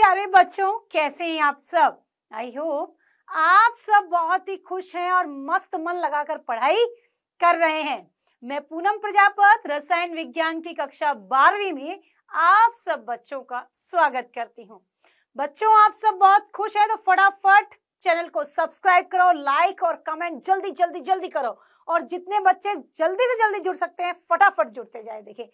प्यारे बच्चों कैसे हैं आप सब आई होप आप सब बहुत ही खुश हैं और मस्त मन लगाकर पढ़ाई कर रहे हैं मैं पूनम प्रजापत रसायन विज्ञान की कक्षा बारहवीं में आप सब बच्चों का स्वागत करती हूँ बच्चों आप सब बहुत खुश हैं तो फटाफट चैनल को सब्सक्राइब करो लाइक और कमेंट जल्दी जल्दी जल्दी करो और जितने बच्चे जल्दी से जल्दी जुड़ सकते हैं फटाफट जुड़ते जाए देखे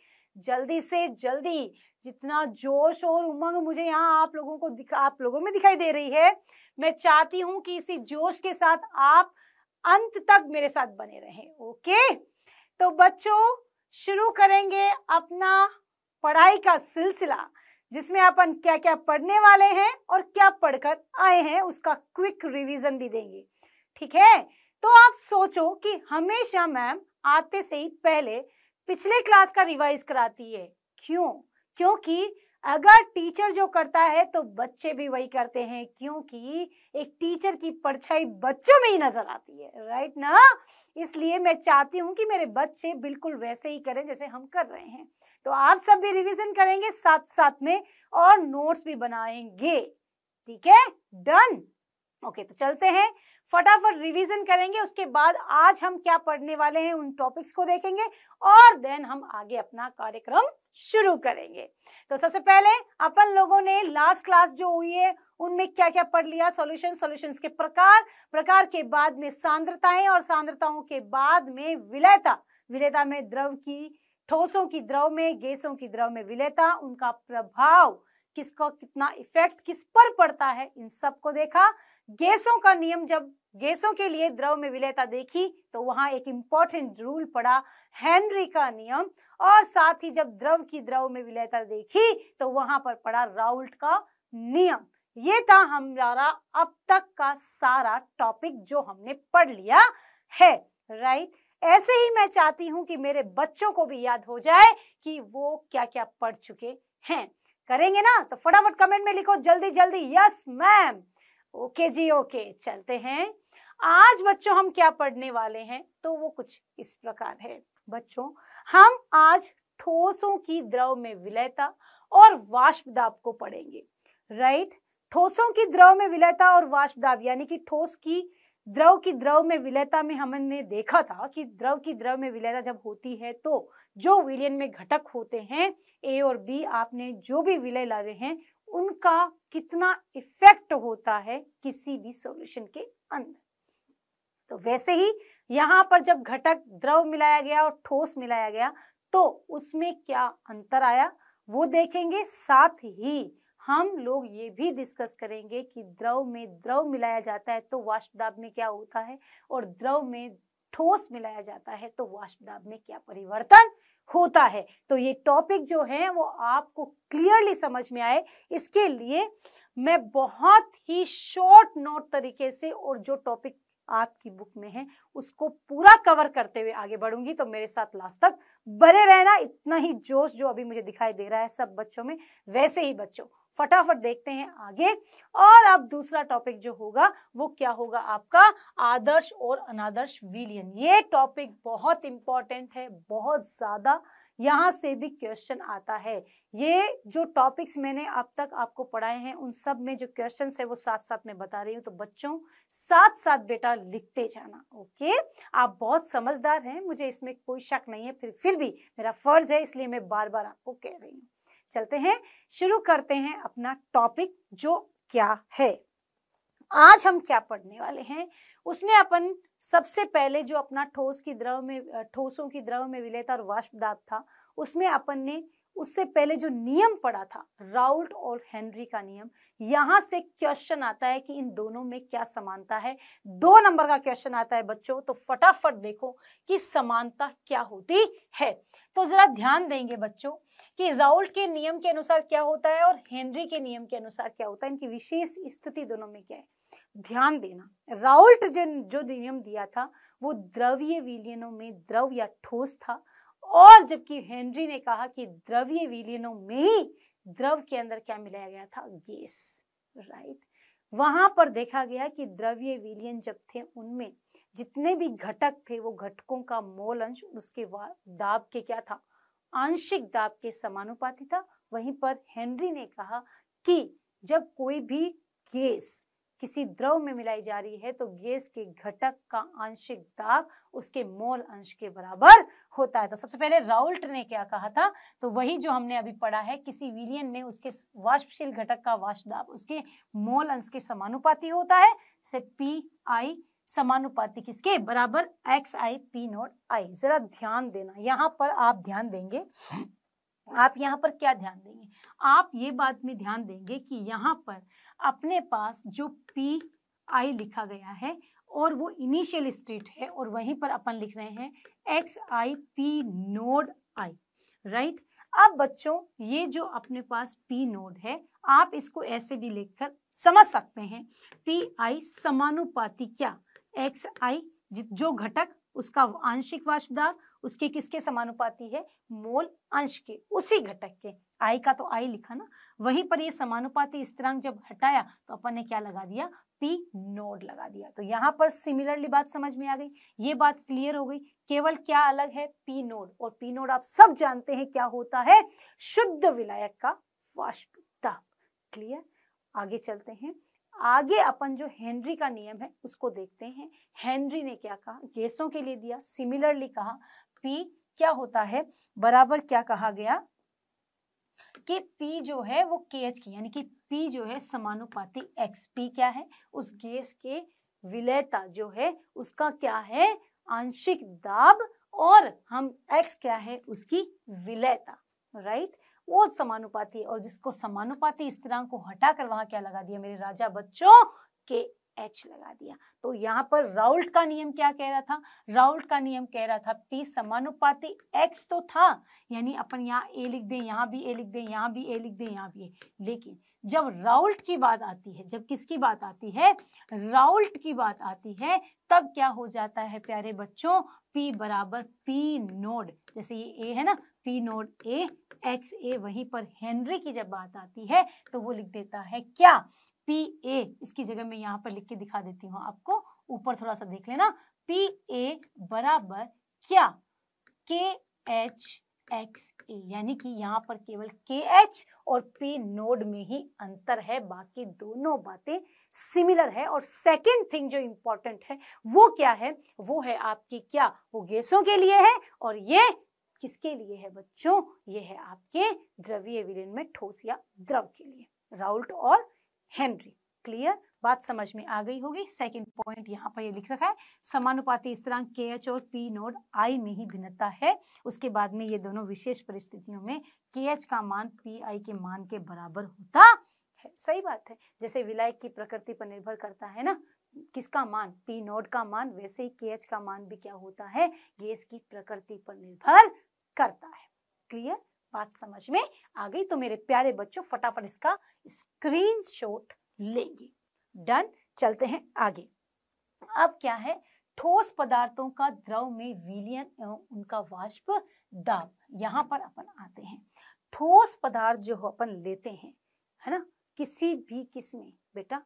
जल्दी से जल्दी जितना जोश और उमंग मुझे यहाँ आप लोगों को दिखा आप लोगों में दिखाई दे रही है मैं चाहती हूँ कि इसी जोश के साथ आप अंत तक मेरे साथ बने रहें ओके तो बच्चों शुरू करेंगे अपना पढ़ाई का सिलसिला जिसमें अपन क्या क्या पढ़ने वाले हैं और क्या पढ़कर आए हैं उसका क्विक रिविजन भी देंगे ठीक है तो आप सोचो कि हमेशा मैम आते से ही पहले पिछले क्लास का रिवाइज कराती है क्यों क्योंकि अगर टीचर जो करता है तो बच्चे भी वही करते हैं क्योंकि एक टीचर की परछाई बच्चों में ही नजर आती है राइट ना इसलिए मैं चाहती हूँ कि मेरे बच्चे बिल्कुल वैसे ही करें जैसे हम कर रहे हैं तो आप सब भी रिवीजन करेंगे साथ साथ में और नोट्स भी बनाएंगे ठीक है डन ओके तो चलते हैं फटाफट रिवीजन करेंगे उसके बाद आज हम क्या पढ़ने वाले हैं उन टॉपिक्स को देखेंगे और देन हम आगे अपना कार्यक्रम शुरू करेंगे तो सबसे पहले अपन लोगों ने लास्ट क्लास जो हुई है उनमें क्या क्या पढ़ लिया सॉल्यूशन सॉल्यूशंस के प्रकार प्रकार के बाद में सांद्रताएं और सांद्रताओं के बाद में विलयता विलयता में द्रव की ठोसों की द्रव में गैसों की द्रव में विलयता उनका प्रभाव किसका कितना इफेक्ट किस पर पड़ता है इन सबको देखा गैसों का नियम जब गैसों के लिए द्रव में विलयता देखी तो वहां एक इंपॉर्टेंट रूल पड़ा हेनरी का नियम और साथ ही जब द्रव की द्रव में विलयता देखी तो वहां पर पड़ा राउल्ट का नियम ये था हमारा अब तक का सारा टॉपिक जो हमने पढ़ लिया है राइट ऐसे ही मैं चाहती हूं कि मेरे बच्चों को भी याद हो जाए कि वो क्या क्या पढ़ चुके हैं करेंगे ना तो फटाफट कमेंट में लिखो जल्दी जल्दी यस मैम ओके जी ओके चलते हैं आज बच्चों हम क्या पढ़ने वाले हैं तो वो कुछ इस प्रकार है बच्चों हम आज ठोसों की द्रव में विलयता और वाष्प दाब को पढ़ेंगे राइट ठोसों की द्रव में विलयता और वाष्प दाब यानी कि ठोस की द्रव की द्रव में विलयता में हमने देखा था कि द्रव की द्रव में विलयता जब होती है तो जो विलयन में घटक होते हैं ए और बी आपने जो भी विलय लाए हैं उनका कितना इफेक्ट होता है किसी भी सॉल्यूशन के अंदर तो वैसे ही यहाँ पर जब घटक द्रव मिलाया गया और ठोस मिलाया गया तो उसमें क्या अंतर आया वो देखेंगे साथ ही हम लोग ये भी डिस्कस करेंगे कि द्रव में द्रव मिलाया जाता है तो वाष्प दाब में क्या होता है और द्रव में ठोस मिलाया जाता है तो वाष्प दाब में क्या परिवर्तन होता है तो ये टॉपिक जो है वो आपको क्लियरली समझ में आए इसके लिए मैं बहुत ही शॉर्ट नोट तरीके से और जो टॉपिक आपकी बुक में है उसको पूरा कवर करते हुए आगे बढ़ूंगी तो मेरे साथ लास्ट तक बने रहना इतना ही जोश जो अभी मुझे दिखाई दे रहा है सब बच्चों में वैसे ही बच्चों फटाफट देखते हैं आगे और अब दूसरा टॉपिक जो होगा वो क्या होगा आपका आदर्श और अनादर्श विलियन ये टॉपिक बहुत इंपॉर्टेंट है बहुत ज़्यादा यहाँ से भी क्वेश्चन आता है ये जो टॉपिक्स मैंने अब तक आपको पढ़ाए हैं उन सब में जो क्वेश्चन है वो साथ साथ में बता रही हूँ तो बच्चों साथ साथ बेटा लिखते जाना ओके आप बहुत समझदार हैं मुझे इसमें कोई शक नहीं है फिर फिर भी मेरा फर्ज है इसलिए मैं बार बार आपको कह रही हूँ चलते हैं शुरू करते हैं अपना टॉपिक जो क्या है आज हम क्या पढ़ने वाले हैं उसमें अपन सबसे पहले जो अपना ठोस की द्रव में ठोसों की द्रव में विलयता और वाष्पदाप था उसमें अपन ने उससे पहले जो नियम पड़ा था राउल्ट और हेनरी का नियम यहां से क्वेश्चन आता है कि इन दोनों में क्या समानता है दो नंबर का क्वेश्चन आता है बच्चों तो फटाफट देखो कि समानता क्या होती है तो जरा ध्यान देंगे बच्चों कि राउल्ट के नियम के अनुसार क्या होता है और हेनरी के नियम के अनुसार क्या होता है इनकी विशेष स्थिति दोनों में क्या है ध्यान देना राउल्ट जन जो नियम दिया था वो द्रव्य विलियनों में द्रव या ठोस था और जबकि हेनरी ने कहा कि द्रव्य विलियनों में ही द्रव के अंदर क्या मिलाया गया था गैस राइट वहां पर देखा गया कि द्रव्य विलियन जब थे उनमें जितने भी घटक थे वो घटकों का मोल अंश उसके दाब के क्या था आंशिक दाब के समानुपाती था वहीं पर हेनरी ने कहा कि जब कोई भी गैस किसी द्रव में मिलाई जा रही है तो गैस के घटक का आंशिक दाब उसके मोल अंश के बराबर होता है तो सबसे पहले राउल्ट ने क्या कहा था तो वही जो हमने अभी पढ़ा है किसी विलियन में उसके वाष्पशील घटक का वाष्प दाब उसके मोल अंश के समानुपाती होता है से पी आई समानुपाती किसके बराबर X I P naught I जरा ध्यान देना यहाँ पर आप ध्यान देंगे आप यहाँ पर क्या ध्यान देंगे आप ये बात में ध्यान देंगे कि यहाँ पर अपने पास जो पी आई लिखा गया है और वो इनिशियल स्टेट है और वहीं पर अपन लिख रहे हैं X I P naught I right अब बच्चों ये जो अपने पास पी नोड है आप इसको ऐसे भी लिखकर समझ सकते हैं पी आई समानुपाती क्या एक्स आई जो घटक उसका आंशिक वाष्पदाब उसके किसके समानुपाती है मोल अंश के उसी घटक के आई का तो आई लिखा ना वहीं पर ये समानुपाती स्थिरांक जब हटाया तो अपन ने क्या लगा दिया पी नोड लगा दिया तो यहाँ पर सिमिलरली बात समझ में आ गई ये बात क्लियर हो गई केवल क्या अलग है पी नोड और पी नोड आप सब जानते हैं क्या होता है शुद्ध विलायक का वाष्प क्लियर आगे चलते हैं आगे अपन जो हेनरी का नियम है उसको देखते हैं हेनरी ने क्या कहा गैसों के लिए दिया सिमिलरली कहा पी क्या होता है बराबर क्या कहा गया कि P जो है वो के एच की यानी कि P जो है समानुपाती एक्स P क्या है उस गैस के विलयता जो है उसका क्या है आंशिक दाब और हम x क्या है उसकी विलयता राइट वो समानुपाती और जिसको समानुपाती स्थिरांक को हटाकर वहां क्या लगा दिया मेरे राजा बच्चों के एच लगा दिया तो यहाँ पर राउल्ट का नियम क्या कह रहा था राउल्ट का नियम कह रहा था पी समानुपाती एक्स तो था यानी अपन यहाँ ए लिख दें यहाँ भी ए लिख दें यहाँ भी ए लिख दें यहाँ भी ए लेकिन जब राउल्ट की बात आती है जब किसकी बात आती है राउल्ट की बात आती है तब क्या हो जाता है प्यारे बच्चों P बराबर P नोड जैसे ये A है ना P naught A X A वहीं पर हेनरी की जब बात आती है तो वो लिख देता है क्या पी ए इसकी जगह मैं यहाँ पर लिख के दिखा देती हूँ आपको ऊपर थोड़ा सा देख लेना पी ए बराबर क्या के एच एक्स ए यानी कि यहाँ पर केवल के एच और पी नोड में ही अंतर है बाकी दोनों बातें सिमिलर है और सेकंड थिंग जो इंपॉर्टेंट है वो क्या है वो है आपकी क्या वो गैसों के लिए है और ये किसके लिए है बच्चों ये है आपके द्रवीय विलयन में ठोस या द्रव के लिए राउल्ट और हेनरी क्लियर बात समझ में आ गई होगी सेकंड पॉइंट यहाँ पर ये लिख रखा है समानुपाती स्थिरांक के एच और पी नोड आई में ही भिन्नता है उसके बाद में ये दोनों विशेष परिस्थितियों में के एच का मान पी आई के मान के बराबर होता है सही बात है जैसे विलय की प्रकृति पर निर्भर करता है ना किसका मान पी नोड का मान वैसे ही के एच का मान भी क्या होता है गैस की प्रकृति पर निर्भर करता है क्लियर बात समझ में आ गई तो मेरे प्यारे बच्चों फटाफट इसका स्क्रीन शॉट लेंगे डन चलते हैं आगे अब क्या है ठोस पदार्थों का द्रव में विलियन एवं उनका वाष्प दाब यहाँ पर अपन आते हैं ठोस पदार्थ जो अपन लेते हैं है ना किसी भी किस में बेटा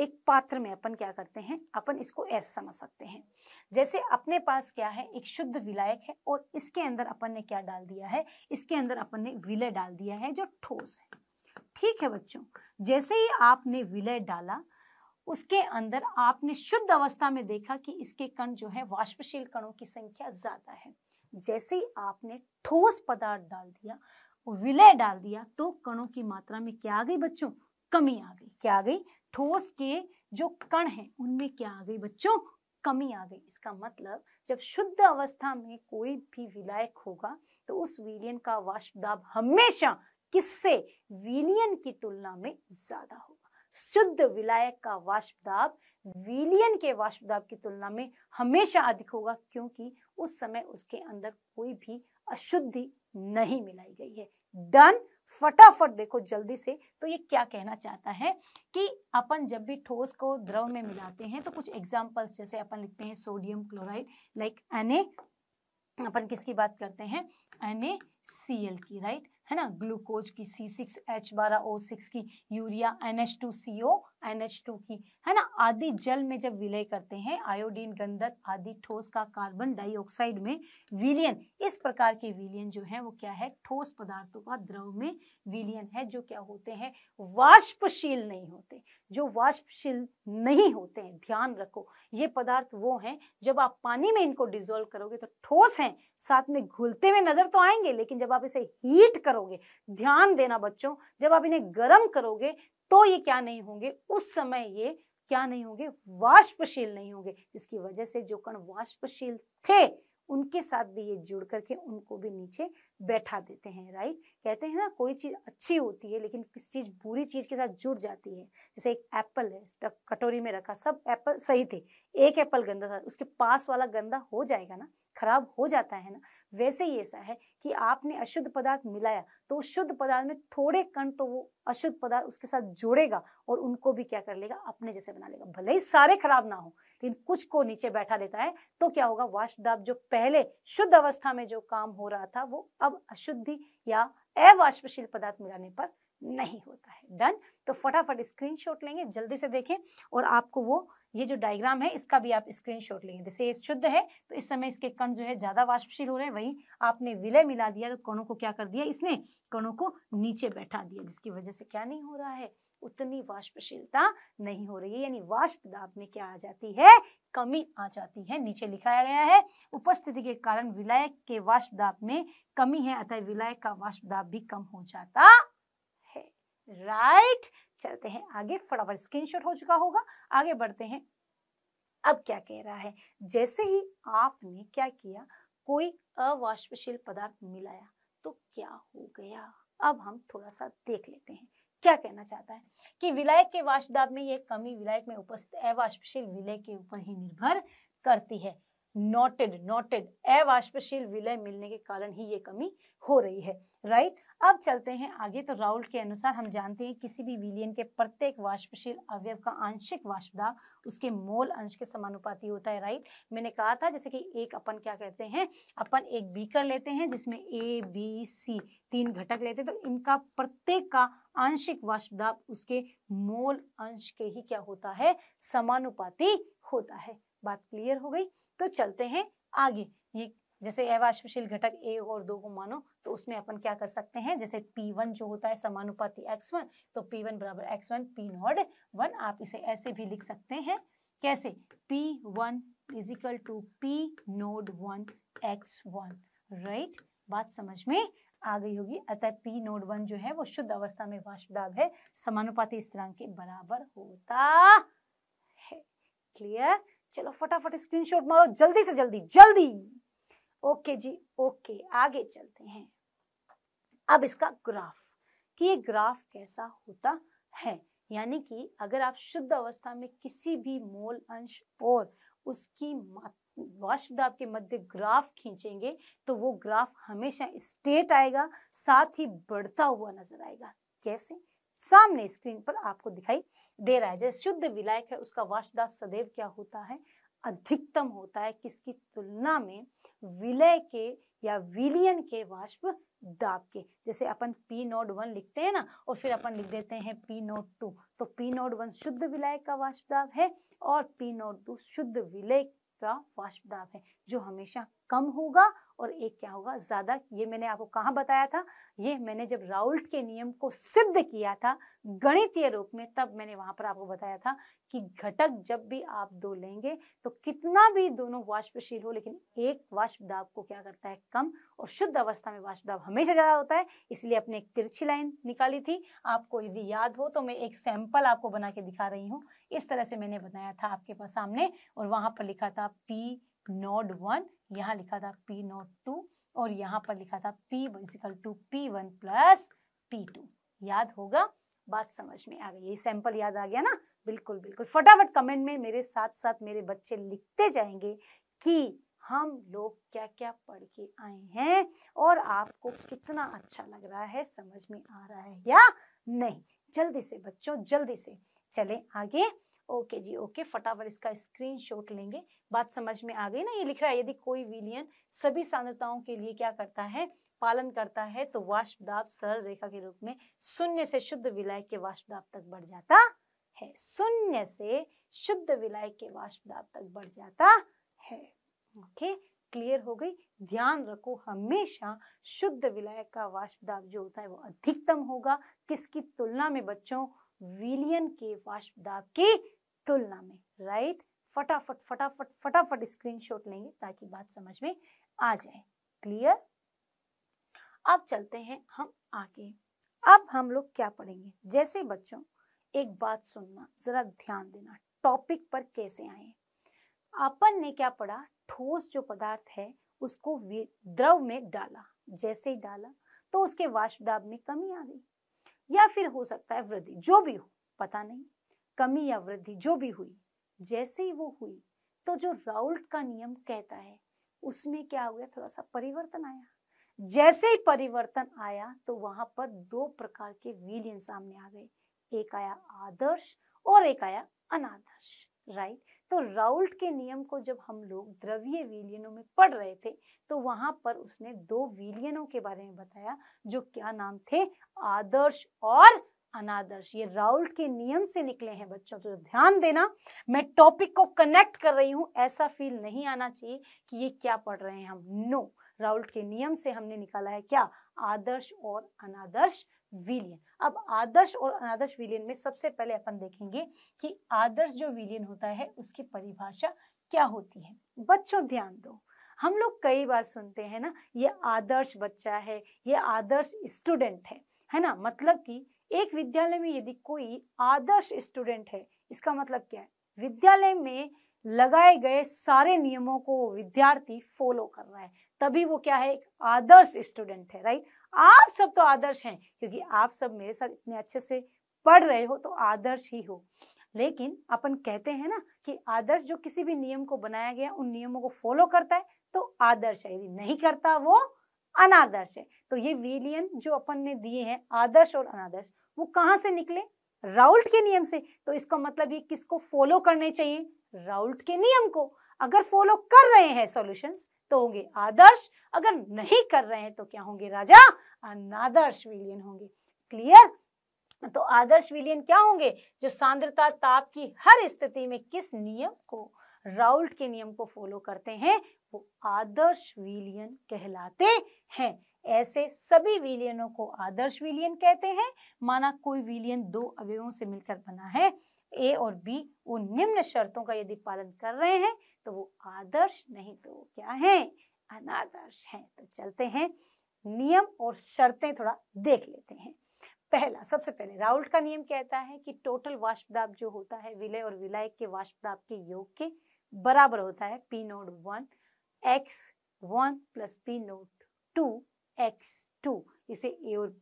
एक पात्र में अपन क्या करते हैं अपन इसको ऐसे समझ सकते हैं जैसे अपने पास क्या है एक शुद्ध विलायक है और इसके अंदर अपन ने क्या डाल दिया है इसके अंदर अपन ने विलय डाल दिया है जो ठोस है ठीक है बच्चों जैसे ही आपने विलय डाला उसके अंदर आपने शुद्ध अवस्था में देखा कि इसके कण जो है वाष्पशील कणों की संख्या ज्यादा है जैसे ही आपने ठोस पदार्थ डाल दिया विलय डाल दिया तो कणों की मात्रा में क्या आ गई बच्चों कमी आ गई क्या आ गई ठोस के जो कण हैं उनमें क्या आ गई बच्चों कमी आ गई इसका मतलब जब शुद्ध अवस्था में कोई भी विलायक होगा तो उस विलियन का वाष्प दाब हमेशा किससे विलियन की तुलना में ज्यादा होगा शुद्ध विलायक का वाष्प दाब विलियन के वाष्प दाब की तुलना में हमेशा अधिक होगा क्योंकि उस समय उसके अंदर कोई भी अशुद्धि नहीं मिलाई गई है डन फटाफट देखो जल्दी से तो ये क्या कहना चाहता है कि अपन जब भी ठोस को द्रव में मिलाते हैं तो कुछ एग्जाम्पल्स जैसे अपन लिखते हैं सोडियम क्लोराइड लाइक एन अपन किसकी बात करते हैं एन की राइट है ना ग्लूकोज की सी सिक्स एच बारह ओ सिक्स की urea N H two C O NH2 की है ना आदि जल में जब विलय करते हैं आयोडीन गंधक आदि ठोस का कार्बन डाइऑक्साइड में विलियन इस प्रकार के विलियन जो है वो क्या है ठोस पदार्थों का द्रव में विलियन है जो क्या होते हैं वाष्पशील नहीं होते जो वाष्पशील नहीं होते हैं ध्यान रखो ये पदार्थ वो हैं जब आप पानी में इनको डिजोल्व करोगे तो ठोस हैं साथ में घुलते हुए नजर तो आएंगे लेकिन जब आप इसे हीट करोगे ध्यान देना बच्चों जब आप इन्हें गर्म करोगे तो ये क्या नहीं होंगे उस समय ये क्या नहीं होंगे वाष्पशील नहीं होंगे जिसकी वजह से जो कण वाष्पशील थे उनके साथ भी ये जुड़ करके उनको भी नीचे बैठा देते हैं राइट कहते हैं ना कोई चीज़ अच्छी होती है लेकिन किस चीज़ बुरी चीज़ के साथ जुड़ जाती है जैसे एक एप्पल है कटोरी में रखा सब एप्पल सही थे एक एप्पल गंदा था उसके पास वाला गंदा हो जाएगा ना खराब हो जाता है ना वैसे ही ऐसा है कि आपने अशुद्ध पदार्थ मिलाया तो शुद्ध पदार्थ में थोड़े कण तो वो अशुद्ध पदार्थ उसके साथ जोड़ेगा और उनको भी क्या कर लेगा अपने जैसे बना लेगा भले ही सारे खराब ना हो लेकिन कुछ को नीचे बैठा देता है तो क्या होगा वाष्पदाप जो पहले शुद्ध अवस्था में जो काम हो रहा था वो अब अशुद्धि या अवाष्पशील पदार्थ मिलाने पर नहीं होता है डन तो फटाफट स्क्रीनशॉट लेंगे जल्दी से देखें और आपको वो ये जो डायग्राम है इसका भी आप स्क्रीन शॉट लेंगे जैसे ये शुद्ध है तो इस समय इसके कण जो है ज़्यादा वाष्पशील हो रहे हैं वही आपने विलय मिला दिया तो कणों को क्या कर दिया इसने कणों को नीचे बैठा दिया जिसकी वजह से क्या नहीं हो रहा है उतनी वाष्पशीलता नहीं हो रही है यानी वाष्प दाब में क्या आ जाती है कमी आ जाती है नीचे लिखाया गया है उपस्थिति के कारण विलय के वाष्प दाब में कमी है अतः विलय का वाष्प दाब भी कम हो जाता है राइट right? चलते हैं आगे फटाफट स्क्रीनशॉट हो चुका होगा आगे बढ़ते हैं अब क्या कह रहा है जैसे ही आपने क्या किया कोई अवाष्पशील पदार्थ मिलाया तो क्या हो गया अब हम थोड़ा सा देख लेते हैं क्या कहना चाहता है कि विलायक के वाष्पदाब में यह कमी विलायक में उपस्थित अवाष्पशील विलय के ऊपर ही निर्भर करती है नोटेड नोटेड अवाष्पशील विलय मिलने के कारण ही ये कमी हो रही है राइट अब चलते हैं आगे तो राउल के अनुसार हम जानते हैं किसी भी विलियन के प्रत्येक वाष्पशील अवयव का आंशिक वाष्पदा उसके मोल अंश के समानुपाती होता है राइट मैंने कहा था जैसे कि एक अपन क्या कहते हैं अपन एक बीकर लेते हैं जिसमें ए बी सी तीन घटक लेते हैं तो इनका प्रत्येक का आंशिक वाष्पदा उसके मोल अंश के ही क्या होता है समानुपाती होता है बात क्लियर हो गई तो चलते हैं आगे ये जैसे अवाष्पशील घटक ए और दो को मानो तो उसमें अपन क्या कर सकते हैं जैसे P1 जो होता है समानुपाती X1 तो P1 बराबर X1 P नॉड वन आप इसे ऐसे भी लिख सकते हैं कैसे P1 one is equal to P node one X one right बात समझ में आ गई होगी अतः पी नोड वन जो है वो शुद्ध अवस्था में वाष्प दाब है समानुपाती स्थिरांक के बराबर होता है क्लियर चलो फटाफट स्क्रीनशॉट मारो जल्दी से जल्दी जल्दी ओके जी ओके आगे चलते हैं अब इसका ग्राफ कि ये ग्राफ कैसा होता है यानी कि अगर आप शुद्ध अवस्था में किसी भी मोल अंश और उसकी वाष्प दाब के मध्य ग्राफ खींचेंगे तो वो ग्राफ हमेशा स्टेट आएगा साथ ही बढ़ता हुआ नजर आएगा कैसे सामने स्क्रीन पर आपको दिखाई दे रहा है जैसे शुद्ध विलायक है उसका वाष्पदाब सदैव क्या होता है अधिकतम होता है किसकी तुलना में विलय के या विलियन के वाष्प दाब के जैसे अपन पी नोड वन लिखते हैं ना और फिर अपन लिख देते हैं पी नोड टू तो पी नोड वन शुद्ध विलय का वाष्प दाब है और पी नोड टू शुद्ध विलय का वाष्प दाब है जो हमेशा कम होगा और एक क्या होगा ज़्यादा ये मैंने आपको कहाँ बताया था ये मैंने जब राउल्ट के नियम को सिद्ध किया था गणितीय रूप में तब मैंने वहां पर आपको बताया था कि घटक जब भी आप दो लेंगे तो कितना भी दोनों वाष्पशील हो लेकिन एक वाष्प दाब को क्या करता है कम और शुद्ध अवस्था में वाष्प दाब हमेशा ज़्यादा होता है इसलिए अपने एक तिरछी लाइन निकाली थी आपको यदि याद हो तो मैं एक सैंपल आपको बना के दिखा रही हूँ इस तरह से मैंने बनाया था आपके पास सामने और वहां पर लिखा था पी नोड वन यहाँ लिखा था पी नॉट टू और यहाँ पर लिखा था P is equal to P one plus P two याद होगा बात समझ में आ गई ये सैंपल याद आ गया ना बिल्कुल बिल्कुल फटाफट कमेंट में मेरे साथ साथ मेरे बच्चे लिखते जाएंगे कि हम लोग क्या क्या पढ़ के आए हैं और आपको कितना अच्छा लग रहा है समझ में आ रहा है या नहीं जल्दी से बच्चों जल्दी से चलें आगे ओके जी ओके फटाफट इसका स्क्रीनशॉट लेंगे बात समझ में आ गई ना ये लिख रहा है यदि कोई विलियन सभी सांद्रताओं के लिए क्या करता है पालन करता है तो वाष्प सरल रेखा के रूप में शून्य से शुद्ध विलय के वाष्प तक बढ़ जाता है शून्य से शुद्ध विलय के वाष्प तक बढ़ जाता है ओके क्लियर हो गई ध्यान रखो हमेशा शुद्ध विलय का वाष्प जो होता है वो अधिकतम होगा किसकी तुलना में बच्चों विलियन के वाष्प की तुलना में राइट right? फटाफट फटाफट फटाफट स्क्रीनशॉट लेंगे ताकि बात समझ में आ जाए क्लियर अब चलते हैं हम आगे अब हम लोग क्या पढ़ेंगे जैसे बच्चों एक बात सुनना जरा ध्यान देना टॉपिक पर कैसे आए अपन ने क्या पढ़ा ठोस जो पदार्थ है उसको द्रव में डाला जैसे ही डाला तो उसके वाष्प दाब में कमी आ गई या फिर हो सकता है वृद्धि जो भी हो पता नहीं कमी या वृद्धि जो भी हुई जैसे ही वो हुई तो जो राउल्ट का नियम कहता है उसमें क्या हुआ थोड़ा सा परिवर्तन आया जैसे ही परिवर्तन आया तो वहां पर दो प्रकार के विलियन सामने आ गए एक आया आदर्श और एक आया अनादर्श राइट तो राउल्ट के नियम को जब हम लोग द्रव्य विलियनों में पढ़ रहे थे तो वहां पर उसने दो विलियनों के बारे में बताया जो क्या नाम थे आदर्श और अनादर्श ये राउल्ट के नियम से निकले हैं बच्चों तो ध्यान देना मैं टॉपिक को कनेक्ट कर रही हूँ ऐसा फील नहीं आना चाहिए कि ये क्या पढ़ रहे हैं हम नो no. राउल्ट के नियम से हमने निकाला है क्या आदर्श और अनादर्श विलियन अब आदर्श और अनादर्श विलियन में सबसे पहले अपन देखेंगे कि आदर्श जो विलियन होता है उसकी परिभाषा क्या होती है बच्चों ध्यान दो हम लोग कई बार सुनते हैं ना ये आदर्श बच्चा है ये आदर्श स्टूडेंट है है ना मतलब कि एक विद्यालय में यदि कोई आदर्श स्टूडेंट है इसका मतलब क्या है विद्यालय में लगाए गए सारे नियमों को विद्यार्थी फॉलो कर रहा है तभी वो क्या है एक आदर्श स्टूडेंट है राइट आप सब तो आदर्श हैं क्योंकि आप सब मेरे साथ इतने अच्छे से पढ़ रहे हो तो आदर्श ही हो लेकिन अपन कहते हैं ना कि आदर्श जो किसी भी नियम को बनाया गया उन नियमों को फॉलो करता है तो आदर्श है यदि नहीं करता वो अनादर्श है तो ये विलियन जो अपन ने दिए हैं आदर्श और अनादर्श वो कहाँ से निकले राउल्ट के नियम से तो इसका मतलब ये किसको फॉलो करने चाहिए राउल्ट के नियम को अगर फॉलो कर रहे हैं सोल्यूशन तो होंगे आदर्श अगर नहीं कर रहे हैं तो क्या होंगे राजा अनादर्श विलियन होंगे क्लियर तो आदर्श विलियन क्या होंगे जो सांद्रता ताप की हर स्थिति में किस नियम को राउल्ट के नियम को फॉलो करते हैं वो आदर्श विलियन कहलाते हैं ऐसे सभी विलियनों को आदर्श विलियन कहते हैं माना कोई विलियन दो अवयवों से मिलकर बना है ए और बी वो निम्न शर्तों का यदि पालन कर रहे हैं तो वो आदर्श नहीं तो क्या है अनादर्श है तो चलते हैं नियम और शर्तें थोड़ा देख लेते हैं पहला सबसे पहले राउल्ट का नियम कहता है कि टोटल वाष्पदाब जो होता है विलय और विलायक के वाष्पदाब के योग के बराबर होता है P node one X one plus P naught two X two इसे ए और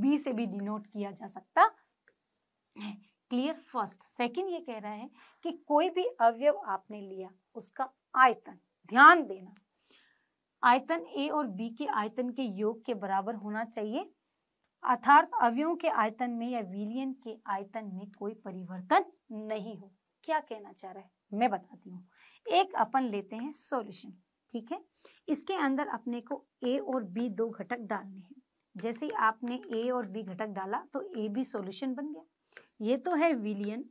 बी से भी डिनोट किया जा सकता है क्लियर फर्स्ट सेकंड ये कह रहा है कि कोई भी अवयव आपने लिया उसका आयतन ध्यान देना आयतन ए और बी के आयतन के योग के बराबर होना चाहिए अर्थात अवयों के आयतन में या विलियन के आयतन में कोई परिवर्तन नहीं हो क्या कहना चाह रहा है मैं बताती हूँ एक अपन लेते हैं सॉल्यूशन ठीक है इसके अंदर अपने को ए और बी दो घटक डालने हैं जैसे आपने ए और बी घटक डाला तो ए बी सोल्यूशन बन गया ये तो है विलियन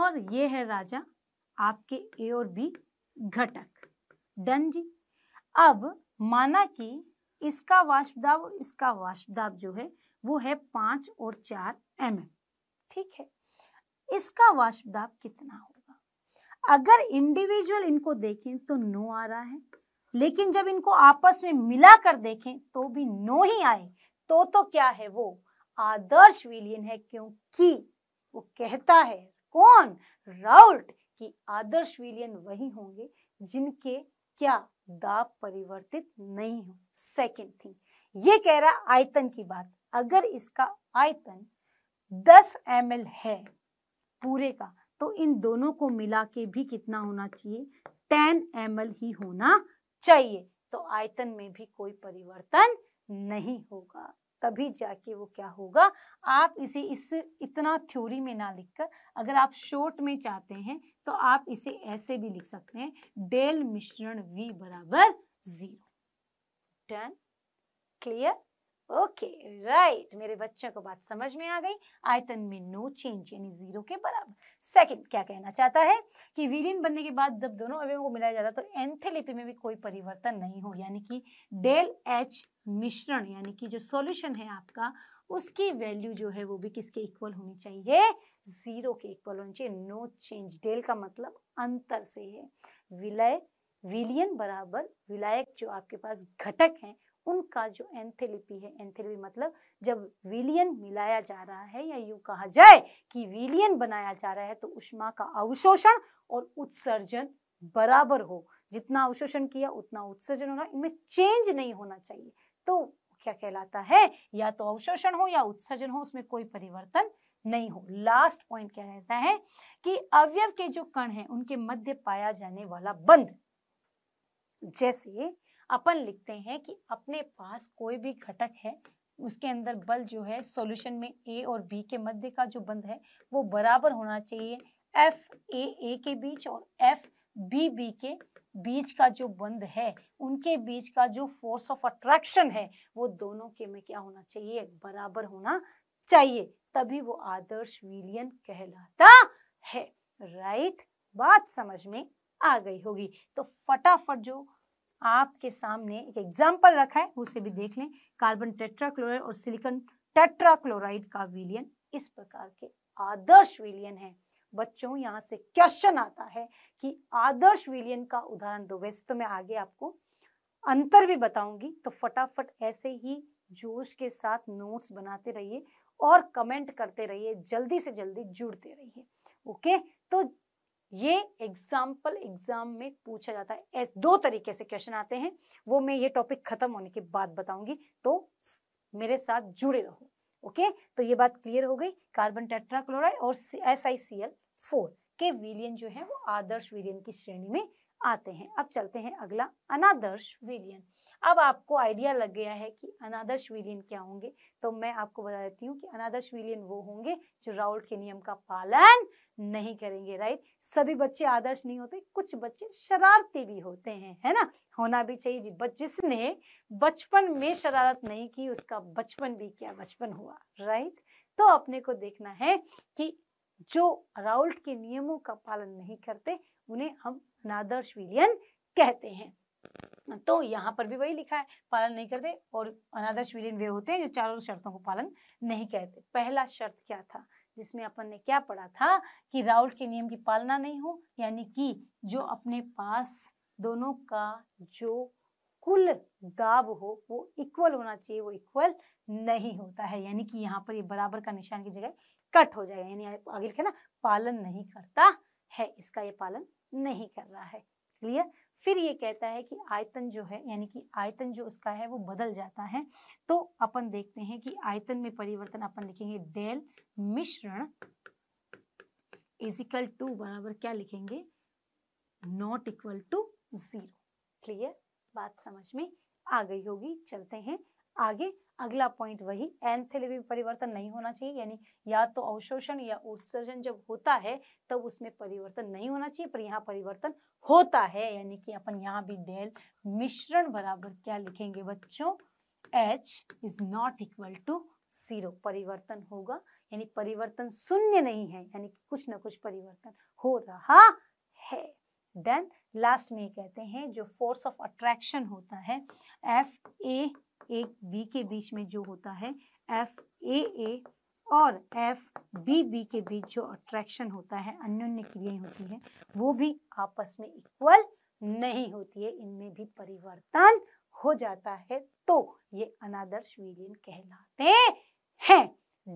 और ये है राजा आपके ए और बी घटक डन जी अब माना कि इसका वाष्प दाब और इसका वाष्प दाब जो है वो है पांच और चार एम ठीक है इसका वाष्प दाब कितना हो अगर इंडिविजुअल इनको देखें तो नो आ रहा है लेकिन जब इनको आपस में मिला कर देखें तो भी नो ही आए तो तो क्या है वो आदर्श विलियन है क्योंकि वो कहता है कौन राउल्ट कि आदर्श विलियन वही होंगे जिनके क्या दाब परिवर्तित नहीं हो सेकेंड थिंग ये कह रहा आयतन की बात अगर इसका आयतन 10 एम है पूरे का तो इन दोनों को मिला के भी कितना होना चाहिए टेन एम ही होना चाहिए तो आयतन में भी कोई परिवर्तन नहीं होगा तभी जाके वो क्या होगा आप इसे इस इतना थ्योरी में ना लिखकर अगर आप शॉर्ट में चाहते हैं तो आप इसे ऐसे भी लिख सकते हैं डेल मिश्रण वी बराबर zero done clear okay right मेरे बच्चों को बात समझ में आ गई आयतन में नो चेंज यानी जीरो के बराबर सेकंड क्या कहना चाहता है कि विलीन बनने के बाद जब दोनों अवयवों को मिलाया जाता तो एंथेलिपी में भी कोई परिवर्तन नहीं हो यानी कि डेल एच मिश्रण यानी कि जो सॉल्यूशन है आपका उसकी वैल्यू जो है वो भी किसके इक्वल होनी चाहिए जीरो के इक्वल होनी चाहिए नो चेंज डेल का मतलब अंतर से है विलय विलियन बराबर विलायक जो आपके पास घटक हैं उनका जो एंथेलिपी है एंथेलिपी मतलब जब विलियन मिलाया जा रहा है या यू कहा जाए कि विलियन बनाया जा रहा है तो उष्मा का अवशोषण और उत्सर्जन बराबर हो जितना अवशोषण किया उतना उत्सर्जन होगा इनमें चेंज नहीं होना चाहिए तो क्या कहलाता है या तो अवशोषण हो या उत्सर्जन हो उसमें कोई परिवर्तन नहीं हो लास्ट पॉइंट क्या रहता है कि अवयव के जो कण हैं उनके मध्य पाया जाने वाला बंध जैसे अपन लिखते हैं कि अपने पास कोई भी घटक है उसके अंदर बल जो है सॉल्यूशन में ए और बी के मध्य का जो बंध है वो बराबर होना चाहिए एफ ए ए के बीच और एफ बी बी के बीच का जो बंध है उनके बीच का जो फोर्स ऑफ अट्रैक्शन है वो दोनों के में क्या होना चाहिए बराबर होना चाहिए तभी वो आदर्श विलियन कहलाता है राइट बात समझ में आ गई होगी तो फटाफट जो आपके सामने एक एग्जाम्पल रखा है उसे भी देख लें कार्बन टेट्राक्लोराइड और सिलिकन टेट्राक्लोराइड का विलियन इस प्रकार के आदर्श विलियन है बच्चों यहाँ से क्वेश्चन आता है कि आदर्श विलियन का उदाहरण दो वैसे तो मैं आगे आपको अंतर भी बताऊंगी तो फटाफट ऐसे ही जोश के साथ नोट्स बनाते रहिए और कमेंट करते रहिए जल्दी से जल्दी जुड़ते रहिए ओके तो ये एग्जाम्पल एग्जाम में पूछा जाता है दो तरीके से क्वेश्चन आते हैं वो मैं ये टॉपिक खत्म होने के बाद बताऊंगी तो मेरे साथ जुड़े रहो ओके तो ये बात क्लियर हो गई कार्बन टेट्राक्लोराइड और S I C L four के विलियन जो है वो आदर्श विलियन की श्रेणी में आते हैं अब चलते हैं अगला अनादर्श विलियन अब आपको आइडिया लग गया है कि अनादर्श विलियन क्या होंगे तो मैं आपको बता देती हूँ कि अनादर्श विलियन वो होंगे जो राउल्ट के नियम का पालन नहीं करेंगे राइट सभी बच्चे आदर्श नहीं होते कुछ बच्चे शरारती भी होते हैं है ना होना भी चाहिए जी जिसने बचपन में शरारत नहीं की उसका बचपन भी क्या बचपन हुआ राइट तो अपने को देखना है कि जो राउल्ट के नियमों का पालन नहीं करते उन्हें हम अनादर्श विलियन कहते हैं तो यहाँ पर भी वही लिखा है पालन नहीं करते और अनादर्श विलियन वे होते हैं जो चारों शर्तों को पालन नहीं करते पहला शर्त क्या था जिसमें अपन ने क्या पढ़ा था कि राउल के नियम की पालना नहीं हो यानी कि जो अपने पास दोनों का जो कुल दाब हो वो इक्वल होना चाहिए वो इक्वल नहीं होता है यानी कि यहाँ पर ये बराबर का निशान की जगह कट हो जाएगा यानी आगे लिखे ना पालन नहीं करता है इसका ये पालन नहीं कर रहा है क्लियर फिर ये कहता है कि आयतन जो है यानी कि आयतन जो उसका है वो बदल जाता है तो अपन देखते हैं कि आयतन में परिवर्तन अपन लिखेंगे डेल मिश्रण इजिकल टू बराबर क्या लिखेंगे not equal to zero clear बात समझ में आ गई होगी चलते हैं आगे अगला पॉइंट वही एंथेले में परिवर्तन नहीं होना चाहिए यानी या तो अवशोषण या उत्सर्जन जब होता है तब तो उसमें परिवर्तन नहीं होना चाहिए पर यहाँ परिवर्तन होता है यानी कि अपन यहाँ भी डेल मिश्रण बराबर क्या लिखेंगे बच्चों H is not equal to zero परिवर्तन होगा यानी परिवर्तन शून्य नहीं है यानी कि कुछ ना कुछ परिवर्तन हो रहा है देन लास्ट में कहते हैं जो फोर्स ऑफ अट्रैक्शन होता है एफ ए एक बी के बीच में जो होता है एफ ए ए और एफ बी बी के बीच जो अट्रैक्शन होता है अन्योन्य क्रियाएं होती है वो भी आपस में इक्वल नहीं होती है इनमें भी परिवर्तन हो जाता है तो ये अनादर्श विलियन कहलाते हैं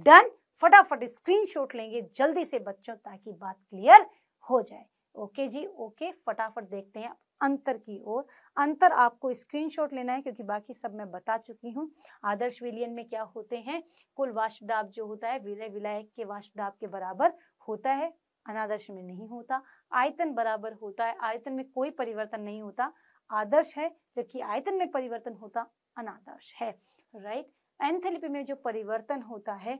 डन फटाफट स्क्रीनशॉट लेंगे जल्दी से बच्चों ताकि बात क्लियर हो जाए ओके जी ओके फटाफट देखते हैं अंतर की ओर अंतर आपको स्क्रीनशॉट लेना है क्योंकि बाकी सब मैं बता चुकी हूँ आदर्श विलियन में क्या होते हैं कुल वाष्पदाब जो होता है विलय विलायक के वाष्पदाब के बराबर होता है अनादर्श में नहीं होता आयतन बराबर होता है आयतन में कोई परिवर्तन नहीं होता आदर्श है जबकि आयतन में परिवर्तन होता अनादर्श है राइट एंथेलिपी में जो परिवर्तन होता है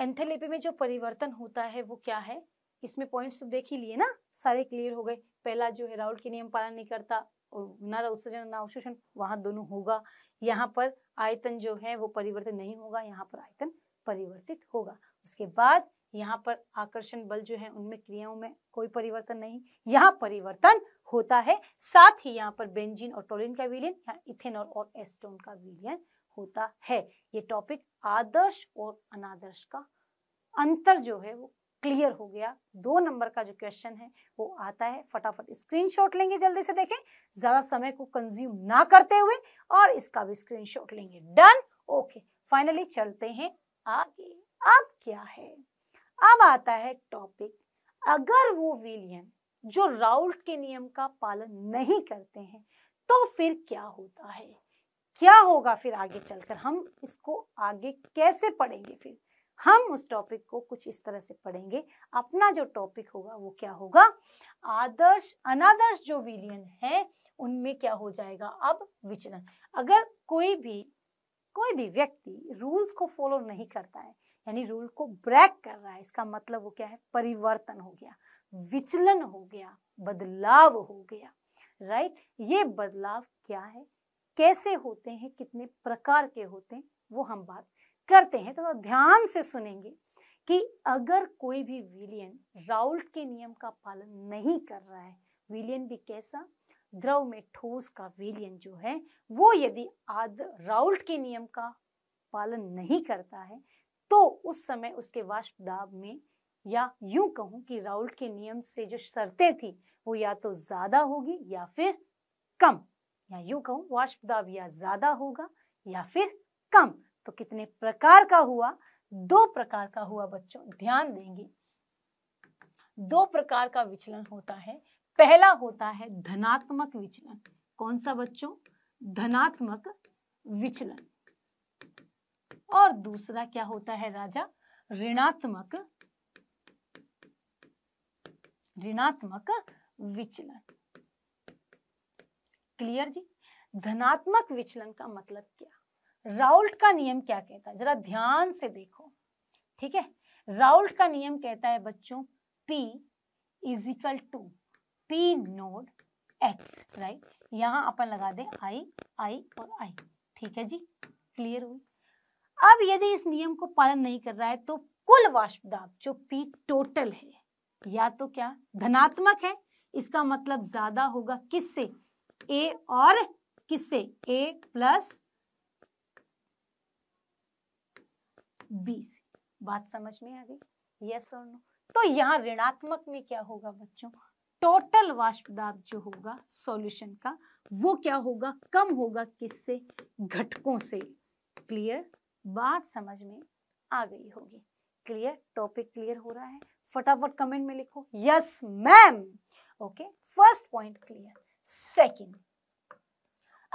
एंथेलिपी में जो परिवर्तन होता है वो क्या है इसमें पॉइंट्स तो देख ही लिए ना सारे क्लियर हो गए पहला जो है राउट के नियम पालन नहीं करता और ना उत्सर्जन ना अवशोषण वहां दोनों होगा यहाँ पर आयतन जो है वो परिवर्तित नहीं होगा यहाँ पर आयतन परिवर्तित होगा उसके बाद यहाँ पर आकर्षण बल जो है उनमें क्रियाओं में कोई परिवर्तन नहीं यहाँ परिवर्तन होता है साथ ही यहाँ पर बेंजीन और टोलिन का विलियन यहाँ इथेन और, और एस्टोन का विलियन होता है ये टॉपिक आदर्श और अनादर्श का अंतर जो है वो क्लियर हो गया दो नंबर का जो क्वेश्चन है वो आता है फटाफट स्क्रीनशॉट लेंगे जल्दी से देखें ज़्यादा समय को कंज्यूम ना करते हुए और इसका भी स्क्रीनशॉट लेंगे डन ओके फाइनली चलते हैं आगे अब क्या है अब आता है टॉपिक अगर वो विलियन जो राउल्ट के नियम का पालन नहीं करते हैं तो फिर क्या होता है क्या होगा फिर आगे चलकर हम इसको आगे कैसे पढ़ेंगे फिर हम उस टॉपिक को कुछ इस तरह से पढ़ेंगे अपना जो टॉपिक होगा वो क्या होगा आदर्श अनादर्श जो विलियन है उनमें क्या हो जाएगा अब विचलन अगर कोई भी कोई भी व्यक्ति रूल्स को फॉलो नहीं करता है यानी रूल को ब्रेक कर रहा है इसका मतलब वो क्या है परिवर्तन हो गया विचलन हो गया बदलाव हो गया राइट ये बदलाव क्या है कैसे होते हैं कितने प्रकार के होते हैं वो हम बात करते हैं तो ध्यान से सुनेंगे कि अगर कोई भी विलियन राउल्ट के नियम का पालन नहीं कर रहा है विलियन भी कैसा द्रव में ठोस का विलियन जो है वो यदि आद राउल्ट के नियम का पालन नहीं करता है तो उस समय उसके वाष्प दाब में या यूं कहूं कि राउल्ट के नियम से जो शर्तें थी वो या तो ज्यादा होगी या फिर कम या यूं कहूं वाष्प दाब या ज्यादा होगा या फिर कम तो कितने प्रकार का हुआ दो प्रकार का हुआ बच्चों ध्यान देंगे दो प्रकार का विचलन होता है पहला होता है धनात्मक विचलन कौन सा बच्चों धनात्मक विचलन और दूसरा क्या होता है राजा ऋणात्मक ऋणात्मक विचलन क्लियर जी धनात्मक विचलन का मतलब क्या राउल्ट का नियम क्या कहता है जरा ध्यान से देखो ठीक है राउल्ट का नियम कहता है बच्चों P is equal to P nought X right यहां अपन लगा दें I, I और I ठीक है जी क्लियर हुई अब यदि इस नियम को पालन नहीं कर रहा है तो कुल वाष्प दाब जो P टोटल है या तो क्या धनात्मक है इसका मतलब ज्यादा होगा किससे A और किससे A प्लस बी से बात समझ में आ गई यस और नो तो यहाँ ऋणात्मक में क्या होगा बच्चों टोटल वाष्प दाब जो होगा सॉल्यूशन का वो क्या होगा कम होगा किससे घटकों से क्लियर बात समझ में आ गई होगी क्लियर टॉपिक क्लियर हो रहा है फटाफट कमेंट में लिखो yes ma'am okay first point clear second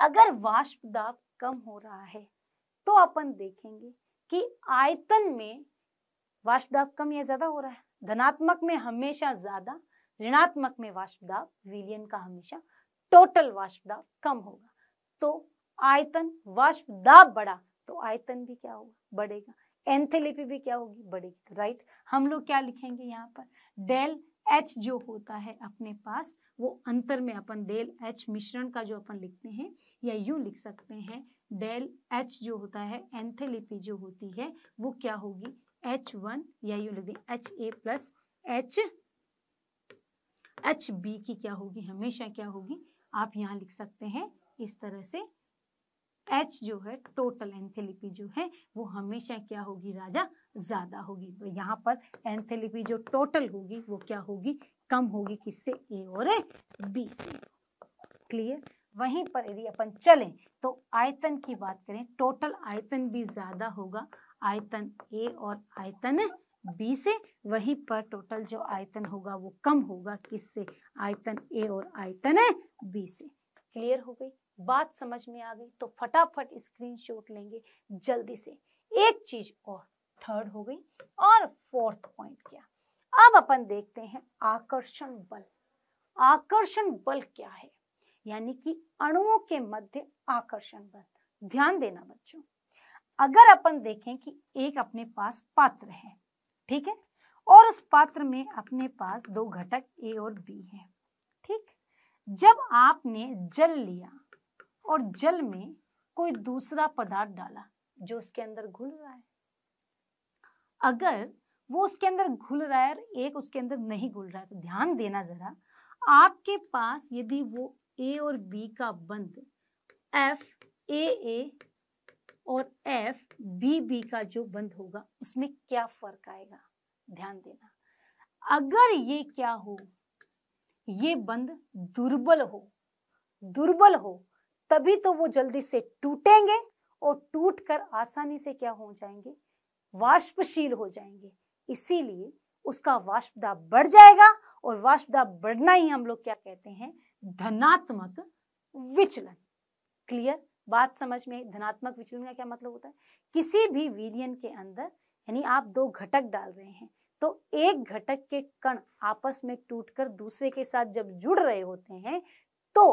अगर वाष्प दाब कम हो रहा है तो अपन देखेंगे कि आयतन में वाष्प दाब कम या ज्यादा हो रहा है धनात्मक में हमेशा ज्यादा ऋणात्मक में वाष्प दाब विलियन का हमेशा टोटल वाष्प दाब कम होगा तो आयतन वाष्प दाब बढ़ा तो आयतन भी क्या होगा बढ़ेगा एंथेलेपी भी क्या होगी बढ़ेगी राइट तो हम लोग क्या लिखेंगे यहाँ पर डेल एच जो होता है अपने पास वो अंतर में अपन डेल एच मिश्रण का जो अपन लिखते हैं या यू लिख सकते हैं डेल एच जो होता है एंथेलिपी जो होती है वो क्या होगी एच वन या यू लिख दें H A plus H H B की क्या होगी हमेशा क्या होगी आप यहाँ लिख सकते हैं इस तरह से एच जो है टोटल एंथेलिपी जो है वो हमेशा क्या होगी राजा ज़्यादा होगी तो यहाँ पर एंथेलिपी जो टोटल होगी वो क्या होगी कम होगी किससे ए और बी से क्लियर वहीं पर यदि अपन चलें तो आयतन की बात करें टोटल आयतन भी ज़्यादा होगा आयतन ए और आयतन बी से वहीं पर टोटल जो आयतन होगा वो कम होगा किससे आयतन ए और आयतन बी से क्लियर हो गई बात समझ में आ गई तो फटाफट स्क्रीनशॉट लेंगे जल्दी से एक चीज और थर्ड हो गई और फोर्थ पॉइंट क्या अब अपन देखते हैं आकर्षण बल आकर्षण बल क्या है यानी कि अणुओं के मध्य आकर्षण बल ध्यान देना बच्चों अगर अपन देखें कि एक अपने पास पात्र है ठीक है और उस पात्र में अपने पास दो घटक ए और बी है ठीक जब आपने जल लिया और जल में कोई दूसरा पदार्थ डाला जो उसके अंदर घुल रहा है अगर वो उसके अंदर घुल रहा है और एक उसके अंदर नहीं घुल रहा है तो ध्यान देना जरा आपके पास यदि वो ए और बी का बंद एफ ए ए और एफ बी बी का जो बंद होगा उसमें क्या फर्क आएगा ध्यान देना अगर ये क्या हो ये बंद दुर्बल हो दुर्बल हो तभी तो वो जल्दी से टूटेंगे और टूटकर आसानी से क्या हो जाएंगे वाष्पशील हो जाएंगे इसीलिए उसका वाष्पदाब बढ़ जाएगा और वाष्पदाब बढ़ना ही हम लोग क्या कहते हैं धनात्मक विचलन क्लियर बात समझ में धनात्मक विचलन का क्या मतलब होता है किसी भी वीरियन के अंदर यानी आप दो घटक डाल रहे हैं तो एक घटक के कण आपस में टूटकर दूसरे के साथ जब जुड़ रहे होते हैं तो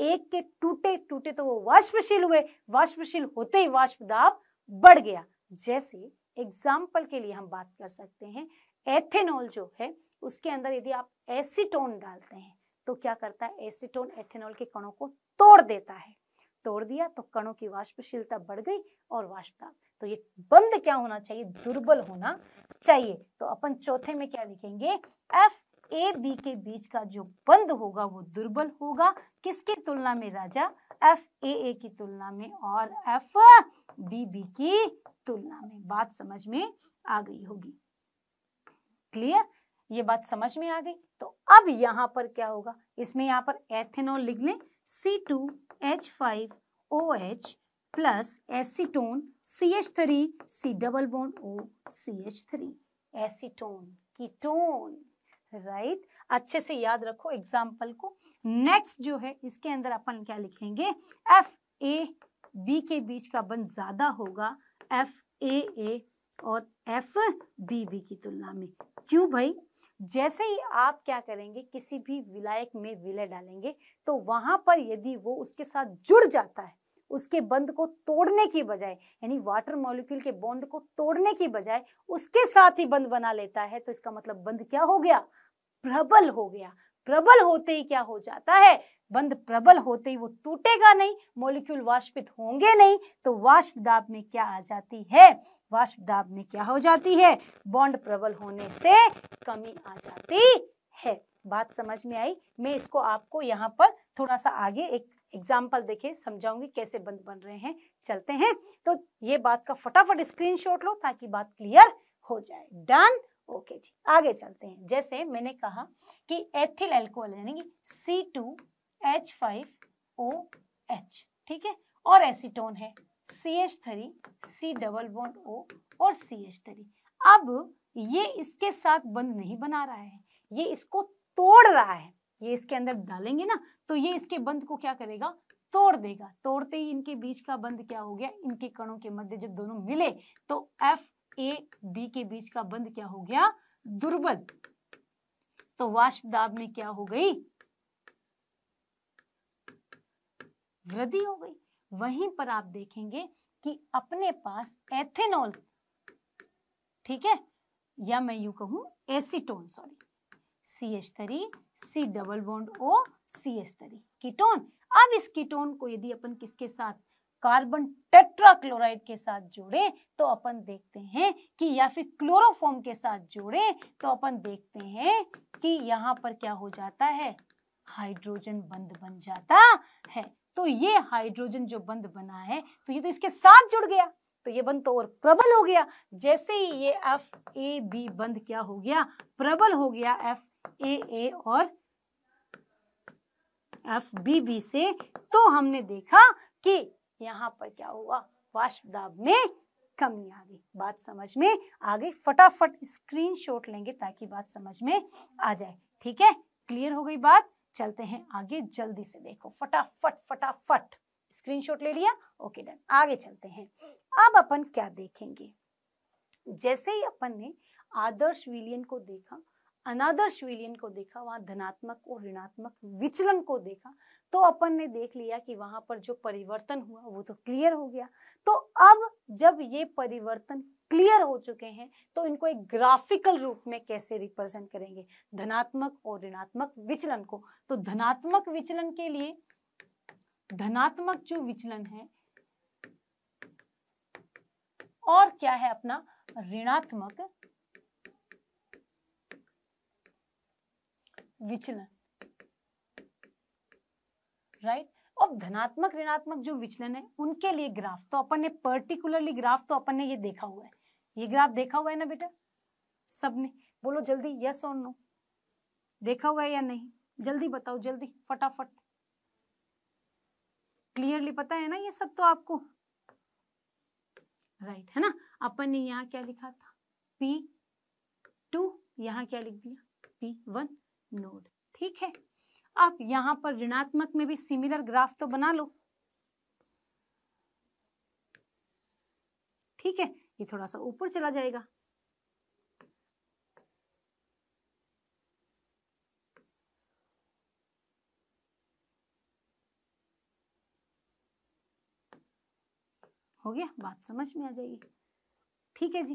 एक के टूटे टूटे तो वो वाष्पशील हुए वाष्पशील होते ही वाष्प दाब बढ़ गया जैसे एग्जाम्पल के लिए हम बात कर सकते हैं एथेनॉल जो है उसके अंदर यदि आप एसीटोन डालते हैं तो क्या करता है एसिटोन एथेनॉल के कणों को तोड़ देता है तोड़ दिया तो कणों की वाष्पशीलता बढ़ गई और वाष्पता तो ये बंद क्या होना चाहिए दुर्बल होना चाहिए तो अपन चौथे में क्या लिखेंगे एफ ए बी के बीच का जो बंद होगा वो दुर्बल होगा किसकी तुलना में राजा एफ ए ए की तुलना में और एफ बी बी की तुलना में बात समझ में आ गई होगी क्लियर ये बात समझ में आ गई तो अब यहाँ पर क्या होगा इसमें यहाँ पर एथेनॉल लिख लें C two H five O H plus acetone C H three C double bond O C H three acetone ketone right अच्छे से याद रखो एग्जाम्पल को नेक्स्ट जो है इसके अंदर अपन क्या लिखेंगे एफ ए बी के बीच का बंध ज्यादा होगा एफ ए ए और एफ बी बी की तुलना में क्यों भाई जैसे ही आप क्या करेंगे किसी भी विलायक में विलय डालेंगे तो वहां पर यदि वो उसके साथ जुड़ जाता है उसके बंद को तोड़ने की बजाय यानी वाटर मॉलिक्यूल के बॉन्ड को तोड़ने की बजाय उसके साथ ही बंद बना लेता है तो इसका मतलब बंद क्या हो गया प्रबल हो गया प्रबल होते ही क्या हो जाता है बंध प्रबल होते ही वो टूटेगा नहीं मॉलिक्यूल वाष्पित होंगे नहीं तो वाष्प दाब में क्या आ जाती है वाष्प दाब में क्या हो जाती है बॉन्ड प्रबल होने से कमी आ जाती है बात समझ में आई मैं इसको आपको यहाँ पर थोड़ा सा आगे एक एग्जाम्पल देखे समझाऊंगी कैसे बंद बन रहे हैं चलते हैं तो ये बात का फटाफट स्क्रीनशॉट लो ताकि बात क्लियर हो जाए डन ओके जी आगे चलते हैं जैसे मैंने कहा कि एथिल एल्कोहल यानी कि C two H five O H ठीक है और एसीटोन है C H three C double bond O और सी एच थ्री अब ये इसके साथ बंद नहीं बना रहा है ये इसको तोड़ रहा है ये इसके अंदर डालेंगे ना तो ये इसके बंद को क्या करेगा तोड़ देगा तोड़ते ही इनके बीच का बंद क्या हो गया इनके कणों के मध्य जब दोनों मिले तो एफ ए बी के बीच का बंद क्या हो गया दुर्बल तो वाष्प दाब में क्या हो गई वृद्धि हो गई वहीं पर आप देखेंगे कि अपने पास एथेनॉल ठीक है या मैं यू कहूं acetone sorry C H three C double bond O C H three ketone अब इस कीटोन को यदि अपन किसके साथ कार्बन टेट्राक्लोराइड के साथ जोड़े तो अपन देखते हैं कि या फिर क्लोरोफॉर्म के साथ जोड़े तो अपन देखते हैं कि यहाँ पर क्या हो जाता है हाइड्रोजन बंद बन जाता है तो ये हाइड्रोजन जो बंद बना है तो ये तो इसके साथ जुड़ गया तो ये बंद तो और प्रबल हो गया जैसे ही ये एफ ए बी बंद क्या हो गया प्रबल हो गया एफ ए ए और एफ बी बी से तो हमने देखा कि यहाँ पर क्या हुआ वाष्प दाब में कमी आ गई बात समझ में आ गई फटाफट स्क्रीनशॉट लेंगे ताकि बात समझ में आ जाए ठीक है क्लियर हो गई बात चलते हैं आगे जल्दी से देखो फटाफट फटाफट स्क्रीनशॉट ले लिया ओके डन आगे चलते हैं अब अपन क्या देखेंगे जैसे ही अपन ने आदर्श विलियन को देखा अनादर्श विलियन को देखा वहां धनात्मक और ऋणात्मक विचलन को देखा तो अपन ने देख लिया कि वहां पर जो परिवर्तन हुआ वो तो क्लियर हो गया तो अब जब ये परिवर्तन क्लियर हो चुके हैं तो इनको एक ग्राफिकल रूप में कैसे रिप्रेजेंट करेंगे धनात्मक और ऋणात्मक विचलन को तो धनात्मक विचलन के लिए धनात्मक जो विचलन है और क्या है अपना ऋणात्मक विचलन राइट और अब धनात्मक ऋणात्मक जो विचलन है उनके लिए ग्राफ तो अपन ने पर्टिकुलरली ग्राफ तो अपन ने ये देखा हुआ है ये ग्राफ देखा हुआ है ना बेटा सबने बोलो जल्दी यस और नो देखा हुआ है या नहीं जल्दी बताओ जल्दी फटाफट क्लियरली पता है ना ये सब तो आपको राइट right, है ना अपन ने यहाँ क्या लिखा था पी टू यहाँ क्या लिख दिया पी वन नोड ठीक है आप यहां पर ऋणात्मक में भी सिमिलर ग्राफ तो बना लो ठीक है ये थोड़ा सा ऊपर चला जाएगा हो गया बात समझ में आ जाएगी ठीक है जी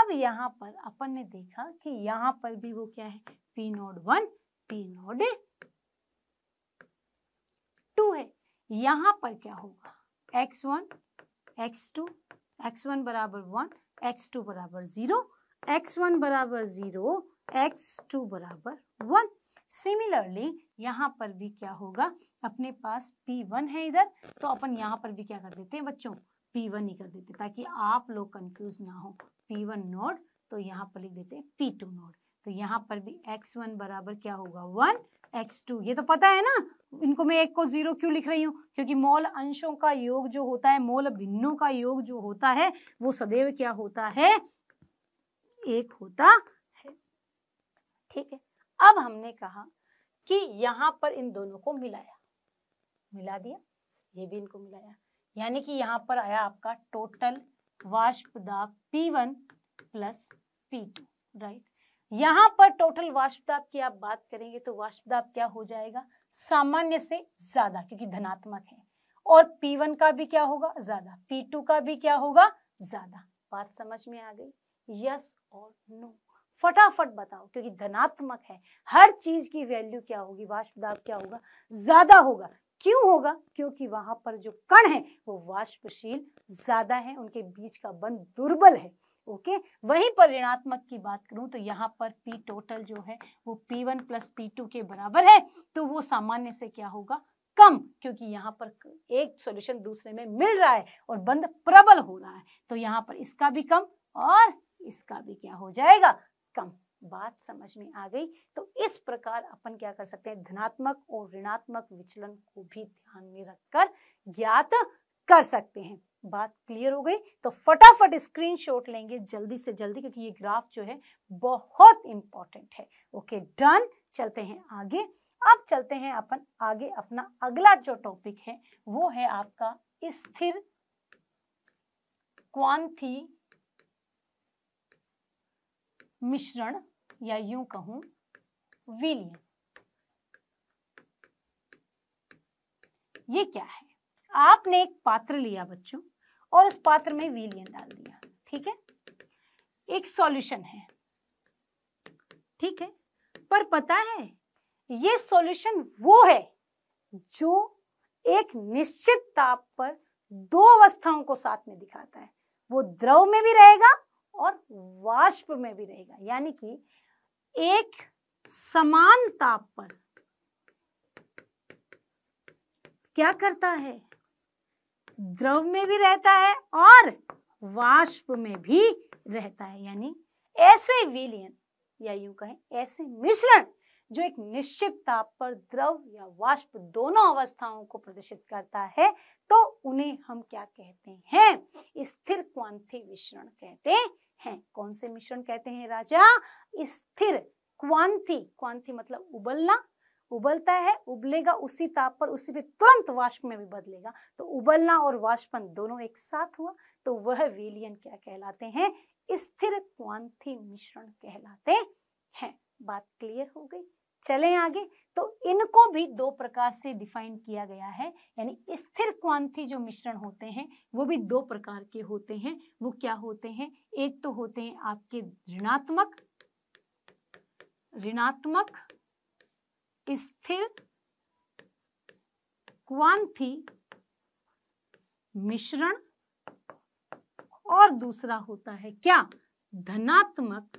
अब यहाँ पर अपन ने देखा कि यहाँ पर भी वो क्या है P node one P nought यहाँ पर क्या होगा X one X two X one बराबर वन एक्स टू बराबर ज़ीरो एक्स वन बराबर ज़ीरो एक्स टू बराबर वन सिमिलरली यहाँ पर भी क्या होगा अपने पास P1 है इधर तो अपन यहाँ पर भी क्या कर देते हैं बच्चों P1 ही कर देते ताकि आप लोग कंफ्यूज ना हो P1 नोड तो यहाँ पर लिख देते हैं P2 नोड तो यहाँ पर भी x1 बराबर क्या होगा वन एक्स टू ये तो पता है ना इनको मैं एक को जीरो क्यों लिख रही हूँ क्योंकि मोल अंशों का योग जो होता है मोल भिन्नों का योग जो होता है वो सदैव क्या होता है एक होता है ठीक है अब हमने कहा कि यहाँ पर इन दोनों को मिलाया मिला दिया ये भी इनको मिलाया यानी कि यहाँ पर आया आपका टोटल वाष्प दाब P1 प्लस टू राइट यहाँ पर टोटल वाष्पदाब की आप बात करेंगे तो वाष्पदाब क्या हो जाएगा सामान्य से ज्यादा क्योंकि धनात्मक है और P1 का भी क्या होगा ज्यादा P2 का भी क्या होगा ज्यादा बात समझ में आ गई यस और नो फटाफट बताओ क्योंकि धनात्मक है हर चीज की वैल्यू क्या होगी वाष्पदाब क्या होगा ज्यादा होगा क्यों होगा क्योंकि वहां पर जो कण है वो वाष्पशील ज्यादा है उनके बीच का बंध दुर्बल है ओके वहीं पर ऋणात्मक की बात करूं तो यहाँ पर पी टोटल जो है वो P one plus P two के बराबर है तो वो सामान्य से क्या होगा कम क्योंकि यहाँ पर एक सॉल्यूशन दूसरे में मिल रहा है और बंद प्रबल हो रहा है तो यहाँ पर इसका भी कम और इसका भी क्या हो जाएगा कम बात समझ में आ गई तो इस प्रकार अपन क्या कर सकते हैं धनात्मक और ऋणात्मक विचलन को भी ध्यान में रखकर ज्ञात कर सकते हैं बात क्लियर हो गई तो फटाफट स्क्रीनशॉट लेंगे जल्दी से जल्दी क्योंकि ये ग्राफ जो है बहुत इंपॉर्टेंट है ओके डन चलते हैं आगे अब चलते हैं अपन आगे अपना अगला जो टॉपिक है वो है आपका स्थिर क्वांथी मिश्रण या यूं कहूं विलियन ये क्या है आपने एक पात्र लिया बच्चों और उस पात्र में वीलियन डाल दिया ठीक है एक सॉल्यूशन है ठीक है पर पता है ये सॉल्यूशन वो है जो एक निश्चित ताप पर दो अवस्थाओं को साथ में दिखाता है वो द्रव में भी रहेगा और वाष्प में भी रहेगा यानी कि एक समान ताप पर क्या करता है द्रव में भी रहता है और वाष्प में भी रहता है यानी ऐसे विलियन या यूं कहें ऐसे मिश्रण जो एक निश्चित ताप पर द्रव या वाष्प दोनों अवस्थाओं को प्रदर्शित करता है तो उन्हें हम क्या कहते हैं स्थिर क्वांथी मिश्रण कहते हैं कौन से मिश्रण कहते हैं राजा स्थिर क्वांथी क्वांथी मतलब उबलना उबलता है उबलेगा उसी ताप पर उसी पे तुरंत वाष्प में भी बदलेगा तो उबलना और वाष्पन दोनों एक साथ हुआ तो वह विलियन क्या कहलाते हैं स्थिर क्वांथी मिश्रण कहलाते हैं बात क्लियर हो गई चले आगे तो इनको भी दो प्रकार से डिफाइन किया गया है यानी स्थिर क्वांथी जो मिश्रण होते हैं वो भी दो प्रकार के होते हैं वो क्या होते हैं एक तो होते हैं आपके ऋणात्मक ऋणात्मक स्थिर क्वांथी मिश्रण और दूसरा होता है क्या धनात्मक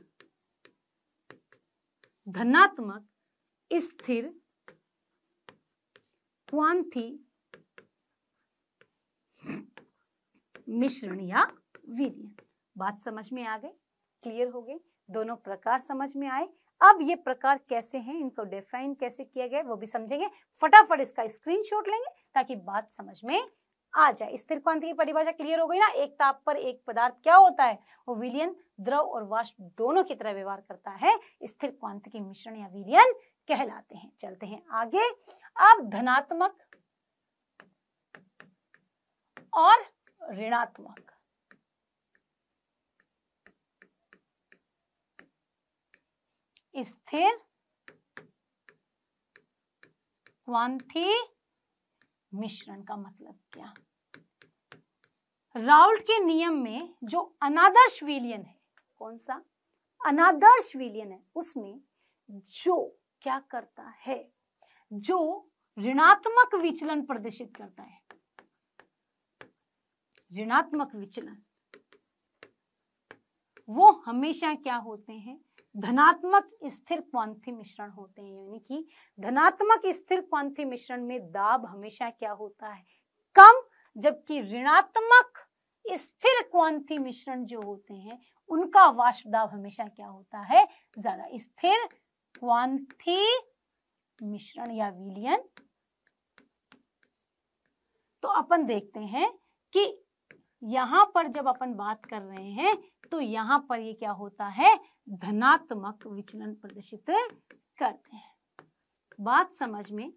धनात्मक स्थिर क्वांथी मिश्रण या वीर्य बात समझ में आ गई क्लियर हो गई दोनों प्रकार समझ में आए अब ये प्रकार कैसे हैं इनको डिफाइन कैसे किया गया वो भी समझेंगे फटाफट इसका स्क्रीनशॉट लेंगे ताकि बात समझ में आ जाए स्थिर क्वांत की परिभाषा क्लियर हो गई ना एक ताप पर एक पदार्थ क्या होता है वो विलियन द्रव और वाष्प दोनों की तरह व्यवहार करता है स्थिर क्वांत के मिश्रण या विलियन कहलाते हैं चलते हैं आगे अब धनात्मक और ऋणात्मक स्थिर क्वांथी मिश्रण का मतलब क्या राउल्ट के नियम में जो अनादर्श विलियन है कौन सा अनादर्श विलियन है उसमें जो क्या करता है जो ऋणात्मक विचलन प्रदर्शित करता है ऋणात्मक विचलन वो हमेशा क्या होते हैं धनात्मक स्थिर क्वांथी मिश्रण होते हैं यानी कि धनात्मक स्थिर क्वांथी मिश्रण में दाब हमेशा क्या होता है कम जबकि ऋणात्मक स्थिर क्वांथी मिश्रण जो होते हैं उनका वाष्प दाब हमेशा क्या होता है ज्यादा स्थिर क्वांथी मिश्रण या विलियन तो अपन देखते हैं कि यहां पर जब अपन बात कर रहे हैं तो यहां पर ये क्या होता है धनात्मक विचलन प्रदर्शित करते हैं बात समझ में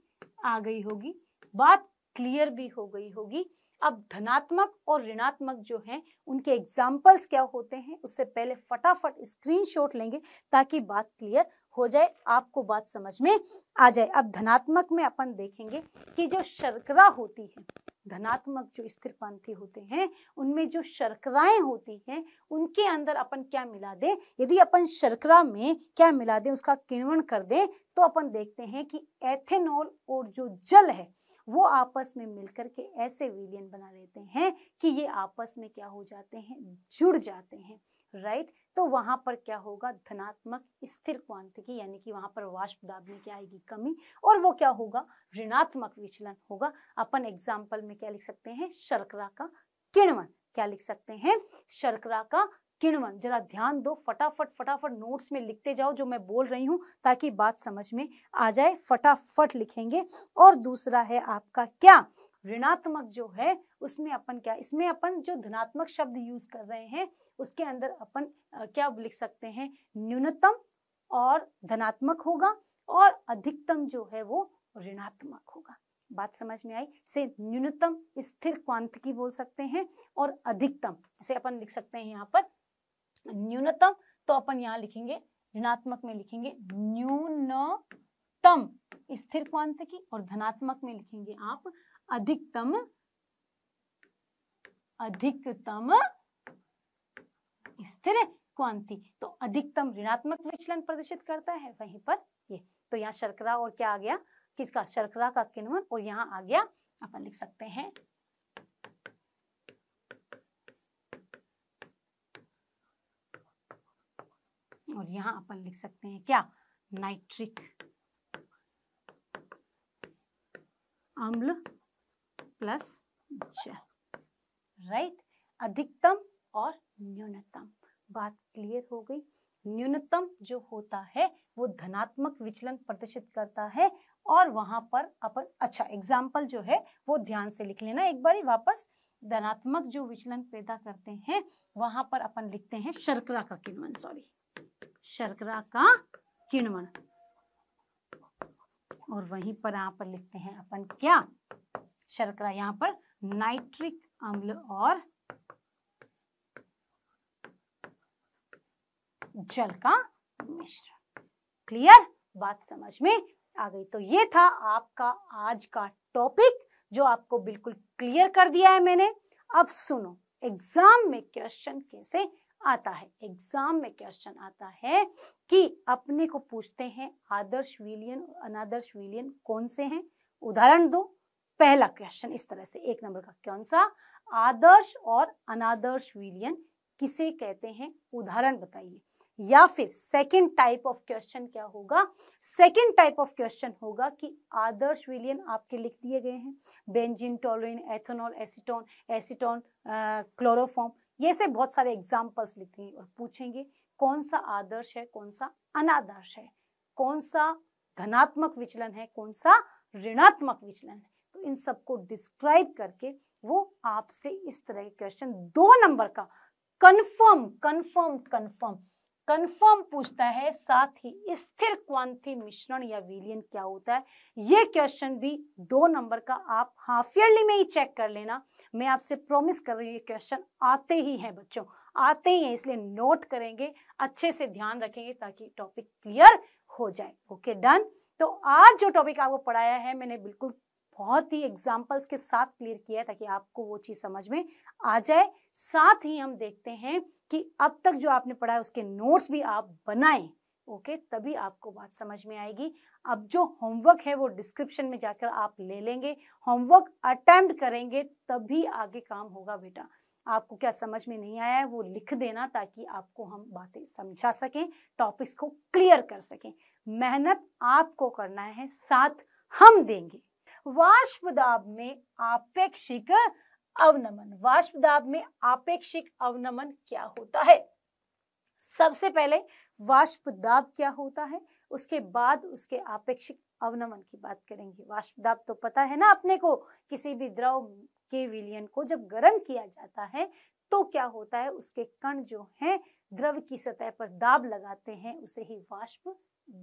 आ गई होगी बात क्लियर भी हो गई होगी अब धनात्मक और ऋणात्मक जो हैं उनके एग्जाम्पल्स क्या होते हैं उससे पहले फटाफट स्क्रीनशॉट लेंगे ताकि बात क्लियर हो जाए आपको बात समझ में आ जाए अब धनात्मक में अपन देखेंगे कि जो शर्करा होती है धनात्मक जो स्थिर पंथी होते हैं उनमें जो शर्कराएं होती हैं उनके अंदर अपन क्या मिला दें यदि अपन शर्करा में क्या मिला दें उसका किण्वन कर दें तो अपन देखते हैं कि एथेनॉल और जो जल है वो आपस में मिलकर के ऐसे विलियन बना लेते हैं कि ये आपस में क्या हो जाते हैं जुड़ जाते हैं राइट तो वहां पर क्या होगा धनात्मक स्थिर क्वांतिकी यानी कि वहां पर वाष्प दाब में क्या आएगी कमी और वो क्या होगा ऋणात्मक विचलन होगा अपन एग्जाम्पल में क्या लिख सकते हैं शर्करा का किण्वन क्या लिख सकते हैं शर्करा का किणवन जरा ध्यान दो फटाफट फटाफट नोट्स में लिखते जाओ जो मैं बोल रही हूँ ताकि बात समझ में आ जाए फटाफट लिखेंगे और दूसरा है आपका क्या ऋणात्मक जो है उसमें अपन क्या इसमें अपन जो धनात्मक शब्द यूज कर रहे हैं उसके अंदर अपन क्या लिख सकते हैं न्यूनतम और धनात्मक होगा और अधिकतम जो है वो ऋणात्मक होगा बात समझ में आई से न्यूनतम स्थिर क्वांत की बोल सकते हैं और अधिकतम जिसे अपन लिख सकते हैं यहाँ पर न्यूनतम तो अपन यहाँ लिखेंगे ऋणात्मक में लिखेंगे न्यूनतम स्थिर क्वांतिकी और धनात्मक में लिखेंगे आप अधिकतम अधिकतम स्थिर क्वांति तो अधिकतम ऋणात्मक विचलन प्रदर्शित करता है वहीं पर ये तो यहाँ शर्करा और क्या आ गया किसका शर्करा का किन्वन और यहाँ आ गया अपन लिख सकते हैं और यहाँ अपन लिख सकते हैं क्या नाइट्रिक अम्ल प्लस जल राइट अधिकतम और न्यूनतम बात क्लियर हो गई न्यूनतम जो होता है वो धनात्मक विचलन प्रदर्शित करता है और वहां पर अपन अच्छा एग्जाम्पल जो है वो ध्यान से लिख लेना एक बार वापस धनात्मक जो विचलन पैदा करते हैं वहां पर अपन लिखते हैं शर्करा का किण्वन सॉरी शर्करा का किण्वन और वहीं पर यहाँ पर लिखते हैं अपन क्या शर्करा यहाँ पर नाइट्रिक अम्ल और जल का मिश्रण क्लियर बात समझ में आ गई तो ये था आपका आज का टॉपिक जो आपको बिल्कुल क्लियर कर दिया है मैंने अब सुनो एग्जाम में क्वेश्चन कैसे आता है एग्जाम में क्वेश्चन आता है कि अपने को पूछते हैं आदर्श विलियन और अनादर्श विलियन कौन से हैं उदाहरण दो पहला क्वेश्चन इस तरह से एक नंबर का कौन सा आदर्श और अनादर्श विलियन किसे कहते हैं उदाहरण बताइए या फिर सेकंड टाइप ऑफ क्वेश्चन क्या होगा सेकंड टाइप ऑफ क्वेश्चन होगा कि आदर्श विलियन आपके लिख दिए गए हैं benzene toluene ethanol acetone acetone chloroform ये से बहुत सारे एग्जाम्पल्स लिखेंगे और पूछेंगे कौन सा आदर्श है कौन सा अनादर्श है कौन सा धनात्मक विचलन है कौन सा ऋणात्मक विचलन है तो इन सबको डिस्क्राइब करके वो आपसे इस तरह के क्वेश्चन दो नंबर का कन्फर्म कन्फर्म कन्फर्म कंफर्म पूछता है साथ ही स्थिर क्वांति मिश्रण या विलियन क्या होता है ये क्वेश्चन भी दो नंबर का आप हाफ ईयरली में ही चेक कर लेना मैं आपसे प्रॉमिस कर रही हूँ ये क्वेश्चन आते ही हैं बच्चों आते ही हैं इसलिए नोट करेंगे अच्छे से ध्यान रखेंगे ताकि टॉपिक क्लियर हो जाए ओके डन तो आज जो टॉपिक आपको पढ़ाया है मैंने बिल्कुल बहुत ही एग्जाम्पल्स के साथ क्लियर किया है ताकि आपको वो चीज़ समझ में आ जाए साथ ही हम देखते हैं कि अब तक जो आपने पढ़ा है उसके नोट्स भी आप बनाएं ओके तभी आपको बात समझ में आएगी अब जो होमवर्क है वो डिस्क्रिप्शन में जाकर आप ले लेंगे होमवर्क अटेम्प्ट करेंगे तभी आगे काम होगा बेटा आपको क्या समझ में नहीं आया है वो लिख देना ताकि आपको हम बातें समझा सकें टॉपिक्स को क्लियर कर सकें मेहनत आपको करना है साथ हम देंगे वाष्पदाब में आपेक्षिक अवनमन वाष्प दाब में आपेक्षिक अवनमन क्या होता है सबसे पहले वाष्प दाब क्या होता है उसके बाद उसके आपेक्षिक अवनमन की बात करेंगे वाष्प दाब तो पता है ना अपने को किसी भी द्रव के विलियन को जब गर्म किया जाता है तो क्या होता है उसके कण जो हैं द्रव की सतह पर दाब लगाते हैं उसे ही वाष्प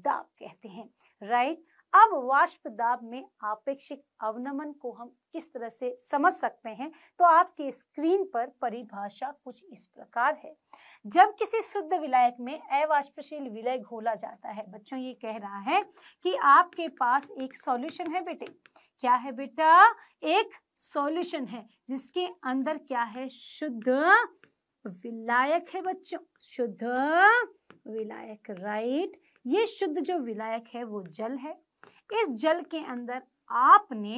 दाब कहते हैं राइट right? अब वाष्प दाब में आपेक्षिक अवनमन को हम किस तरह से समझ सकते हैं तो आपकी स्क्रीन पर परिभाषा कुछ इस प्रकार है जब किसी शुद्ध विलायक में अवाष्पशील विलय घोला जाता है बच्चों ये कह रहा है कि आपके पास एक सॉल्यूशन है बेटे क्या है बेटा एक सॉल्यूशन है जिसके अंदर क्या है शुद्ध विलायक है बच्चों शुद्ध विलायक राइट ये शुद्ध जो विलायक है वो जल है इस जल के अंदर आपने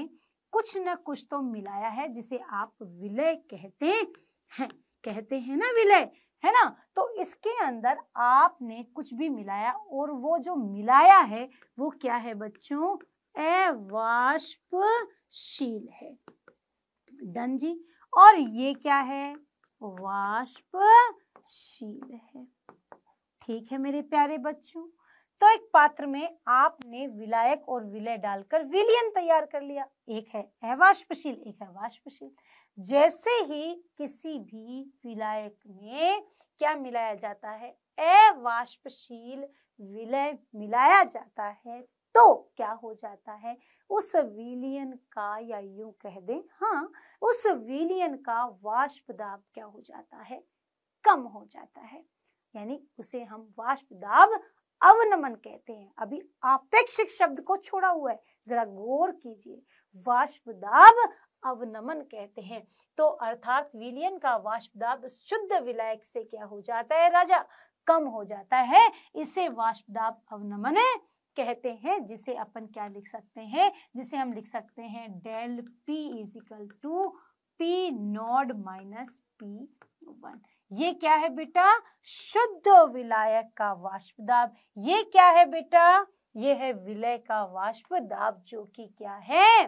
कुछ न कुछ तो मिलाया है जिसे आप विलय कहते हैं कहते हैं ना विलय है ना तो इसके अंदर आपने कुछ भी मिलाया और वो जो मिलाया है वो क्या है बच्चों अवाष्पशील है डन जी और ये क्या है वाष्पशील है ठीक है मेरे प्यारे बच्चों तो एक पात्र में आपने विलायक और विलय डालकर विलियन तैयार कर लिया एक है अवाष्पशील एक है वाष्पशील जैसे ही किसी भी विलायक में क्या मिलाया जाता है अवाष्पशील विलय मिलाया जाता है तो क्या हो जाता है उस विलियन का या यूं कह दें हाँ उस विलियन का वाष्प दाब क्या हो जाता है कम हो जाता है यानी उसे हम वाष्प दाब अवनमन कहते हैं अभी आपेक्षिक शब्द को छोड़ा हुआ है जरा गौर कीजिए वाष्पदाब अवनमन कहते हैं तो अर्थात विलियन का वाष्पदाब शुद्ध विलायक से क्या हो जाता है राजा कम हो जाता है इसे वाष्पदाब अवनमन कहते हैं जिसे अपन क्या लिख सकते हैं जिसे हम लिख सकते हैं del P is equal to P nought minus P one ये क्या है बेटा शुद्ध विलायक का वाष्प दाब ये क्या है बेटा ये है विलय का वाष्प दाब जो कि क्या है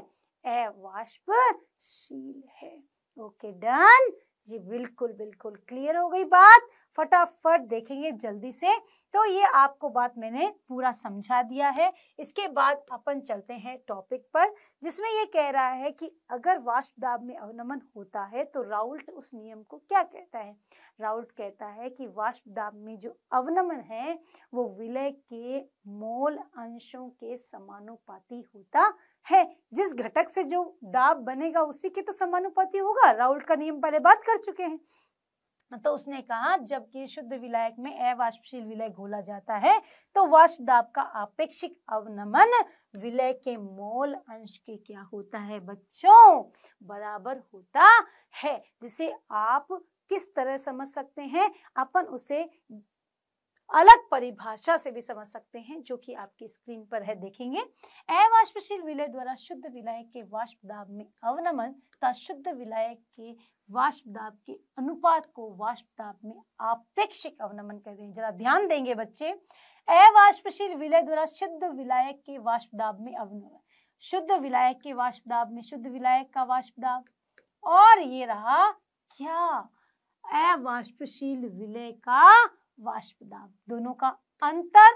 वाष्पशील है ओके डन जी बिल्कुल बिल्कुल क्लियर हो गई बात फटाफट देखेंगे जल्दी से तो ये आपको बात मैंने पूरा समझा दिया है इसके बाद अपन चलते हैं टॉपिक पर जिसमें ये कह रहा है कि अगर वाष्प दाब में अवनमन होता है तो राउल्ट उस नियम को क्या कहता है राउल्ट कहता है कि वाष्प दाब में जो अवनमन है वो विलय के मोल अंशों के समानुपाती होता है जिस घटक से जो दाब बनेगा उसी की तो समानुपाति होगा राउल का नियम पहले बात कर चुके हैं तो उसने कहा जबकि शुद्ध विलायक में अवाष्पशील विलय घोला जाता है तो वाष्प दाब का आपेक्षिक अवनमन विलय के मोल अंश के क्या होता है बच्चों बराबर होता है जिसे आप किस तरह समझ सकते हैं अपन उसे अलग परिभाषा से भी समझ सकते हैं जो कि आपकी स्क्रीन पर है देखेंगे अवाष्पशील विलय द्वारा शुद्ध विलय के वाष्प दाब में अवनमन तथा शुद्ध विलय के वाष्प दाब के अनुपात को वाष्प दाब में आपेक्षिक अवनमन कहते हैं जरा ध्यान देंगे बच्चे अवाष्पशील विलय द्वारा शुद्ध विलय के वाष्प दाब में अवनमन शुद्ध विलय के वाष्प दाब में शुद्ध विलय का वाष्प दाब और ये रहा क्या अवाष्पशील विलय का वाष्पदाब दोनों का अंतर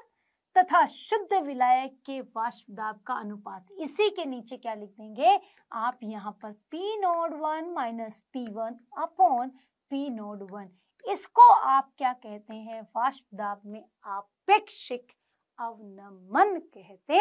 तथा शुद्ध विलायक के वाष्पदाब का अनुपात इसी के नीचे क्या लिख देंगे आप यहाँ पर P node one minus P one upon P node one इसको आप क्या कहते हैं वाष्पदाब में आपेक्षिक अवनमन कहते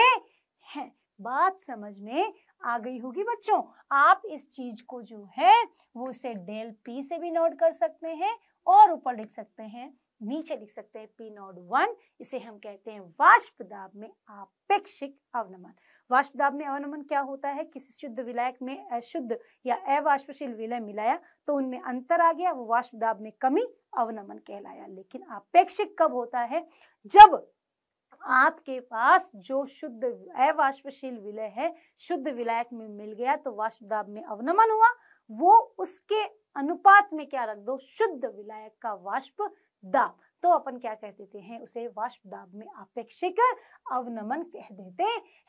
हैं बात समझ में आ गई होगी बच्चों आप इस चीज को जो है वो उसे डेल पी से भी नोट कर सकते हैं और ऊपर लिख सकते हैं नीचे लिख सकते हैं पी नॉट वन इसे हम कहते हैं वाष्प दाब में आपेक्षिक अवनमन वाष्प दाब में अवनमन क्या होता है किसी शुद्ध विलायक में अशुद्ध या अवाष्पशील विलय मिलाया तो उनमें अंतर आ गया वो वाष्प दाब में कमी अवनमन कहलाया लेकिन आपेक्षिक कब होता है जब आपके पास जो शुद्ध अवाष्पशील विलय है शुद्ध विलायक में मिल गया तो वाष्प दाब में अवनमन हुआ वो उसके अनुपात में क्या रख दो शुद्ध विलायक का वाष्प दाब तो अपन क्या कह देते हैं उसे वाष्प दाब में अपेक्षिक अवनमन कह देते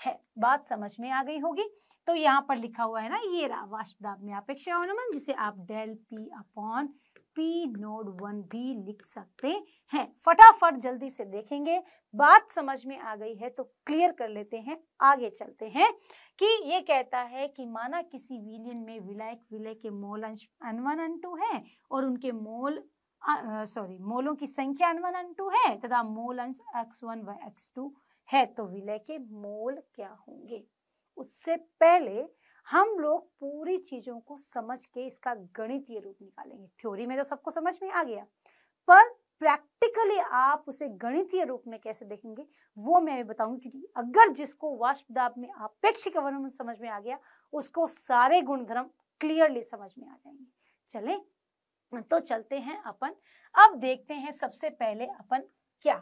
हैं बात समझ में आ गई होगी तो यहाँ पर लिखा हुआ है ना ये रहा वाष्प दाब में अपेक्षा अवनमन जिसे आप del P upon P node one भी लिख सकते हैं फटाफट जल्दी से देखेंगे बात समझ में आ गई है तो क्लियर कर लेते हैं आगे चलते हैं कि ये कहता है कि माना किसी विलियन में विलायक विलय के मोल अंश अनवन अन टू है और उनके मोल सॉरी मोलों की संख्या एन वन एन टू है तथा मोल अंश एक्स वन व एक्स टू है तो विलय के मोल क्या होंगे उससे पहले हम लोग पूरी चीजों को समझ के इसका गणितीय रूप निकालेंगे थ्योरी में तो सबको समझ में आ गया पर प्रैक्टिकली आप उसे गणितीय रूप में कैसे देखेंगे वो मैं बताऊंगी क्योंकि अगर जिसको वाष्प दाब में अपेक्षिक अवनमन समझ में आ गया उसको सारे गुणधर्म क्लियरली समझ में आ जाएंगे चलें तो चलते हैं अपन अब देखते हैं सबसे पहले अपन क्या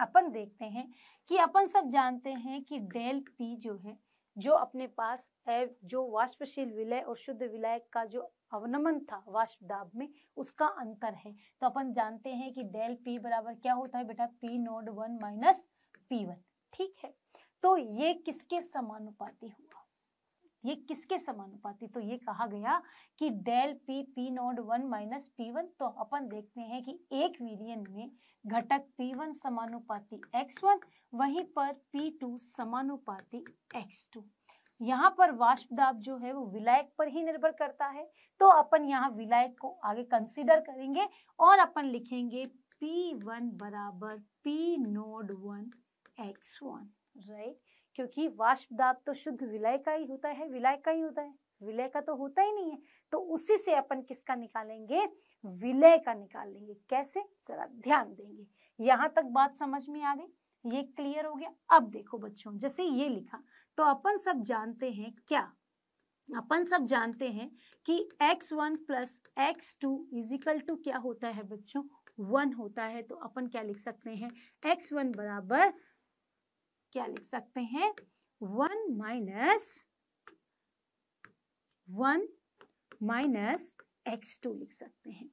अपन देखते हैं कि अपन सब जानते हैं कि डेल पी जो है जो अपने पास है जो वाष्पशील विलय और शुद्ध विलय का जो अवनमन था वाष्प दाब में उसका अंतर है तो अपन जानते हैं कि डेल पी बराबर क्या होता है बेटा P node one minus P one ठीक है तो ये किसके समानुपाती हो ये किसके समानुपाती तो ये कहा गया कि del P P node one minus P one तो अपन देखते हैं कि एक वीरियन में घटक पी वन समानुपाती एक्स वन वहीं पर पी टू समानुपाती एक्स टू यहाँ पर वाष्प दाब जो है वो विलायक पर ही निर्भर करता है तो अपन यहाँ विलायक को आगे कंसिडर करेंगे और अपन लिखेंगे पी वन बराबर P node one X one right क्योंकि वाष्प दाब तो शुद्ध विलय का ही होता है विलय का ही होता है विलय का तो होता ही नहीं है तो उसी से अपन किसका निकालेंगे विलय का निकाल लेंगे कैसे जरा ध्यान देंगे यहाँ तक बात समझ में आ गई ये क्लियर हो गया अब देखो बच्चों जैसे ये लिखा तो अपन सब जानते हैं क्या अपन सब जानते हैं कि x1 one plus X two is equal to क्या होता है बच्चों वन होता है तो अपन क्या लिख सकते हैं x1 वन बराबर क्या लिख सकते हैं one minus one minus X two लिख सकते हैं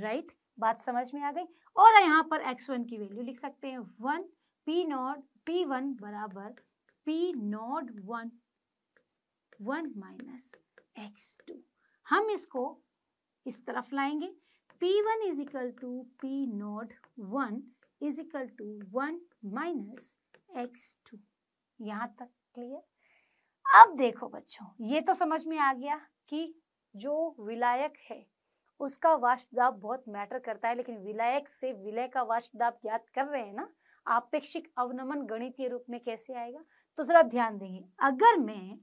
राइट right? बात समझ में आ गई और यहाँ पर एक्स वन की वैल्यू लिख सकते हैं one P nought P one बराबर P not one one minus X two हम इसको इस तरफ लाएंगे P one is equal to P not one is equal to one minus X two यहाँ तक क्लियर अब देखो बच्चों ये तो समझ में आ गया कि जो विलायक है उसका वाष्प दाब बहुत मैटर करता है लेकिन विलायक से विलय का वाष्प दाब ज्ञात कर रहे हैं ना आपेक्षिक अवनमन गणितीय रूप में कैसे आएगा तो जरा ध्यान देंगे अगर मैं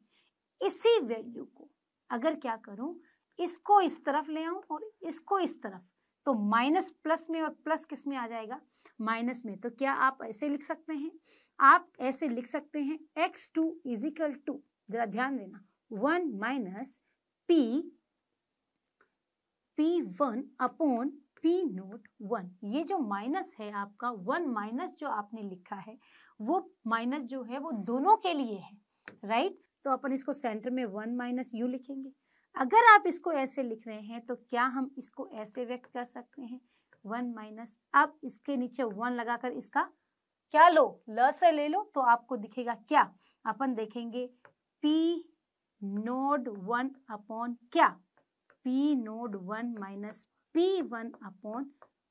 इसी वैल्यू को अगर क्या करूं इसको इस तरफ ले आऊं और इसको इस तरफ तो माइनस प्लस में और प्लस किस में आ जाएगा माइनस में तो क्या आप ऐसे लिख सकते हैं आप ऐसे लिख सकते हैं एक्स टू इजिकल टू जरा ध्यान देना one minus P P one upon P nought one ये जो माइनस है आपका वन माइनस जो आपने लिखा है वो माइनस जो है वो दोनों के लिए है राइट right? तो अपन इसको सेंटर में वन माइनस यू लिखेंगे अगर आप इसको ऐसे लिख रहे हैं तो क्या हम इसको ऐसे व्यक्त कर सकते हैं वन माइनस आप इसके नीचे वन लगाकर इसका क्या लो ल से ले लो तो आपको दिखेगा क्या अपन देखेंगे पी नोड वन अपॉन क्या P node one minus P one upon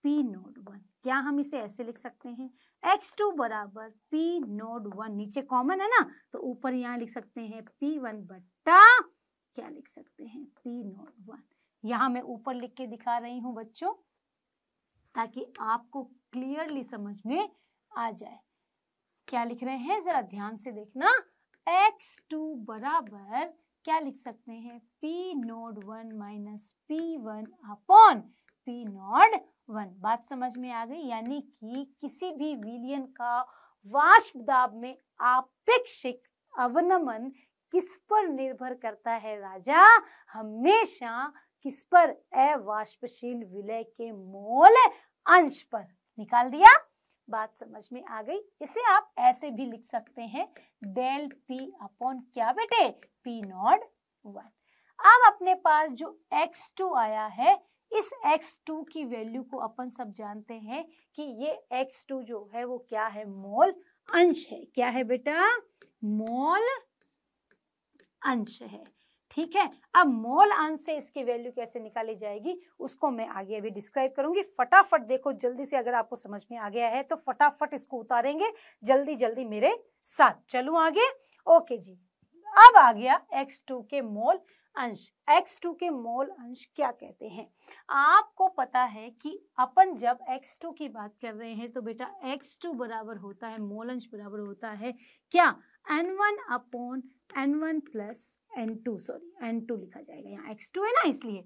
P node one क्या हम इसे ऐसे लिख सकते हैं एक्स टू बराबर पी नोड वन नीचे कॉमन है ना तो ऊपर यहाँ लिख सकते हैं पी वन बट्टा क्या लिख सकते हैं पी नॉट वन यहाँ मैं ऊपर लिख के दिखा रही हूँ बच्चों ताकि आपको क्लियरली समझ में आ जाए क्या लिख रहे हैं जरा ध्यान से देखना X2 बराबर क्या लिख सकते हैं P nought one minus P one upon P node one बात समझ में आ गई यानी कि किसी भी विलियन का वाष्प दाब में आपेक्षिक अवनमन किस पर निर्भर करता है राजा हमेशा किस पर अवाष्पशील विलय के मोल अंश पर निकाल दिया बात समझ में आ गई इसे आप ऐसे भी लिख सकते हैं डेल पी अपॉन क्या बेटे पी नॉट वन अब अपने पास जो एक्स टू आया है इस एक्स टू की वैल्यू को अपन सब जानते हैं कि ये एक्स टू जो है वो क्या है मोल अंश है क्या है बेटा मोल अंश है ठीक है अब मोल अंश से इसकी वैल्यू कैसे निकाली जाएगी उसको मैं आगे अभी डिस्क्राइब करूंगी फटाफट देखो जल्दी से अगर आपको समझ में आ गया है तो फटाफट इसको उतारेंगे जल्दी जल्दी मेरे साथ चलू आगे ओके जी अब आ गया टू के मोल अंश x2 के मोल अंश क्या कहते हैं आपको पता है कि अपन जब x2 की बात कर रहे हैं तो बेटा x2 बराबर होता है मोल अंश बराबर होता है क्या N one upon N one plus N two sorry N two लिखा जाएगा यहाँ टू है ना इसलिए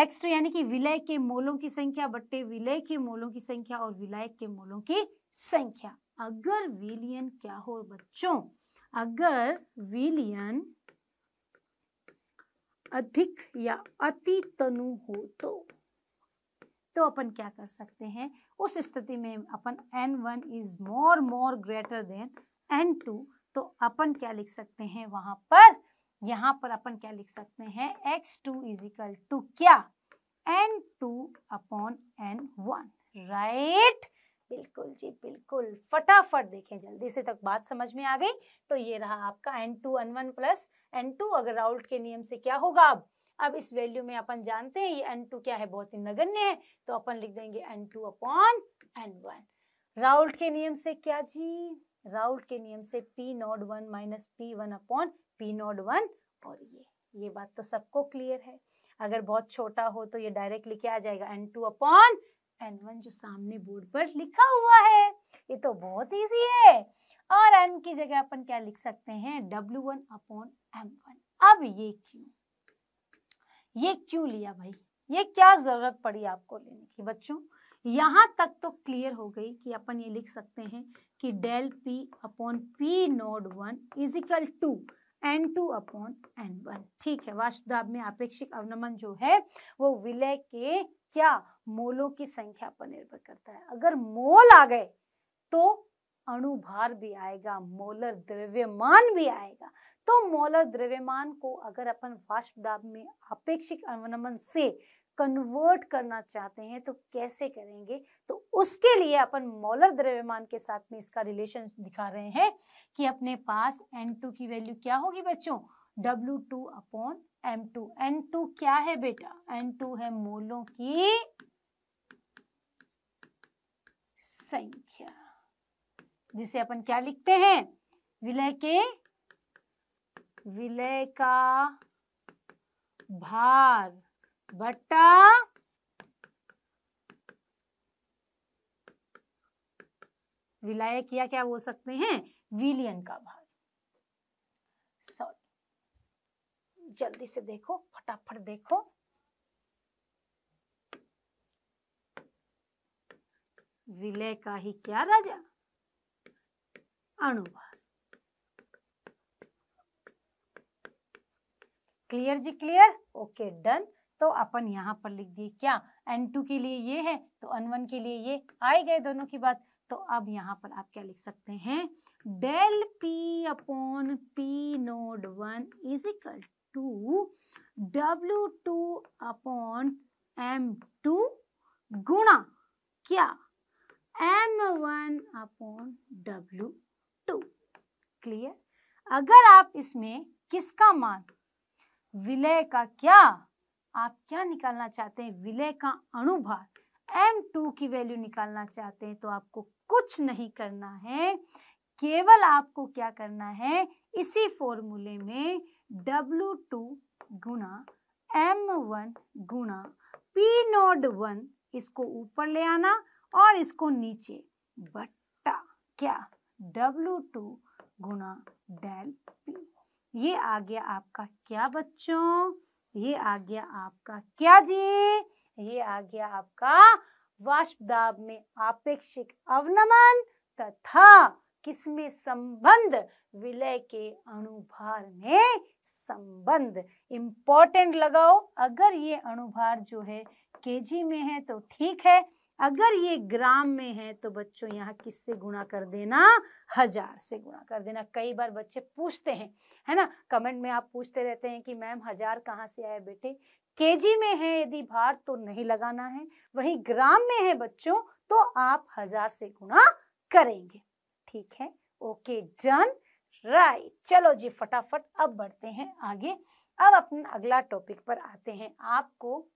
एक्स टू यानी कि विलय के मोलों की संख्या बट्टे विलय के मोलों की संख्या और विलय के मोलों की संख्या अगर विलियन क्या हो बच्चों अगर विलियन अधिक या अति तनु हो तो तो अपन क्या कर सकते हैं उस स्थिति में अपन N one is more more greater than N two तो अपन क्या लिख सकते हैं वहां पर यहाँ पर अपन क्या लिख सकते हैं एक्स टू इजिकल टू क्या N two upon N one right बिल्कुल जी बिल्कुल फटाफट देखें जल्दी से तक बात समझ में आ गई तो ये रहा आपका N two N one plus N two अगर राउल्ट के नियम से क्या होगा अब अब इस वैल्यू में अपन जानते हैं ये एन टू क्या है बहुत ही नगण्य है तो अपन लिख देंगे N two upon N one Raoult के नियम से क्या जी राउल के नियम से P not one minus P one upon P not one और ये ये बात तो सबको क्लियर है अगर बहुत छोटा हो तो ये डायरेक्ट लिखे आ जाएगा N two upon N one जो सामने बोर्ड पर लिखा हुआ है ये तो बहुत ईजी है और एन की जगह अपन क्या लिख सकते हैं W one upon M one अब ये क्यों ये क्यों लिया भाई ये क्या जरूरत पड़ी आपको लेने की बच्चों यहाँ तक तो क्लियर हो गई कि अपन ये लिख सकते हैं कि del P upon P node one is equal to N two upon N one ठीक है वास्तव में अपेक्षिक अवनमन जो है वो विलय के क्या मोलों की संख्या पर निर्भर करता है अगर मोल आ गए तो अणुभार भी आएगा मोलर द्रव्यमान भी आएगा तो मोलर द्रव्यमान को अगर अपन वाष्प दाब में अपेक्षिक अवनमन से कन्वर्ट करना चाहते हैं तो कैसे करेंगे तो उसके लिए अपन मोलर द्रव्यमान के साथ में इसका रिलेशन दिखा रहे हैं कि अपने पास N2 की वैल्यू क्या होगी बच्चों W2 two upon M two N two क्या है बेटा N2 है मोलों की संख्या जिसे अपन क्या लिखते हैं विलय के विलय का भार बट्टा विलायक किया क्या बोल सकते हैं विलियन का भाग सॉरी जल्दी से देखो फटाफट देखो विलय का ही क्या राजा अणुभार क्लियर जी क्लियर ओके डन तो अपन यहाँ पर लिख दिए क्या एन टू के लिए ये है तो अन वन के लिए ये आए गए दोनों की बात तो अब यहाँ पर आप क्या लिख सकते हैं del P upon P node one is equal to W two upon M two गुणा क्या M one upon W two clear अगर आप इसमें किसका मान विलय का क्या आप क्या निकालना चाहते हैं विलय का अणुभार टू की वैल्यू निकालना चाहते हैं तो आपको कुछ नहीं करना है केवल आपको क्या करना है इसी फॉर्मूले में W2 गुना वन गुना पी नोड वन इसको ऊपर ले आना और इसको नीचे बट्टा क्या W2 गुना डेल पी ये आ गया आपका क्या बच्चों ये आ गया आपका क्या जी ये आ गया आपका वाष्पदाब में आपेक्षिक अवनमन तथा किसमें संबंध विलय के अणुभार में संबंध इंपॉर्टेंट लगाओ अगर ये अणुभार जो है केजी में है तो ठीक है अगर ये ग्राम में है तो बच्चों यहाँ किससे गुणा कर देना हजार से गुणा कर देना कई बार बच्चे पूछते हैं है ना कमेंट में आप पूछते रहते हैं कि मैम हजार कहाँ से आया बेटे केजी में है यदि भार तो नहीं लगाना है वही ग्राम में है बच्चों तो आप हजार से गुणा करेंगे ठीक है ओके डन राइट चलो जी फटाफट अब बढ़ते हैं आगे अब अपने अगला टॉपिक पर आते हैं आपको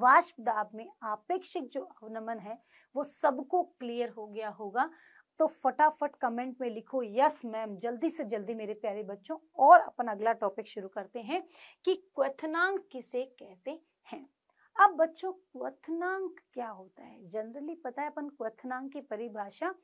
वाष्प दाब में आपेक्षिक जो अवनमन है वो सबको क्लियर हो गया होगा तो फटाफट कमेंट में लिखो यस मैम जल्दी से जल्दी मेरे प्यारे बच्चों और अपन अगला टॉपिक शुरू करते हैं कि क्वथनांक किसे कहते हैं अब बच्चों क्वथनांक क्या होता है जनरली पता है अपन क्वथनांक की परिभाषा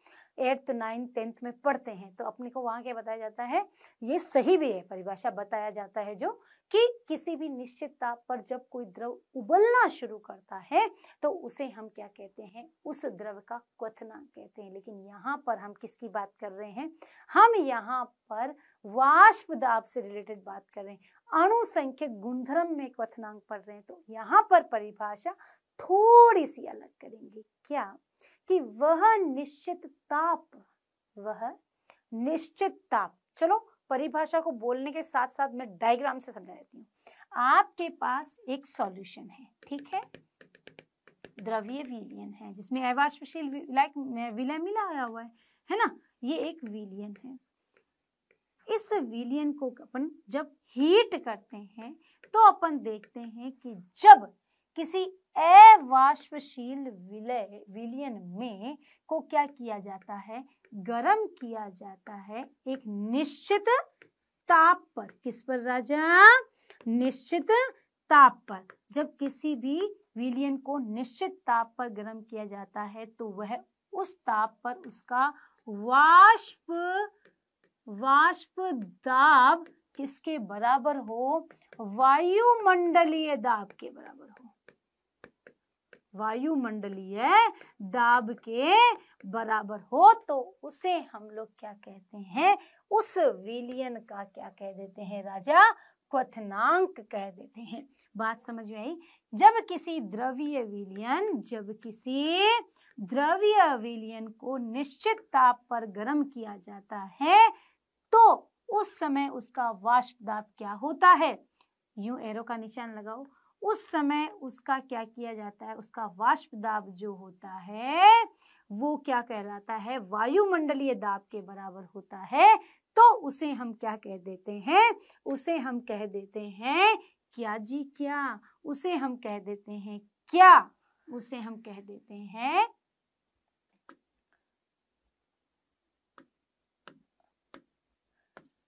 एट्थ नाइन्थ टेंथ में पढ़ते हैं तो अपने को वहाँ क्या बताया जाता है ये सही भी है परिभाषा बताया जाता है जो कि किसी भी निश्चित ताप पर जब कोई द्रव उबलना शुरू करता है तो उसे हम क्या कहते हैं उस द्रव का क्वना कहते हैं लेकिन यहाँ पर हम किसकी बात कर रहे हैं हम यहाँ पर वाष्प दाब से रिलेटेड बात कर रहे हैं अणुसंख्यक गुणधर्म में क्वथनांक पढ़ रहे हैं तो यहाँ पर परिभाषा थोड़ी सी अलग करेंगे क्या कि वह निश्चित ताप वह निश्चित ताप चलो परिभाषा को बोलने के साथ साथ मैं डायग्राम से समझा देती हूँ आपके पास एक सॉल्यूशन है ठीक है द्रव्य विलियन है जिसमें अवाष्पशील लाइक विलय मिला आया हुआ है है ना ये एक विलियन है इस विलियन को अपन जब हीट करते हैं तो अपन देखते हैं कि जब किसी अवाष्पशील विलय विलियन में को क्या किया जाता है गर्म किया जाता है एक निश्चित ताप पर किस पर राजा निश्चित ताप पर जब किसी भी विलियन को निश्चित ताप पर गर्म किया जाता है तो वह उस ताप पर उसका वाष्प वाष्प दाब किसके बराबर हो वायुमंडलीय दाब के बराबर हो वायुमंडलीय दाब के बराबर हो तो उसे हम लोग क्या कहते हैं उस विलियन का क्या कह देते हैं राजा क्वनाक कह देते हैं बात समझ में आई जब किसी द्रव्य विलियन जब किसी द्रव्य विलियन को निश्चित ताप पर गर्म किया जाता है तो उस समय उसका वाष्प दाब क्या होता है यूं एरो का निशान लगाओ उस समय उसका क्या किया जाता है उसका वाष्प दाब जो होता है वो क्या कहलाता है वायुमंडलीय दाब के बराबर होता है तो उसे हम क्या कह देते हैं उसे हम कह देते हैं क्या जी क्या उसे हम कह देते हैं क्या उसे हम कह देते हैं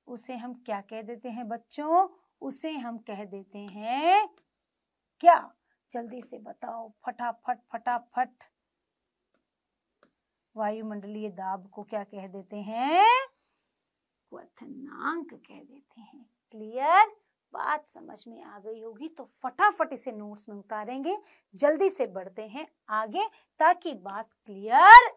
उसे हम क्या कह देते हैं बच्चों उसे हम कह देते हैं क्या जल्दी से बताओ फटाफट फटाफट वायुमंडलीय दाब को क्या कह देते हैं क्वथनांक कह देते हैं क्लियर बात समझ में आ गई होगी तो फटाफट इसे नोट्स में उतारेंगे जल्दी से बढ़ते हैं आगे ताकि बात क्लियर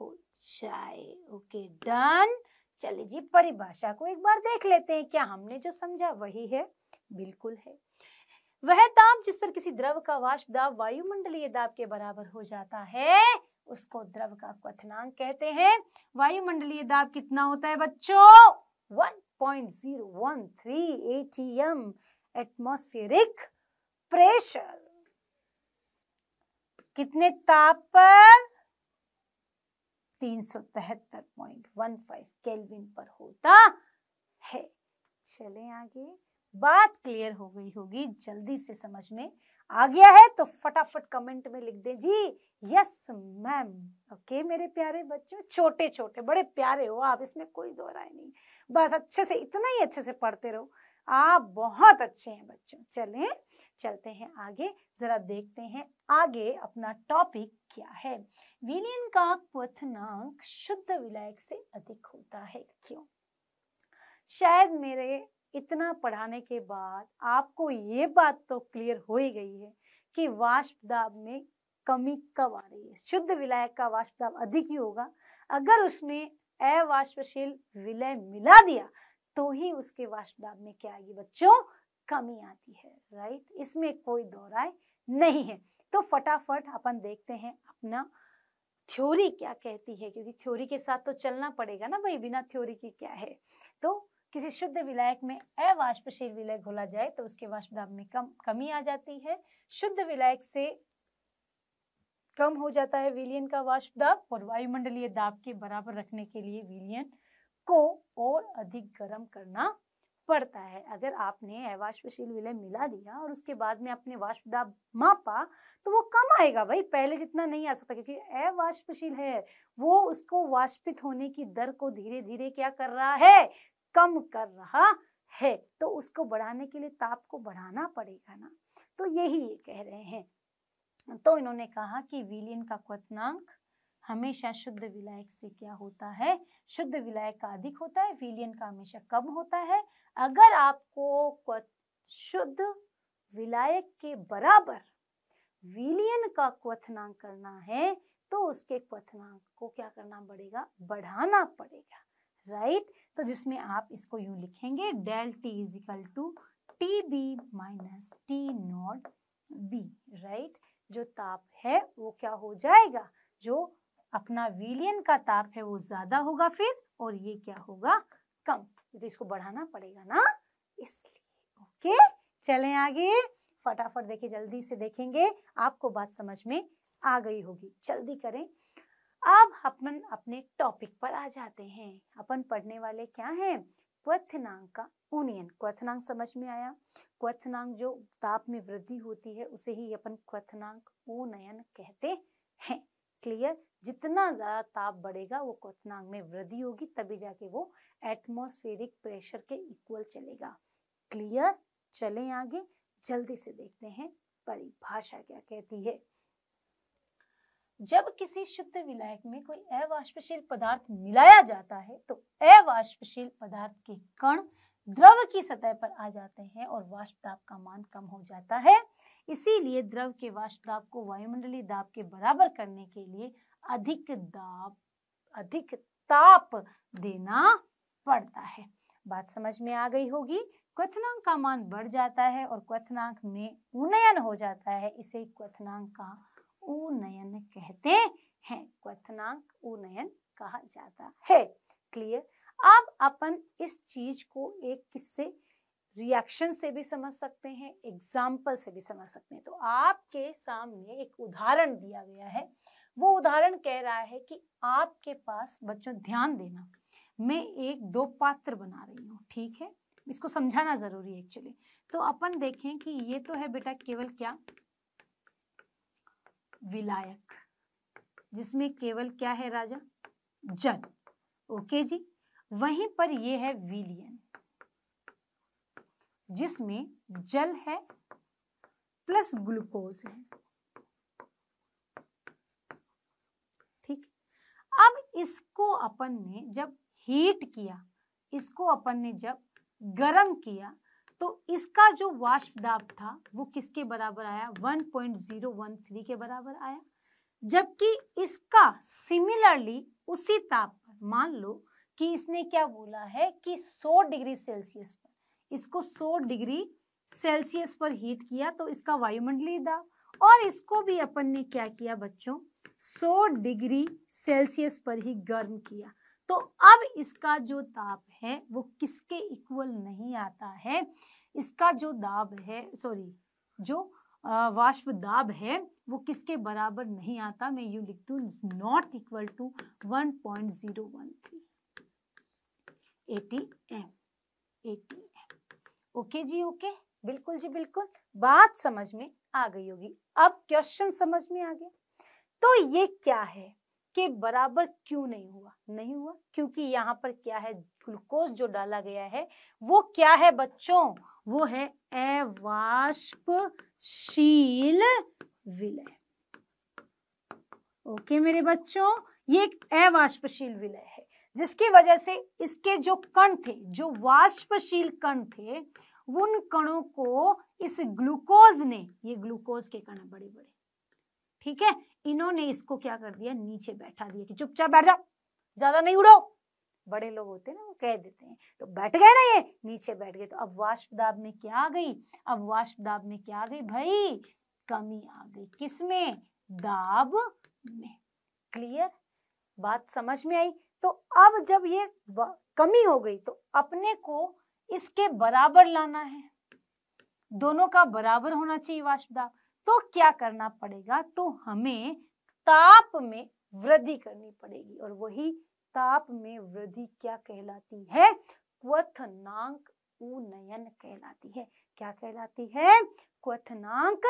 हो जाए ओके डन चलिए जी परिभाषा को एक बार देख लेते हैं क्या हमने जो समझा वही है बिल्कुल है वह दाब जिस पर किसी द्रव का वाष्प दाब वायुमंडलीय दाब के बराबर हो जाता है उसको द्रव का क्वनांक कहते हैं वायुमंडलीय दाब कितना होता है बच्चों 1.013 एटीएम एटमॉस्फेरिक प्रेशर कितने ताप पर 373.15 केल्विन पर होता है चले आगे बात क्लियर हो गई होगी जल्दी से समझ में आ गया है तो फटाफट कमेंट में लिख दें जी यस मैम ओके मेरे प्यारे बच्चों छोटे छोटे बड़े प्यारे हो आप इसमें कोई दो राय नहीं बस अच्छे से इतना ही अच्छे से पढ़ते रहो आप बहुत अच्छे हैं बच्चों चलें चलते हैं आगे जरा देखते हैं आगे अपना टॉपिक क्या है विलियन का क्वनाक शुद्ध विलायक से अधिक होता है क्यों शायद मेरे इतना पढ़ाने के बाद आपको ये बात तो क्लियर हो ही गई है कि वाष्प दाब में कमी कब आ रही है शुद्ध विलायक का वाष्प दाब अधिक ही होगा अगर उसमें अवाष्पशील विलय मिला दिया तो ही उसके वाष्प दाब में क्या आएगी बच्चों कमी आती है राइट इसमें कोई दो राय नहीं है तो फटाफट अपन देखते हैं अपना थ्योरी क्या कहती है क्योंकि थ्योरी के साथ तो चलना पड़ेगा ना भाई बिना थ्योरी के क्या है तो किसी शुद्ध विलायक में अवाष्पशील विलय घोला जाए तो उसके वाष्प दाब में कम कमी आ जाती है शुद्ध विलायक से कम हो जाता है विलियन का वाष्प दाब और वायुमंडलीय दाब के बराबर रखने के लिए विलियन को और अधिक गर्म करना पड़ता है अगर आपने अवाष्पशील विलय मिला दिया और उसके बाद में आपने वाष्प दाब मापा तो वो कम आएगा भाई पहले जितना नहीं आ सकता क्योंकि अवाष्पशील है वो उसको वाष्पित होने की दर को धीरे धीरे क्या कर रहा है कम कर रहा है तो उसको बढ़ाने के लिए ताप को बढ़ाना पड़ेगा ना तो यही ये कह रहे हैं तो इन्होंने कहा कि विलियन का क्वनांक हमेशा शुद्ध विलायक से क्या होता है शुद्ध विलायक का अधिक होता है विलियन का हमेशा कम होता है अगर आपको शुद्ध विलायक के बराबर विलियन का क्वथनांक करना है तो उसके क्वथनांक को क्या करना पड़ेगा बढ़ाना पड़ेगा राइट right? तो जिसमें आप इसको यू लिखेंगे del T is equal to T B minus T not B right जो ताप है वो क्या हो जाएगा जो अपना विलियन का ताप है वो ज्यादा होगा फिर और ये क्या होगा कम तो इसको बढ़ाना पड़ेगा ना इसलिए ओके चलें आगे फटाफट देखिए जल्दी से देखेंगे आपको बात समझ में आ गई होगी जल्दी करें अब अपन अपने टॉपिक पर आ जाते हैं अपन पढ़ने वाले क्या हैं क्वथनांग का ऊनियन क्वथनांग समझ में आया क्वथनांग जो ताप में वृद्धि होती है उसे ही अपन क्वथनांक ऊनयन कहते हैं क्लियर जितना ज़्यादा ताप बढ़ेगा वो क्वथनांग में वृद्धि होगी तभी जाके वो एटमोस्फेरिक प्रेशर के इक्वल चलेगा क्लियर चलें आगे जल्दी से देखते हैं परिभाषा क्या कहती है जब किसी शुद्ध विलायक में कोई अवाष्पशील पदार्थ मिलाया जाता है तो अवाष्पशील पदार्थ के कण द्रव की सतह पर आ जाते हैं और वाष्प दाब का मान कम हो जाता है इसीलिए द्रव के वाष्प दाब को वायुमंडलीय दाब के बराबर करने के लिए अधिक दाब अधिक ताप देना पड़ता है बात समझ में आ गई होगी क्वथनांक का मान बढ़ जाता है और क्वथनांक में उन्नयन हो जाता है इसे क्वथनांक का उनयन कहते हैं क्वनाक उनयन कहा जाता है क्लियर अब अपन इस चीज को एक किससे रिएक्शन से भी समझ सकते हैं एग्जाम्पल से भी समझ सकते हैं तो आपके सामने एक उदाहरण दिया गया है वो उदाहरण कह रहा है कि आपके पास बच्चों ध्यान देना मैं एक दो पात्र बना रही हूँ ठीक है इसको समझाना जरूरी है एक्चुअली तो अपन देखें कि ये तो है बेटा केवल क्या विलायक जिसमें केवल क्या है राजा जल ओके जी वहीं पर यह है विलियन जिसमें जल है प्लस ग्लूकोज है ठीक अब इसको अपन ने जब हीट किया इसको अपन ने जब गरम किया तो इसका जो वाष्प दाब था वो किसके बराबर आया 1.013 के बराबर आया जबकि इसका सिमिलरली उसी ताप पर मान लो कि इसने क्या बोला है कि 100 डिग्री सेल्सियस पर इसको 100 डिग्री सेल्सियस पर हीट किया तो इसका वायुमंडलीय दाब और इसको भी अपन ने क्या किया बच्चों 100 डिग्री सेल्सियस पर ही गर्म किया तो अब इसका जो ताप है वो किसके इक्वल नहीं आता है इसका जो दाब है सॉरी जो वाष्प दाब है वो किसके बराबर नहीं आता मैं यू लिख दूँ not equal to one point zero one three A T M A T M okay जी ओके बिल्कुल जी बिल्कुल बात समझ में आ गई होगी अब क्वेश्चन समझ में आ गया तो ये क्या है के बराबर क्यों नहीं हुआ नहीं हुआ क्योंकि यहाँ पर क्या है ग्लूकोज जो डाला गया है वो क्या है बच्चों वो है अवाष्पशील विलय ओके मेरे बच्चों ये एक अवाष्पशील विलय है जिसकी वजह से इसके जो कण थे जो वाष्पशील कण थे उन कणों को इस ग्लूकोज ने ये ग्लूकोज के कण बड़े बड़े ठीक है इन्होंने इसको क्या कर दिया नीचे बैठा दिया कि चुपचाप बैठ जाओ ज्यादा नहीं उड़ो बड़े लोग होते हैं ना वो कह देते हैं तो बैठ गए ना ये नीचे बैठ गए तो अब वाष्प दाब में क्या आ गई अब वाष्प दाब में क्या आ गई भाई कमी आ गई किसमें दाब में क्लियर बात समझ में आई तो अब जब ये कमी हो गई तो अपने को इसके बराबर लाना है दोनों का बराबर होना चाहिए वाष्प दाब तो क्या करना पड़ेगा तो हमें ताप में वृद्धि करनी पड़ेगी और वही ताप में वृद्धि क्या कहलाती है क्वथनांक उन्नयन कहलाती है क्या कहलाती है क्वथनांक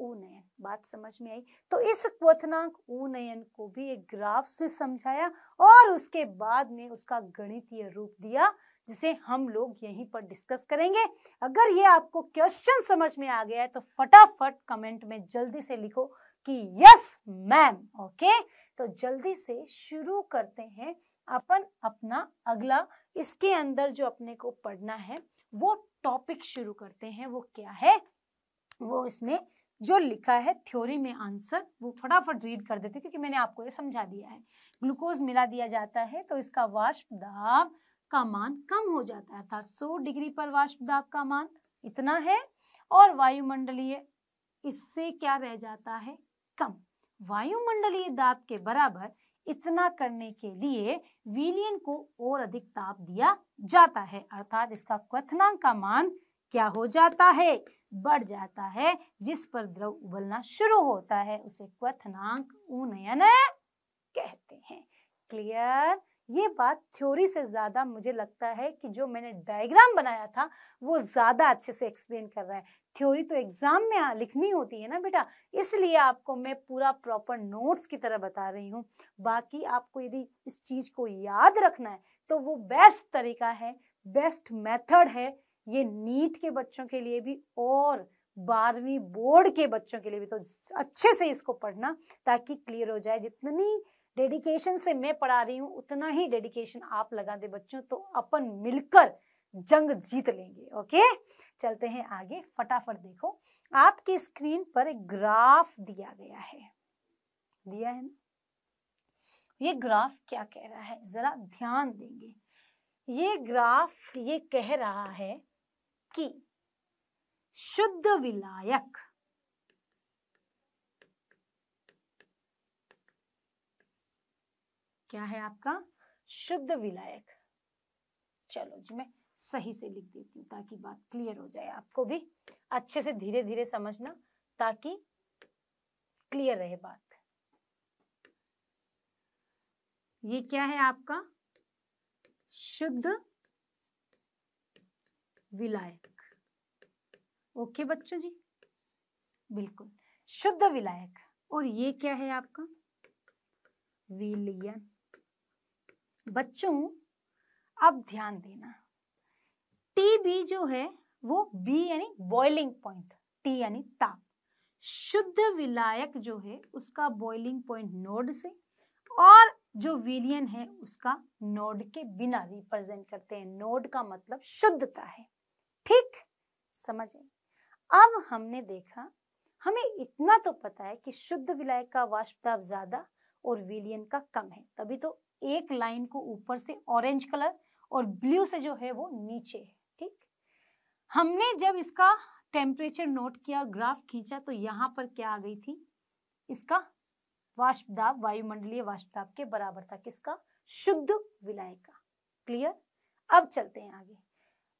उन्नयन बात समझ में आई तो इस क्वथनांक उन्नयन को भी एक ग्राफ से समझाया और उसके बाद में उसका गणितीय रूप दिया जिसे हम लोग यहीं पर डिस्कस करेंगे अगर ये आपको क्वेश्चन समझ में आ गया है तो फटाफट कमेंट में जल्दी से लिखो कि यस मैम ओके तो जल्दी से शुरू करते हैं अपन अपना अगला इसके अंदर जो अपने को पढ़ना है वो टॉपिक शुरू करते हैं वो क्या है वो इसने जो लिखा है थ्योरी में आंसर वो फटाफट रीड कर देते क्योंकि मैंने आपको ये समझा दिया है ग्लूकोज मिला दिया जाता है तो इसका वाष्प दाब का मान कम हो जाता है अर्थात 100 डिग्री पर वाष्प दाब का मान इतना है और वायुमंडलीय इससे क्या रह जाता है कम वायुमंडलीय दाब के बराबर इतना करने के लिए विलियन को और अधिक ताप दिया जाता है अर्थात इसका क्वथनांक का मान क्या हो जाता है बढ़ जाता है जिस पर द्रव उबलना शुरू होता है उसे क्वनांक उन्नयन कहते हैं क्लियर ये बात थ्योरी से ज़्यादा मुझे लगता है कि जो मैंने डायग्राम बनाया था वो ज़्यादा अच्छे से एक्सप्लेन कर रहा है थ्योरी तो एग्ज़ाम में आ, लिखनी होती है ना बेटा इसलिए आपको मैं पूरा प्रॉपर नोट्स की तरह बता रही हूँ बाकी आपको यदि इस चीज़ को याद रखना है तो वो बेस्ट तरीका है बेस्ट मेथड है ये नीट के बच्चों के लिए भी और बारहवीं बोर्ड के बच्चों के लिए भी तो अच्छे से इसको पढ़ना ताकि क्लियर हो जाए जितनी डेडिकेशन से मैं पढ़ा रही हूँ उतना ही डेडिकेशन आप लगा दे बच्चों तो अपन मिलकर जंग जीत लेंगे ओके चलते हैं आगे फटाफट देखो आपकी स्क्रीन पर एक ग्राफ दिया गया है दिया है ना ये ग्राफ क्या कह रहा है जरा ध्यान देंगे ये ग्राफ ये कह रहा है कि शुद्ध विलायक क्या है आपका शुद्ध विलायक चलो जी मैं सही से लिख देती हूँ ताकि बात क्लियर हो जाए आपको भी अच्छे से धीरे धीरे समझना ताकि क्लियर रहे बात ये क्या है आपका शुद्ध विलायक ओके बच्चों जी बिल्कुल शुद्ध विलायक और ये क्या है आपका विलियन बच्चों अब ध्यान देना टी बी जो है वो बी यानी बॉइलिंग पॉइंट टी यानी ताप शुद्ध विलायक जो है उसका बॉइलिंग पॉइंट नोड से और जो विलियन है उसका नोड के बिना रिप्रेजेंट करते हैं नोड का मतलब शुद्धता है ठीक समझे अब हमने देखा हमें इतना तो पता है कि शुद्ध विलायक का वाष्पताप ज्यादा और विलियन का कम है तभी तो एक लाइन को ऊपर से ऑरेंज कलर और ब्लू से जो है वो नीचे ठीक हमने जब इसका टेम्परेचर नोट किया और ग्राफ खींचा तो यहाँ पर क्या आ गई थी इसका वाष्पदाब वायुमंडलीय वाष्पदाब के बराबर था किसका शुद्ध विलय का क्लियर अब चलते हैं आगे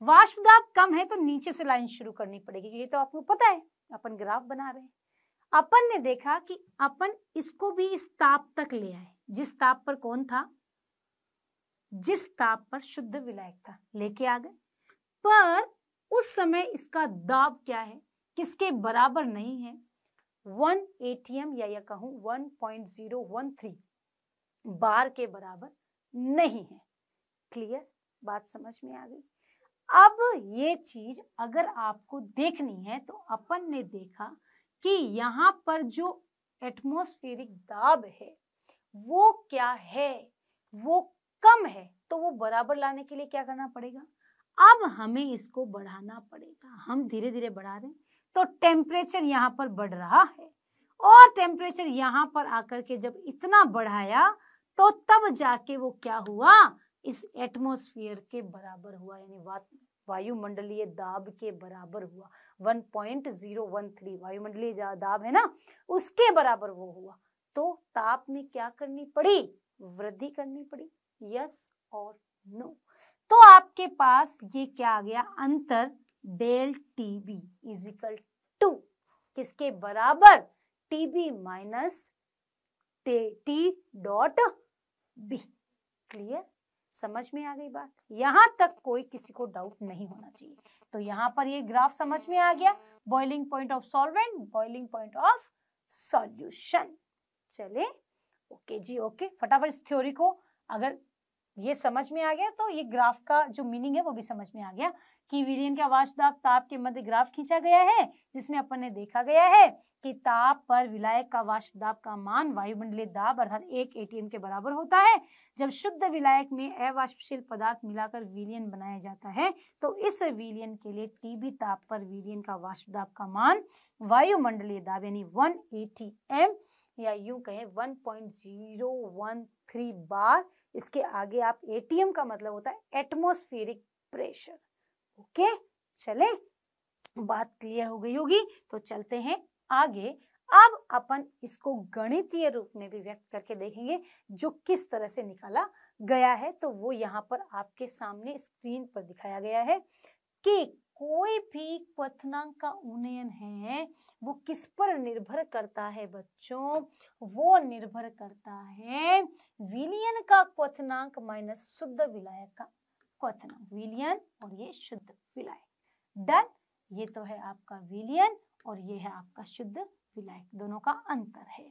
वाष्पदाब कम है तो नीचे से लाइन शुरू करनी पड़ेगी ये तो आपको पता है अपन ग्राफ बना रहे हैं अपन ने देखा कि अपन इसको भी इस ताप तक ले आए जिस ताप पर कौन था जिस ताप पर शुद्ध विलायक था लेके आ गए पर उस समय इसका दाब क्या है किसके बराबर नहीं है वन एटीएम या कहूं one point zero one three bar के बराबर नहीं है क्लियर बात समझ में आ गई अब ये चीज अगर आपको देखनी है तो अपन ने देखा कि यहाँ पर जो एटमोस्फेरिक दाब है वो क्या है वो कम है तो वो बराबर लाने के लिए क्या करना पड़ेगा अब हमें इसको बढ़ाना पड़ेगा हम धीरे धीरे बढ़ा रहे हैं तो टेम्परेचर यहाँ पर बढ़ रहा है और टेम्परेचर यहाँ पर आकर के जब इतना बढ़ाया तो तब जाके वो क्या हुआ इस एटमोस्फियर के बराबर हुआ यानी वायुमंडलीय दाब के बराबर हुआ 1.013 वायुमंडलीय दाब है ना उसके बराबर वो हुआ तो ताप में क्या करनी पड़ी वृद्धि करनी पड़ी यस और नो तो आपके पास ये क्या आ गया अंतर del T B is equal to किसके बराबर T B minus T dot B clear समझ में आ गई बात यहां तक कोई किसी को डाउट नहीं होना चाहिए तो यहाँ पर ये ग्राफ समझ में आ गया boiling point of solvent boiling point of solution चले ओके जी ओके फटाफट इस थ्योरी को अगर ये समझ में आ गया तो ये ग्राफ का जो मीनिंग है वो भी समझ में आ गया कि विलियन के आवास दाब ताप के मध्य ग्राफ खींचा गया है जिसमें अपन ने देखा गया है कि ताप पर विलायक का वाष्प दाब का मान वायुमंडलीय दाब अर्थात एक एटीएम के बराबर होता है जब शुद्ध विलायक में अवाष्पशील पदार्थ मिलाकर विलियन बनाया जाता है तो इस विलियन के लिए टीबी ताप पर विलियन का वाष्प दाब का मान वायुमंडलीय दाब यानी वन एटीएम या यूं कहें 1.013 बार इसके आगे आप एटीएम का मतलब होता है एटमोस्फेरिक प्रेशर ओके चले बात क्लियर हो गई होगी तो चलते हैं आगे अब अपन इसको गणितीय रूप में भी व्यक्त करके देखेंगे जो किस तरह से निकाला गया है तो वो यहाँ पर आपके सामने स्क्रीन पर दिखाया गया है कि कोई भी क्वनांक का उन्नयन है वो किस पर निर्भर करता है बच्चों वो निर्भर करता है विलियन का क्वनांक माइनस शुद्ध विलायक का क्वनांक विलियन और ये शुद्ध विलायक डन ये तो है आपका विलियन और ये है आपका शुद्ध विलायक दोनों का अंतर है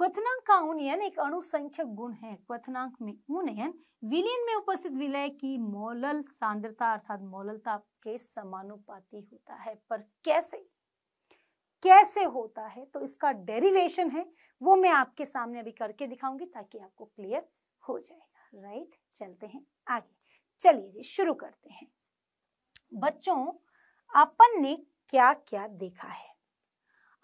क्वथनांक का उन्नयन एक अणुसंख्यक गुण है क्वथनांक में उन्नयन विलीन में उपस्थित विलय की मोलल सांद्रता अर्थात मोललता के समानुपाती होता है पर कैसे कैसे होता है तो इसका डेरिवेशन है वो मैं आपके सामने अभी करके दिखाऊंगी ताकि आपको क्लियर हो जाएगा राइट चलते हैं आगे चलिए जी शुरू करते हैं बच्चों अपन ने क्या क्या देखा है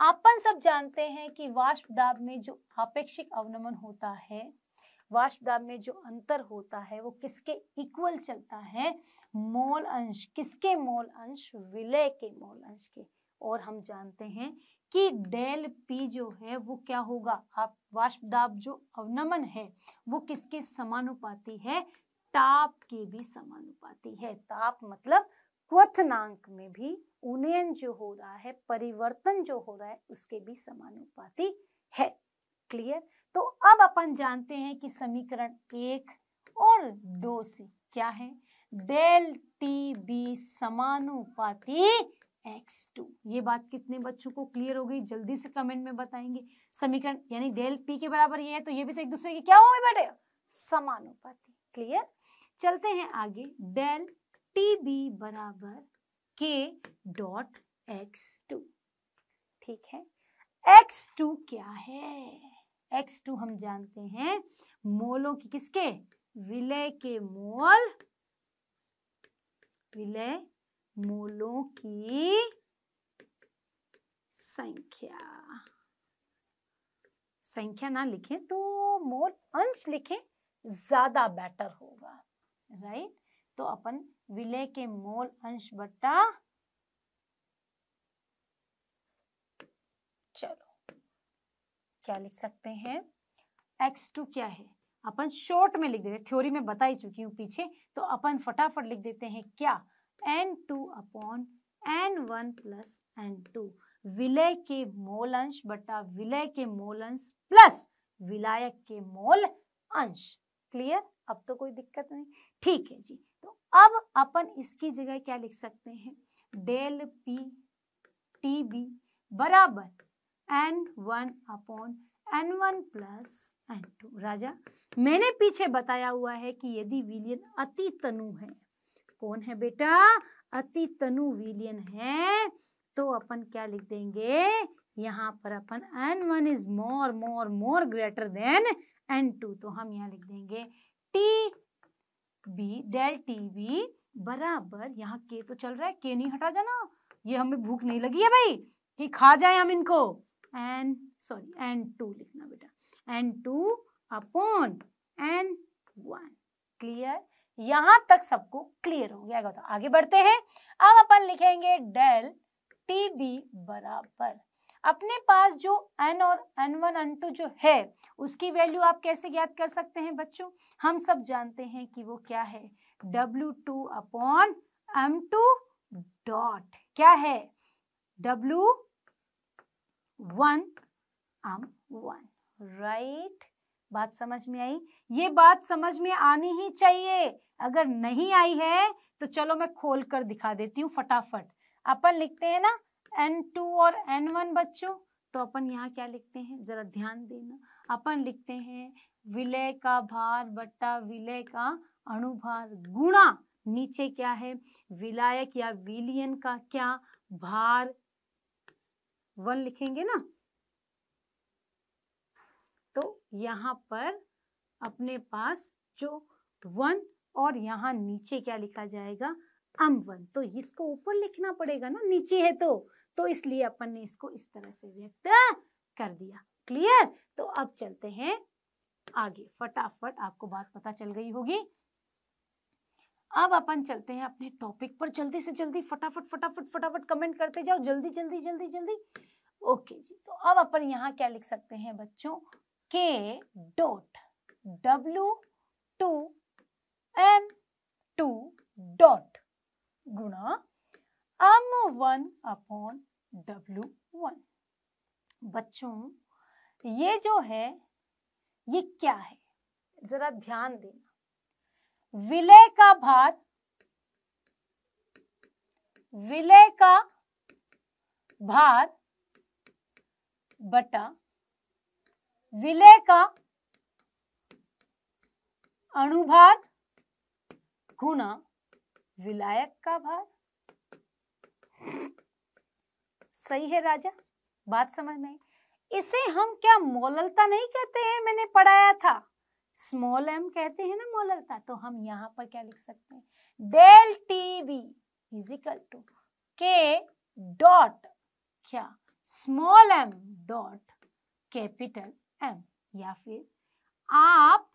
अपन सब जानते हैं कि वाष्प दाब में जो आपेक्षिक अवनमन होता है वाष्प दाब में जो अंतर होता है वो किसके इक्वल चलता है मोल अंश किसके मोल अंश विलय के मोल अंश के और हम जानते हैं कि डेल पी जो है वो क्या होगा आप वाष्प दाब जो अवनमन है वो किसके समानुपाती है ताप के भी समानुपाती है ताप मतलब क्वथनांक में भी उन्नयन जो हो रहा है परिवर्तन जो हो रहा है उसके भी समानुपाती है क्लियर तो अब अपन जानते हैं कि समीकरण एक और दो से क्या है डेल टी बी समानुपाती एक्स टू ये बात कितने बच्चों को क्लियर हो गई जल्दी से कमेंट में बताएंगे समीकरण यानी डेल पी के बराबर ये है तो ये भी तो एक दूसरे के क्या हो गए बेटे समानुपाती क्लियर चलते हैं आगे डेल टी बी बराबर के डॉट एक्स टू ठीक है एक्स टू क्या है एक्स टू हम जानते हैं मोलों की किसके विलय के मोल विलय मोलों की संख्या संख्या ना लिखें तो मोल अंश लिखें ज्यादा बेटर होगा राइट तो अपन विलय के मोल अंश बट्टा चलो क्या लिख सकते हैं एक्स टू क्या है अपन शॉर्ट में लिख देते थ्योरी में बता ही चुकी हूँ पीछे तो अपन फटाफट लिख देते हैं क्या N two upon N one plus N two विलय के मोल अंश बटा विलय के मोल अंश प्लस विलायक के मोल अंश क्लियर अब तो कोई दिक्कत नहीं ठीक है जी तो अब अपन इसकी जगह क्या लिख सकते हैं डेल पी टी बी बराबर N one upon N one plus N two राजा मैंने पीछे बताया हुआ है कि यदि विलियन अति तनु है कौन है बेटा अति तनु विलियन है तो अपन क्या लिख देंगे यहाँ पर अपन N one is more more more greater than N two तो हम यहाँ लिख देंगे T B del T B बराबर यहाँ के तो चल रहा है के नहीं हटा जाना ये हमें भूख नहीं लगी है भाई कि खा जाए हम इनको एन सॉरी एन टू लिखना बेटा N two upon N one clear यहां तक सबको क्लियर हो गया तो आगे बढ़ते हैं अब अपन लिखेंगे डेल टी बी बराबर अपने पास जो एन और एन वन एन टू जो है उसकी वैल्यू आप कैसे ज्ञात कर सकते हैं बच्चों हम सब जानते हैं कि वो क्या है W two upon M two dot क्या है W one M one right बात समझ में आई ये बात समझ में आनी ही चाहिए अगर नहीं आई है तो चलो मैं खोल कर दिखा देती हूँ फटाफट अपन लिखते हैं ना एन टू और एन वन बच्चों तो अपन यहाँ क्या लिखते हैं जरा ध्यान देना अपन लिखते हैं विलय का भार बट्टा विलय का अणुभार गुणा नीचे क्या है विलायक या विलियन का क्या भार वन लिखेंगे ना तो यहाँ पर अपने पास जो वन और यहाँ नीचे क्या लिखा जाएगा अम वन तो इसको ऊपर लिखना पड़ेगा ना नीचे है तो तो इसलिए अपन ने इसको इस तरह से व्यक्त कर दिया क्लियर तो अब चलते हैं आगे फटाफट आपको बात पता चल गई होगी अब अपन चलते हैं अपने टॉपिक पर जल्दी से जल्दी फटाफट फटाफट फटाफट कमेंट करते जाओ जल्दी जल्दी जल्दी जल्दी ओके जी तो अब अपन यहाँ क्या लिख सकते हैं बच्चों K dot W two M two dot गुणा वन अपॉन डब्ल्यू वन बच्चों ये जो है ये क्या है जरा ध्यान देना विलय का भार विलय का भार बटा विलय का अणुभार गुणा विलायक का भार सही है राजा बात समझ में इसे हम क्या मोललता नहीं कहते हैं मैंने पढ़ाया था स्मॉल एम कहते हैं ना मोललता तो हम यहाँ पर क्या लिख सकते हैं del T V is equal to K dot क्या small M dot capital M या फिर आप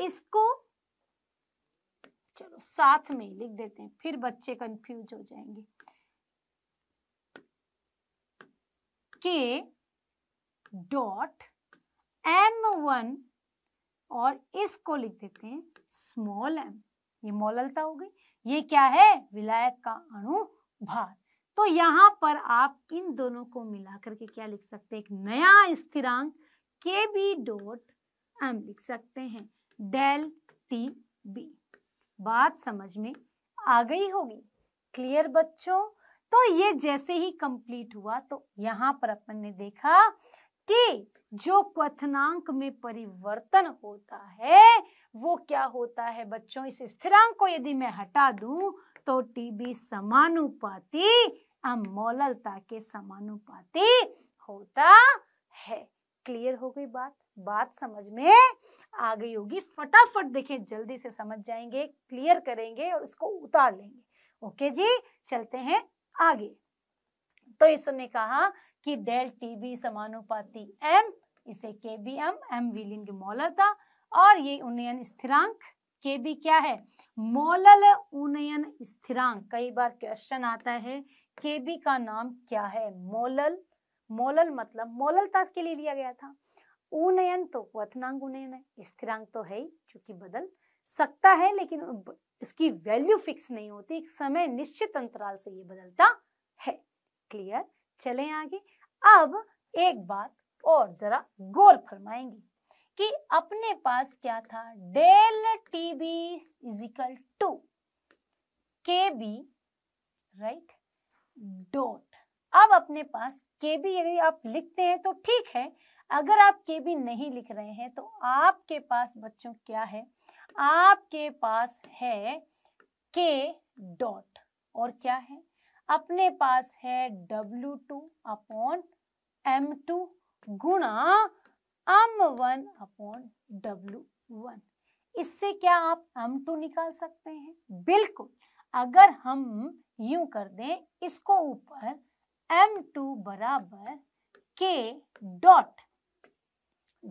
इसको चलो साथ में लिख देते हैं फिर बच्चे कंफ्यूज हो जाएंगे के डॉट एम वन और इसको लिख देते हैं स्मॉल एम ये मोललता हो गई ये क्या है विलायक का अणु भार तो यहां पर आप इन दोनों को मिला करके क्या लिख सकते हैं एक नया स्थिरांक के बी डॉट एम लिख सकते हैं डेल टी बी बात समझ में आ गई होगी क्लियर बच्चों तो ये जैसे ही कंप्लीट हुआ तो यहाँ पर अपन ने देखा कि जो क्वनांक में परिवर्तन होता है वो क्या होता है बच्चों इस स्थिरांक को यदि मैं हटा दूं तो टीबी समानुपाती अमोललता के समानुपाती होता है क्लियर हो गई बात बात समझ में आ गई होगी फटाफट देखें जल्दी से समझ जाएंगे क्लियर करेंगे और इसको उतार लेंगे ओके जी चलते हैं आगे तो इसने कहा कि डेल टी बी समानुपाती एम इसे के बी एम एम विलिन की मोलर था और ये उन्नयन स्थिरांक के बी क्या है मोलल उन्नयन स्थिरांक कई बार क्वेश्चन आता है के बी का नाम क्या है मोलल मोलल मतलब मोललता के लिए लिया गया था उन्नयन तो क्वथनांग उन्नयन है स्थिरांक तो है ही चूंकि बदल सकता है लेकिन इसकी वैल्यू फिक्स नहीं होती एक समय निश्चित अंतराल से ये बदलता है क्लियर चले आगे अब एक बात और जरा गौर फरमाएंगे कि अपने पास क्या था del T B is equal to K B right dot अब अपने पास के बी यदि आप लिखते हैं तो ठीक है अगर आप के बी नहीं लिख रहे हैं तो आपके पास बच्चों क्या है आपके पास है के डॉट और क्या है अपने पास है W two upon M two गुणा M one upon W one इससे क्या आप एम टू निकाल सकते हैं बिल्कुल अगर हम यू कर दें इसको ऊपर एम टू बराबर के डॉट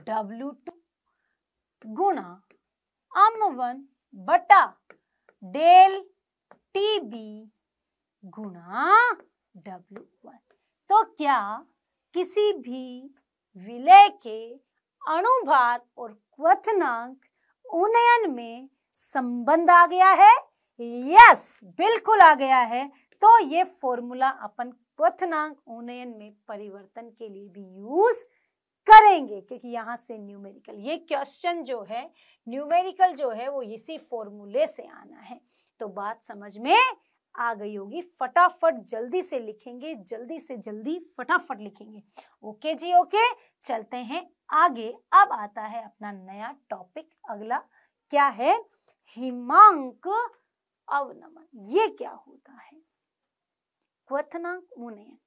डब्ल्यू टू गुणा अम वन बटा डेल टी बी गुणा डब्ल्यू वन तो क्या किसी भी विलय के अणुभार और क्वथनांक उन्नयन में संबंध आ गया है यस बिल्कुल आ गया है तो ये फॉर्मूला अपन क्वथनांक उन्नयन में परिवर्तन के लिए भी यूज करेंगे क्योंकि यहाँ से न्यूमेरिकल ये क्वेश्चन जो है न्यूमेरिकल जो है वो इसी फॉर्मूले से आना है तो बात समझ में आ गई होगी फटाफट जल्दी से लिखेंगे जल्दी से जल्दी फटाफट लिखेंगे ओके जी ओके चलते हैं आगे अब आता है अपना नया टॉपिक अगला क्या है हिमांक अवनमन ये क्या होता है क्वथनांक मुनयन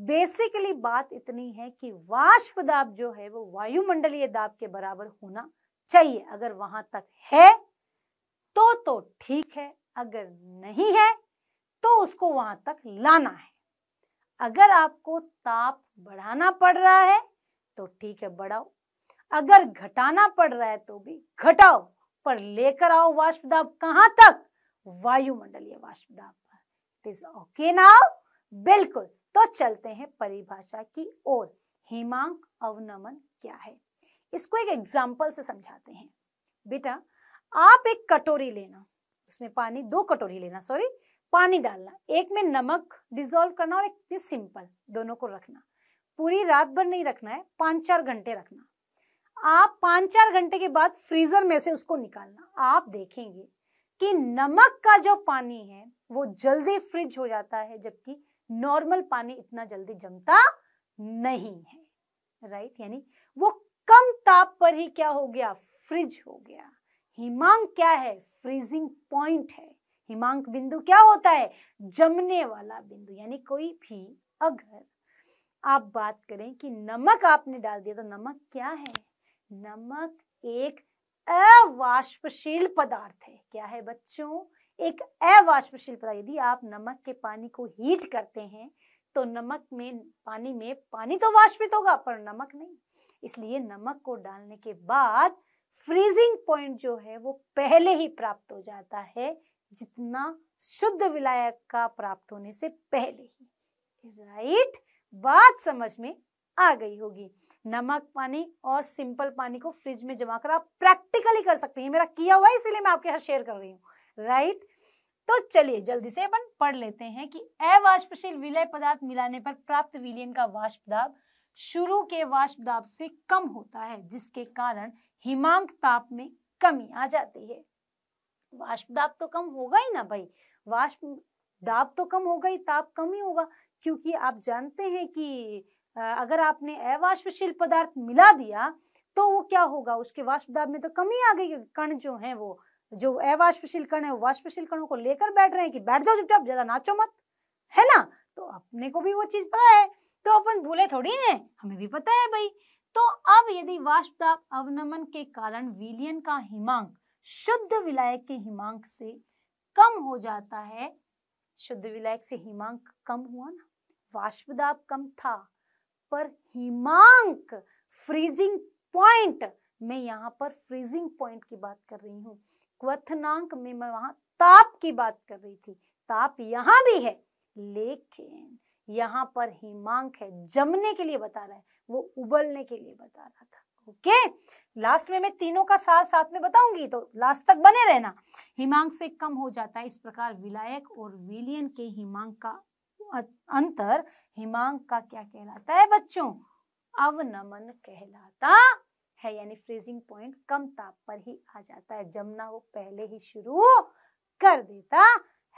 बेसिकली बात इतनी है कि वाष्प दाब जो है वो वायुमंडलीय दाब के बराबर होना चाहिए अगर वहां तक है तो तो ठीक है अगर नहीं है तो उसको वहां तक लाना है अगर आपको ताप बढ़ाना पड़ रहा है तो ठीक है बढ़ाओ अगर घटाना पड़ रहा है तो भी घटाओ पर लेकर आओ वाष्प दाब कहाँ तक वायुमंडलीय वाष्प दाब इट इज ओके नाउ बिल्कुल तो चलते हैं परिभाषा की ओर हिमांक अवनमन क्या है इसको एक एग्जाम्पल से समझाते हैं बेटा आप एक कटोरी लेना उसमें पानी दो कटोरी लेना सॉरी पानी डालना एक में नमक डिजोल्व करना और एक में सिंपल दोनों को रखना पूरी रात भर नहीं रखना है पांच चार घंटे रखना आप पांच चार घंटे के बाद फ्रीजर में से उसको निकालना आप देखेंगे कि नमक का जो पानी है वो जल्दी फ्रिज हो जाता है जबकि नॉर्मल पानी इतना जल्दी जमता नहीं है राइट यानी वो कम ताप पर ही क्या हो गया फ्रिज हो गया हिमांक क्या है फ्रीजिंग पॉइंट है हिमांक बिंदु क्या होता है जमने वाला बिंदु यानी कोई भी अगर आप बात करें कि नमक आपने डाल दिया तो नमक क्या है नमक एक अवाष्पशील पदार्थ है क्या है बच्चों एक अवाष्पशील पदार्थ यदि आप नमक के पानी को हीट करते हैं तो नमक में पानी में पानी तो वाष्पित होगा पर नमक नहीं इसलिए नमक को डालने के बाद फ्रीजिंग पॉइंट जो है वो पहले ही प्राप्त हो जाता है जितना शुद्ध विलायक का प्राप्त होने से पहले ही राइट बात समझ में आ गई होगी नमक पानी और सिंपल पानी को फ्रिज में जमा कर आप प्रैक्टिकली कर सकते हैं मेरा किया हुआ है इसलिए मैं आपके यहाँ शेयर कर रही हूँ राइट तो चलिए जल्दी से अपन पढ़ लेते हैं कि अवाष्पशील विलय पदार्थ मिलाने पर प्राप्त विलयन का वाष्प दाब शुरू के वाष्प दाब से कम होता है जिसके कारण हिमांक ताप में कमी आ जाती है वाष्प दाब तो कम होगा ही ना भाई वाष्प दाब तो कम होगा ही ताप कम ही होगा क्योंकि आप जानते हैं कि अगर आपने अवाष्पशील पदार्थ मिला दिया तो वो क्या होगा उसके वाष्प दाब में तो कमी आ गई कण जो है वो जो अवाष्पशील कण है वाष्पशील कणों को लेकर बैठ रहे हैं कि बैठ जाओ चुपचाप ज्यादा नाचो मत है ना तो अपने को भी वो चीज पता है तो अपन भूले थोड़ी है हमें भी पता है भाई तो अब यदि वाष्प अवनमन के कारण विलियन का हिमांक शुद्ध विलायक के हिमांक से कम हो जाता है शुद्ध विलायक से हिमांक कम हुआ ना वाष्पदाप कम था पर हिमांक फ्रीजिंग पॉइंट मैं यहाँ पर फ्रीजिंग पॉइंट की बात कर रही हूँ क्वथनांक में मैं वहां ताप की बात कर रही थी ताप यहां भी है लेकिन यहां पर हिमांक है जमने के लिए बता रहा है वो उबलने के लिए बता रहा था ओके लास्ट में मैं तीनों का साथ साथ में बताऊंगी तो लास्ट तक बने रहना हिमांक से कम हो जाता है इस प्रकार विलायक और विलियन के हिमांक का अं-, अंतर हिमांक का क्या कहलाता है बच्चों अवनमन कहलाता है यानी फ्रीजिंग पॉइंट कम ताप पर ही आ जाता है जमना वो पहले ही शुरू कर देता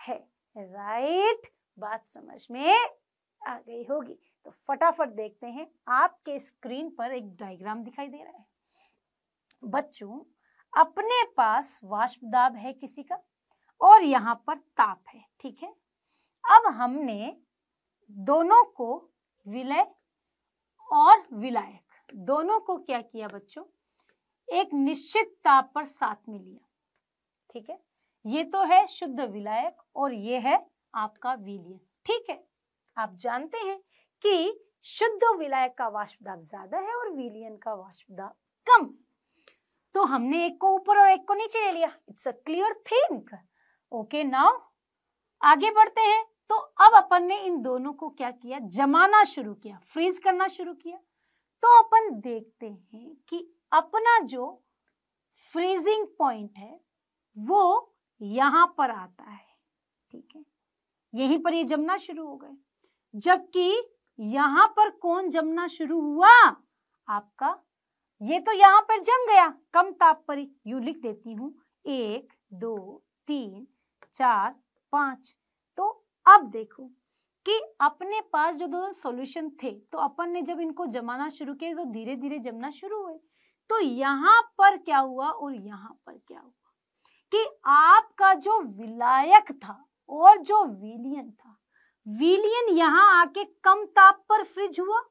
है राइट बात समझ में आ गई होगी तो फटाफट देखते हैं आपके स्क्रीन पर एक डायग्राम दिखाई दे रहा है बच्चों अपने पास वाष्प दाब है किसी का और यहाँ पर ताप है ठीक है अब हमने दोनों को विलय और विलायक दोनों को क्या किया बच्चों एक निश्चित ताप पर साथ में लिया ठीक है ये तो है शुद्ध विलायक और ये है आपका विलियन ठीक है आप जानते हैं कि शुद्ध विलायक का वाष्प दाब ज्यादा है और विलियन का वाष्प दाब कम तो हमने एक को ऊपर और एक को नीचे ले लिया it's a clear think okay now आगे बढ़ते हैं तो अब अपन ने इन दोनों को क्या किया जमाना शुरू किया फ्रीज करना शुरू किया तो अपन देखते हैं कि अपना जो फ्रीजिंग पॉइंट है वो यहां पर आता है ठीक है यहीं पर ये जमना शुरू हो गए जबकि यहां पर कौन जमना शुरू हुआ आपका ये तो यहां पर जम गया कम ताप पर यू लिख देती हूं एक दो तीन चार पांच तो अब देखो कि अपने पास जो दोनों सॉल्यूशन थे तो अपन ने जब इनको जमाना शुरू किया तो धीरे धीरे जमना शुरू हुए तो यहाँ पर क्या हुआ और यहाँ पर क्या हुआ कि आपका जो विलायक था और जो विलियन था विलियन यहाँ आके कम ताप पर फ्रिज हुआ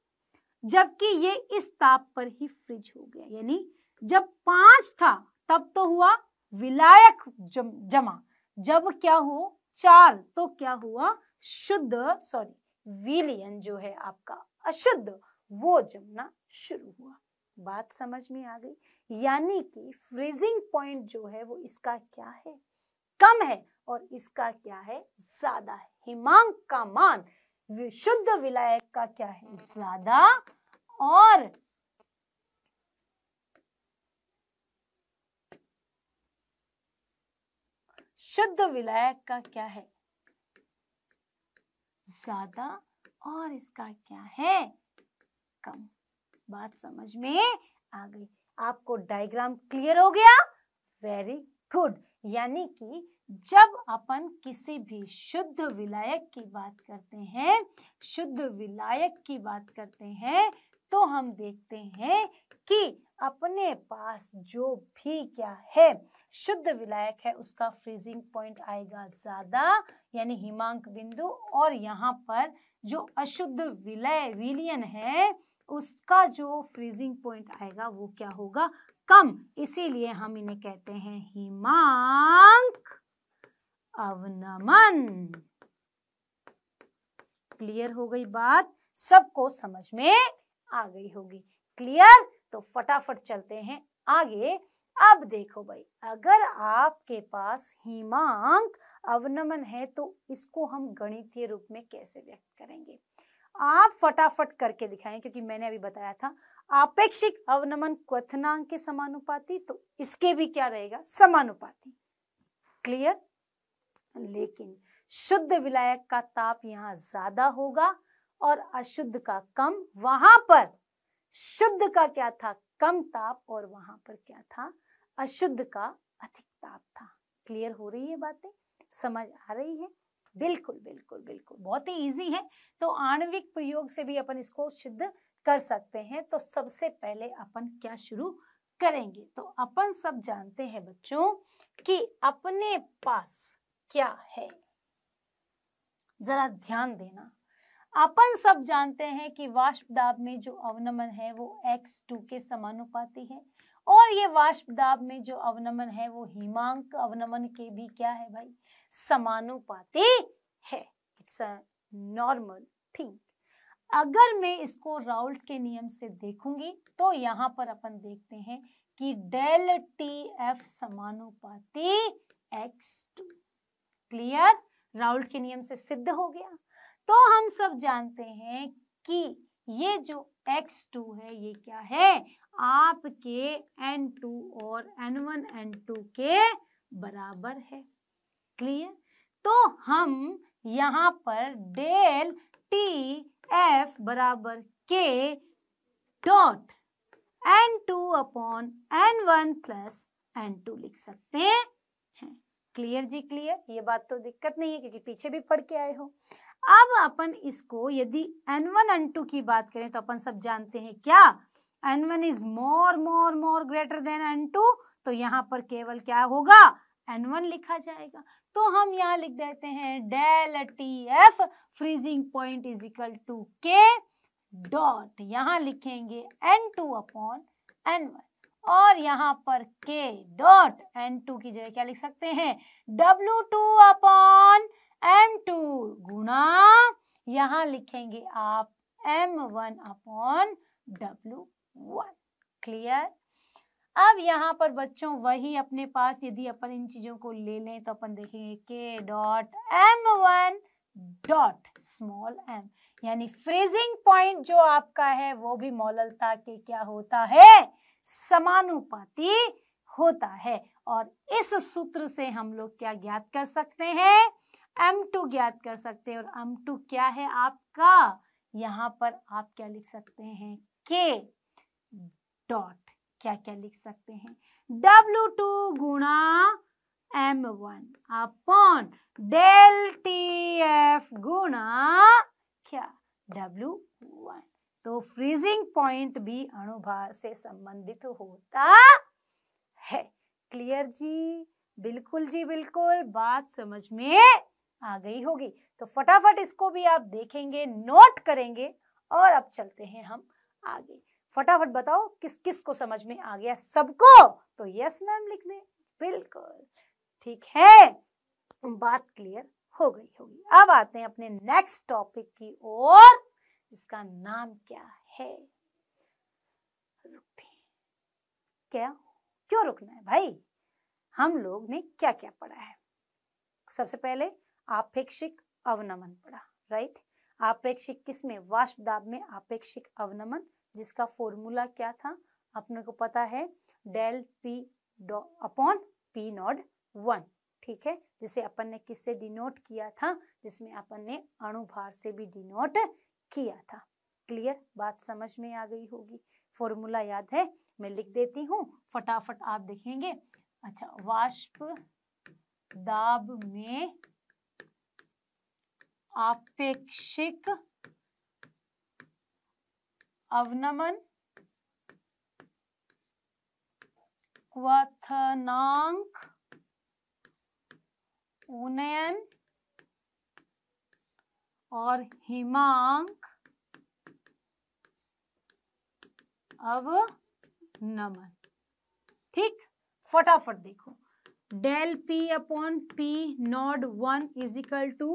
जबकि ये इस ताप पर ही फ्रिज हो गया यानी जब पांच था तब तो हुआ विलायक जम, जमा जब क्या हो चार तो क्या हुआ शुद्ध सॉरी विलियन जो है आपका अशुद्ध वो जमना शुरू हुआ बात समझ में आ गई यानी कि फ्रीजिंग पॉइंट जो है वो इसका क्या है कम है और इसका क्या है ज्यादा है हिमांक का मान विशुद्ध विलायक का क्या है ज्यादा और शुद्ध विलायक का क्या है ज्यादा और इसका क्या है कम बात समझ में आ गई आपको डायग्राम क्लियर हो गया वेरी गुड यानी कि जब अपन किसी भी शुद्ध विलायक की बात करते हैं शुद्ध विलायक की बात करते हैं तो हम देखते हैं कि अपने पास जो भी क्या है शुद्ध विलायक है उसका फ्रीजिंग पॉइंट आएगा ज़्यादा यानी हिमांक बिंदु और यहाँ पर जो अशुद्ध विलय विलियन है उसका जो फ्रीजिंग पॉइंट आएगा वो क्या होगा कम इसीलिए हम इन्हें कहते हैं हिमांक अवनमन क्लियर हो गई बात सबको समझ में आ गई होगी क्लियर तो फटाफट चलते हैं आगे अब देखो भाई अगर आपके पास हिमांक अवनमन है तो इसको हम गणितीय रूप में कैसे व्यक्त करेंगे आप फटाफट करके दिखाएं क्योंकि मैंने अभी बताया था आपेक्षिक अवनमन क्वनांक के समानुपाती तो इसके भी क्या रहेगा समानुपाती क्लियर लेकिन शुद्ध विलायक का ताप यहां ज्यादा होगा और अशुद्ध का कम वहां पर शुद्ध का क्या था कम ताप और वहां पर क्या था अशुद्ध का अधिक ताप था क्लियर हो रही है बातें समझ आ रही है बिल्कुल बिल्कुल बिल्कुल बहुत ही इजी है तो आणविक प्रयोग से भी अपन इसको सिद्ध कर सकते हैं तो सबसे पहले अपन क्या शुरू करेंगे तो अपन सब जानते हैं बच्चों कि अपने पास क्या है जरा ध्यान देना अपन सब जानते हैं कि वाष्प दाब में जो अवनमन है वो x2 के समानुपाती है और ये वाष्प दाब में जो अवनमन है वो हिमांक अवनमन के भी क्या है भाई समानुपाती है इट्स अ नॉर्मल थिंग अगर मैं इसको राउल्ट के नियम से देखूंगी तो यहाँ पर अपन देखते हैं कि डेल टी एफ समानुपाती एक्स टू क्लियर राउल्ट के नियम से सिद्ध हो गया तो हम सब जानते हैं कि ये जो एक्स टू है ये क्या है आपके N2 और N1 N2 के बराबर है क्लियर तो हम यहाँ पर डेल टी एफ बराबर K dot N two upon N one plus N two लिख सकते हैं क्लियर जी क्लियर ये बात तो दिक्कत नहीं है क्योंकि पीछे भी पढ़ के आए हो अब अपन इसको यदि एन वन एन टू की बात करें तो अपन सब जानते हैं क्या N one is more more more greater than N two तो यहाँ पर केवल क्या होगा एन वन लिखा जाएगा तो हम यहाँ लिख देते हैं del T F freezing point is equal to K dot यहाँ लिखेंगे N two upon N one और यहाँ पर के डॉट एन टू की जगह क्या लिख सकते हैं W two upon M two गुणा यहाँ लिखेंगे आप M one upon W one clear अब यहाँ पर बच्चों वही अपने पास यदि अपन इन चीजों को ले लें तो अपन देखेंगे K dot M one dot small M यानी फ्रीजिंग पॉइंट जो आपका है वो भी मॉललता के क्या होता है समानुपाती होता है और इस सूत्र से हम लोग क्या ज्ञात कर सकते हैं एम टू ज्ञात कर सकते हैं और एम टू क्या है आपका यहाँ पर आप क्या लिख सकते हैं के डॉट क्या क्या लिख सकते हैं डब्ल्यू टू गुणा M one upon del T F गुणा क्या डब्ल्यू वन तो फ्रीजिंग पॉइंट भी अणुभार से संबंधित होता है क्लियर जी बिल्कुल जी बिल्कुल बात समझ में आ गई होगी तो फटाफट इसको भी आप देखेंगे नोट करेंगे और अब चलते हैं हम आगे फटाफट बताओ किस किस को समझ में आ गया सबको तो यस मैम लिख दे बिल्कुल ठीक है बात क्लियर हो गई होगी अब आते हैं अपने नेक्स्ट टॉपिक की ओर इसका नाम क्या है रुकते हैं क्या क्यों रुकना है भाई हम लोग ने क्या क्या पढ़ा है सबसे पहले आपेक्षिक अवनमन पढ़ा राइट आपेक्षिक किस में वाष्प दाब में आपेक्षिक अवनमन जिसका फॉर्मूला क्या था अपने को पता है del P upon P not one ठीक है जिसे अपन ने किससे डिनोट किया था जिसमें अपन ने अणुभार से भी डिनोट किया था क्लियर बात समझ में आ गई होगी फॉर्मूला याद है मैं लिख देती हूँ फटाफट आप देखेंगे अच्छा वाष्प दाब में आपेक्षिक अवनमन क्वनाक उन्नयन और हिमांक अब नमन ठीक फटाफट देखो del P upon P not one is equal to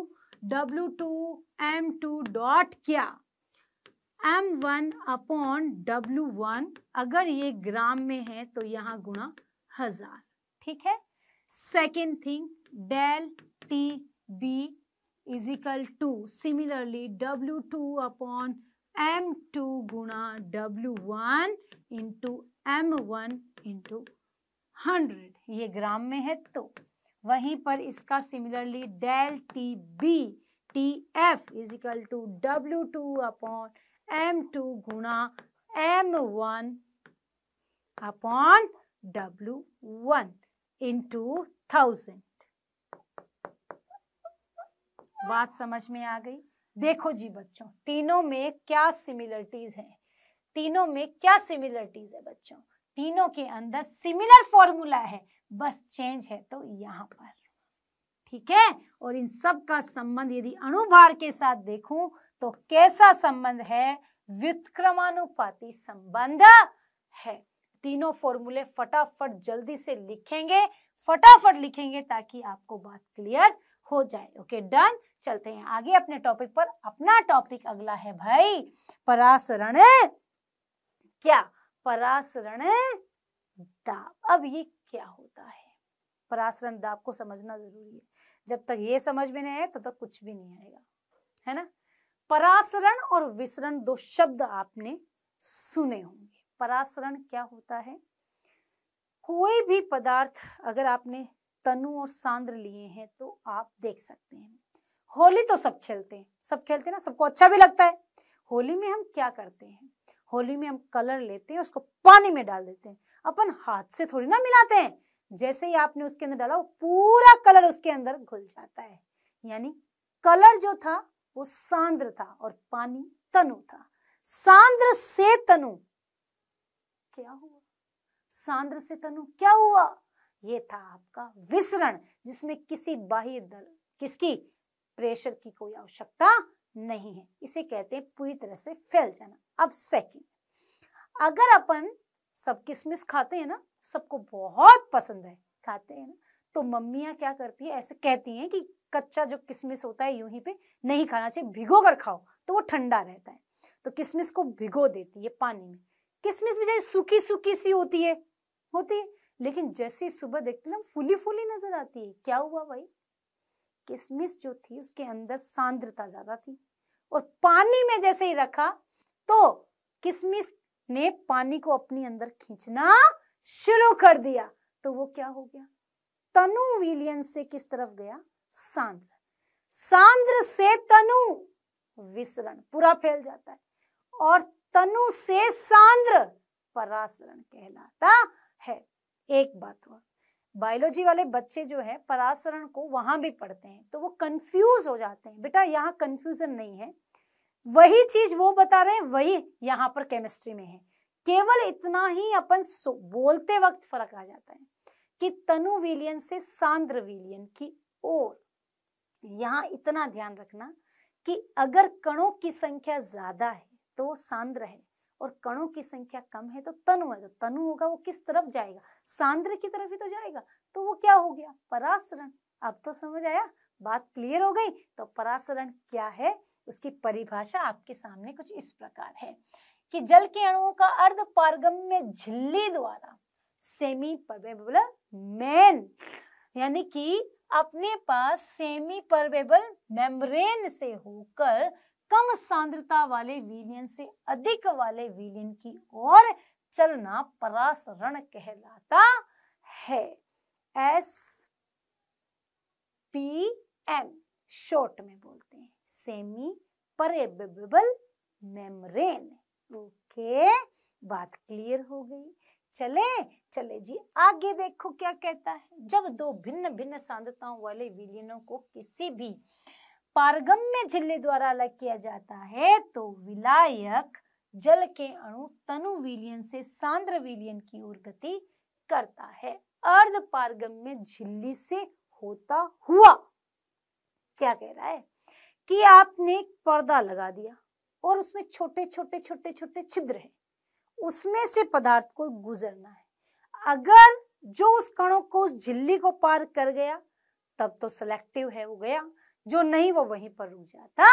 W two M two dot क्या M one upon W one अगर ये ग्राम में है तो यहाँ गुणा हजार ठीक है second thing del T B is equal to similarly W two upon M two गुणा W one into M one into hundred ये ग्राम में है तो वहीं पर इसका similarly del T B T F is equal to W two upon M two गुणा M one upon W one into thousand बात समझ में आ गई देखो जी बच्चों तीनों में क्या सिमिलरिटीज है तीनों में क्या सिमिलरिटीज है बच्चों तीनों के अंदर सिमिलर फॉर्मूला है बस चेंज है तो यहाँ पर ठीक है और इन सब का संबंध यदि अणुभार के साथ देखूं तो कैसा संबंध है व्युत्क्रमानुपाती संबंध है तीनों फॉर्मूले फटाफट जल्दी से लिखेंगे फटाफट लिखेंगे ताकि आपको बात क्लियर हो जाए ओके डन चलते हैं आगे अपने टॉपिक पर अपना टॉपिक अगला है भाई परासरण क्या परासरण दाब अब ये क्या होता है परासरण दाब को समझना जरूरी है जब तक ये समझ में नहीं आए तब तक कुछ भी नहीं आएगा है ना परासरण और विसरण दो शब्द आपने सुने होंगे परासरण क्या होता है कोई भी पदार्थ अगर आपने तनु और सांद्र लिए हैं तो आप देख सकते हैं होली तो सब खेलते हैं सब खेलते हैं ना सबको अच्छा भी लगता है होली में हम क्या करते हैं होली में हम कलर लेते हैं उसको पानी में डाल देते हैं अपन हाथ से थोड़ी ना मिलाते हैं जैसे ही आपने उसके अंदर डाला वो पूरा कलर उसके अंदर घुल जाता है यानी कलर जो था वो सांद्र था और पानी तनु था सांद्र से तनु क्या हुआ सांद्र से तनु क्या हुआ ये था आपका विसरण जिसमें किसी बाह्य दल किसकी प्रेशर की कोई आवश्यकता नहीं है इसे कहते हैं पूरी तरह से फैल जाना अब सेकंड अगर अपन सब किसमिस खाते हैं ना सबको बहुत पसंद है खाते हैं ना तो मम्मियाँ क्या करती है ऐसे कहती हैं कि कच्चा जो किसमिस होता है यूं ही पे नहीं खाना चाहिए भिगो कर खाओ तो वो ठंडा रहता है तो किसमिस को भिगो देती है पानी में भी बेचारी सूखी सूखी सी होती है होती है लेकिन जैसे सुबह देखते ना फूली फूली नजर आती है क्या हुआ भाई किसमिस जो थी उसके अंदर सांद्रता ज्यादा थी और पानी में जैसे ही रखा तो किसमिस ने पानी को अपने अंदर खींचना शुरू कर दिया तो वो क्या हो गया तनु विलियन से किस तरफ गया सांद्र सांद्र से तनु विसरण पूरा फैल जाता है और तनु से सांद्र परासरण कहलाता है एक बात हुआ बायोलॉजी वाले बच्चे जो है परासरण को वहां भी पढ़ते हैं तो वो कंफ्यूज हो जाते हैं बेटा यहाँ कंफ्यूजन नहीं है वही चीज वो बता रहे हैं वही यहाँ पर केमिस्ट्री में है केवल इतना ही अपन बोलते वक्त फर्क आ जाता है कि तनु विलियन से सांद्र विलियन की ओर यहां इतना ध्यान रखना कि अगर कणों की संख्या ज्यादा है तो वो सांद्र है और कणों की संख्या कम है तो तनु है तो तनु होगा वो किस तरफ जाएगा सांद्र की तरफ ही तो जाएगा तो वो क्या हो गया परासरण अब तो समझ आया बात क्लियर हो गई तो परासरण क्या है उसकी परिभाषा आपके सामने कुछ इस प्रकार है कि जल के अणुओं का अर्ध पारगम्य झिल्ली द्वारा सेमी बोला मैन यानी कि अपने पास सेमी परवेबल मेम्ब्रेन से होकर कम सांद्रता वाले विलियन से अधिक वाले विलियन की ओर चलना परासरण कहलाता है एस पी एम शॉर्ट में बोलते हैं सेमी परेबल मेम्ब्रेन ओके बात क्लियर हो गई चले चले जी आगे देखो क्या कहता है जब दो भिन्न भिन्न सांद्रताओं वाले विलयनों को किसी भी पारगम्य झिल्ले द्वारा अलग किया जाता है तो विलायक जल के अणु तनु विलियन से सांद्र विलियन की ओर गति करता है अर्ध पारगम्य झिल्ली से होता हुआ क्या कह रहा है कि आपने एक पर्दा लगा दिया और उसमें छोटे छोटे छोटे छोटे छिद्र हैं उसमें से पदार्थ को गुजरना है अगर जो उस कणों को उस झिल्ली को पार कर गया तब तो सिलेक्टिव है वो गया जो नहीं वो वहीं पर रुक जाता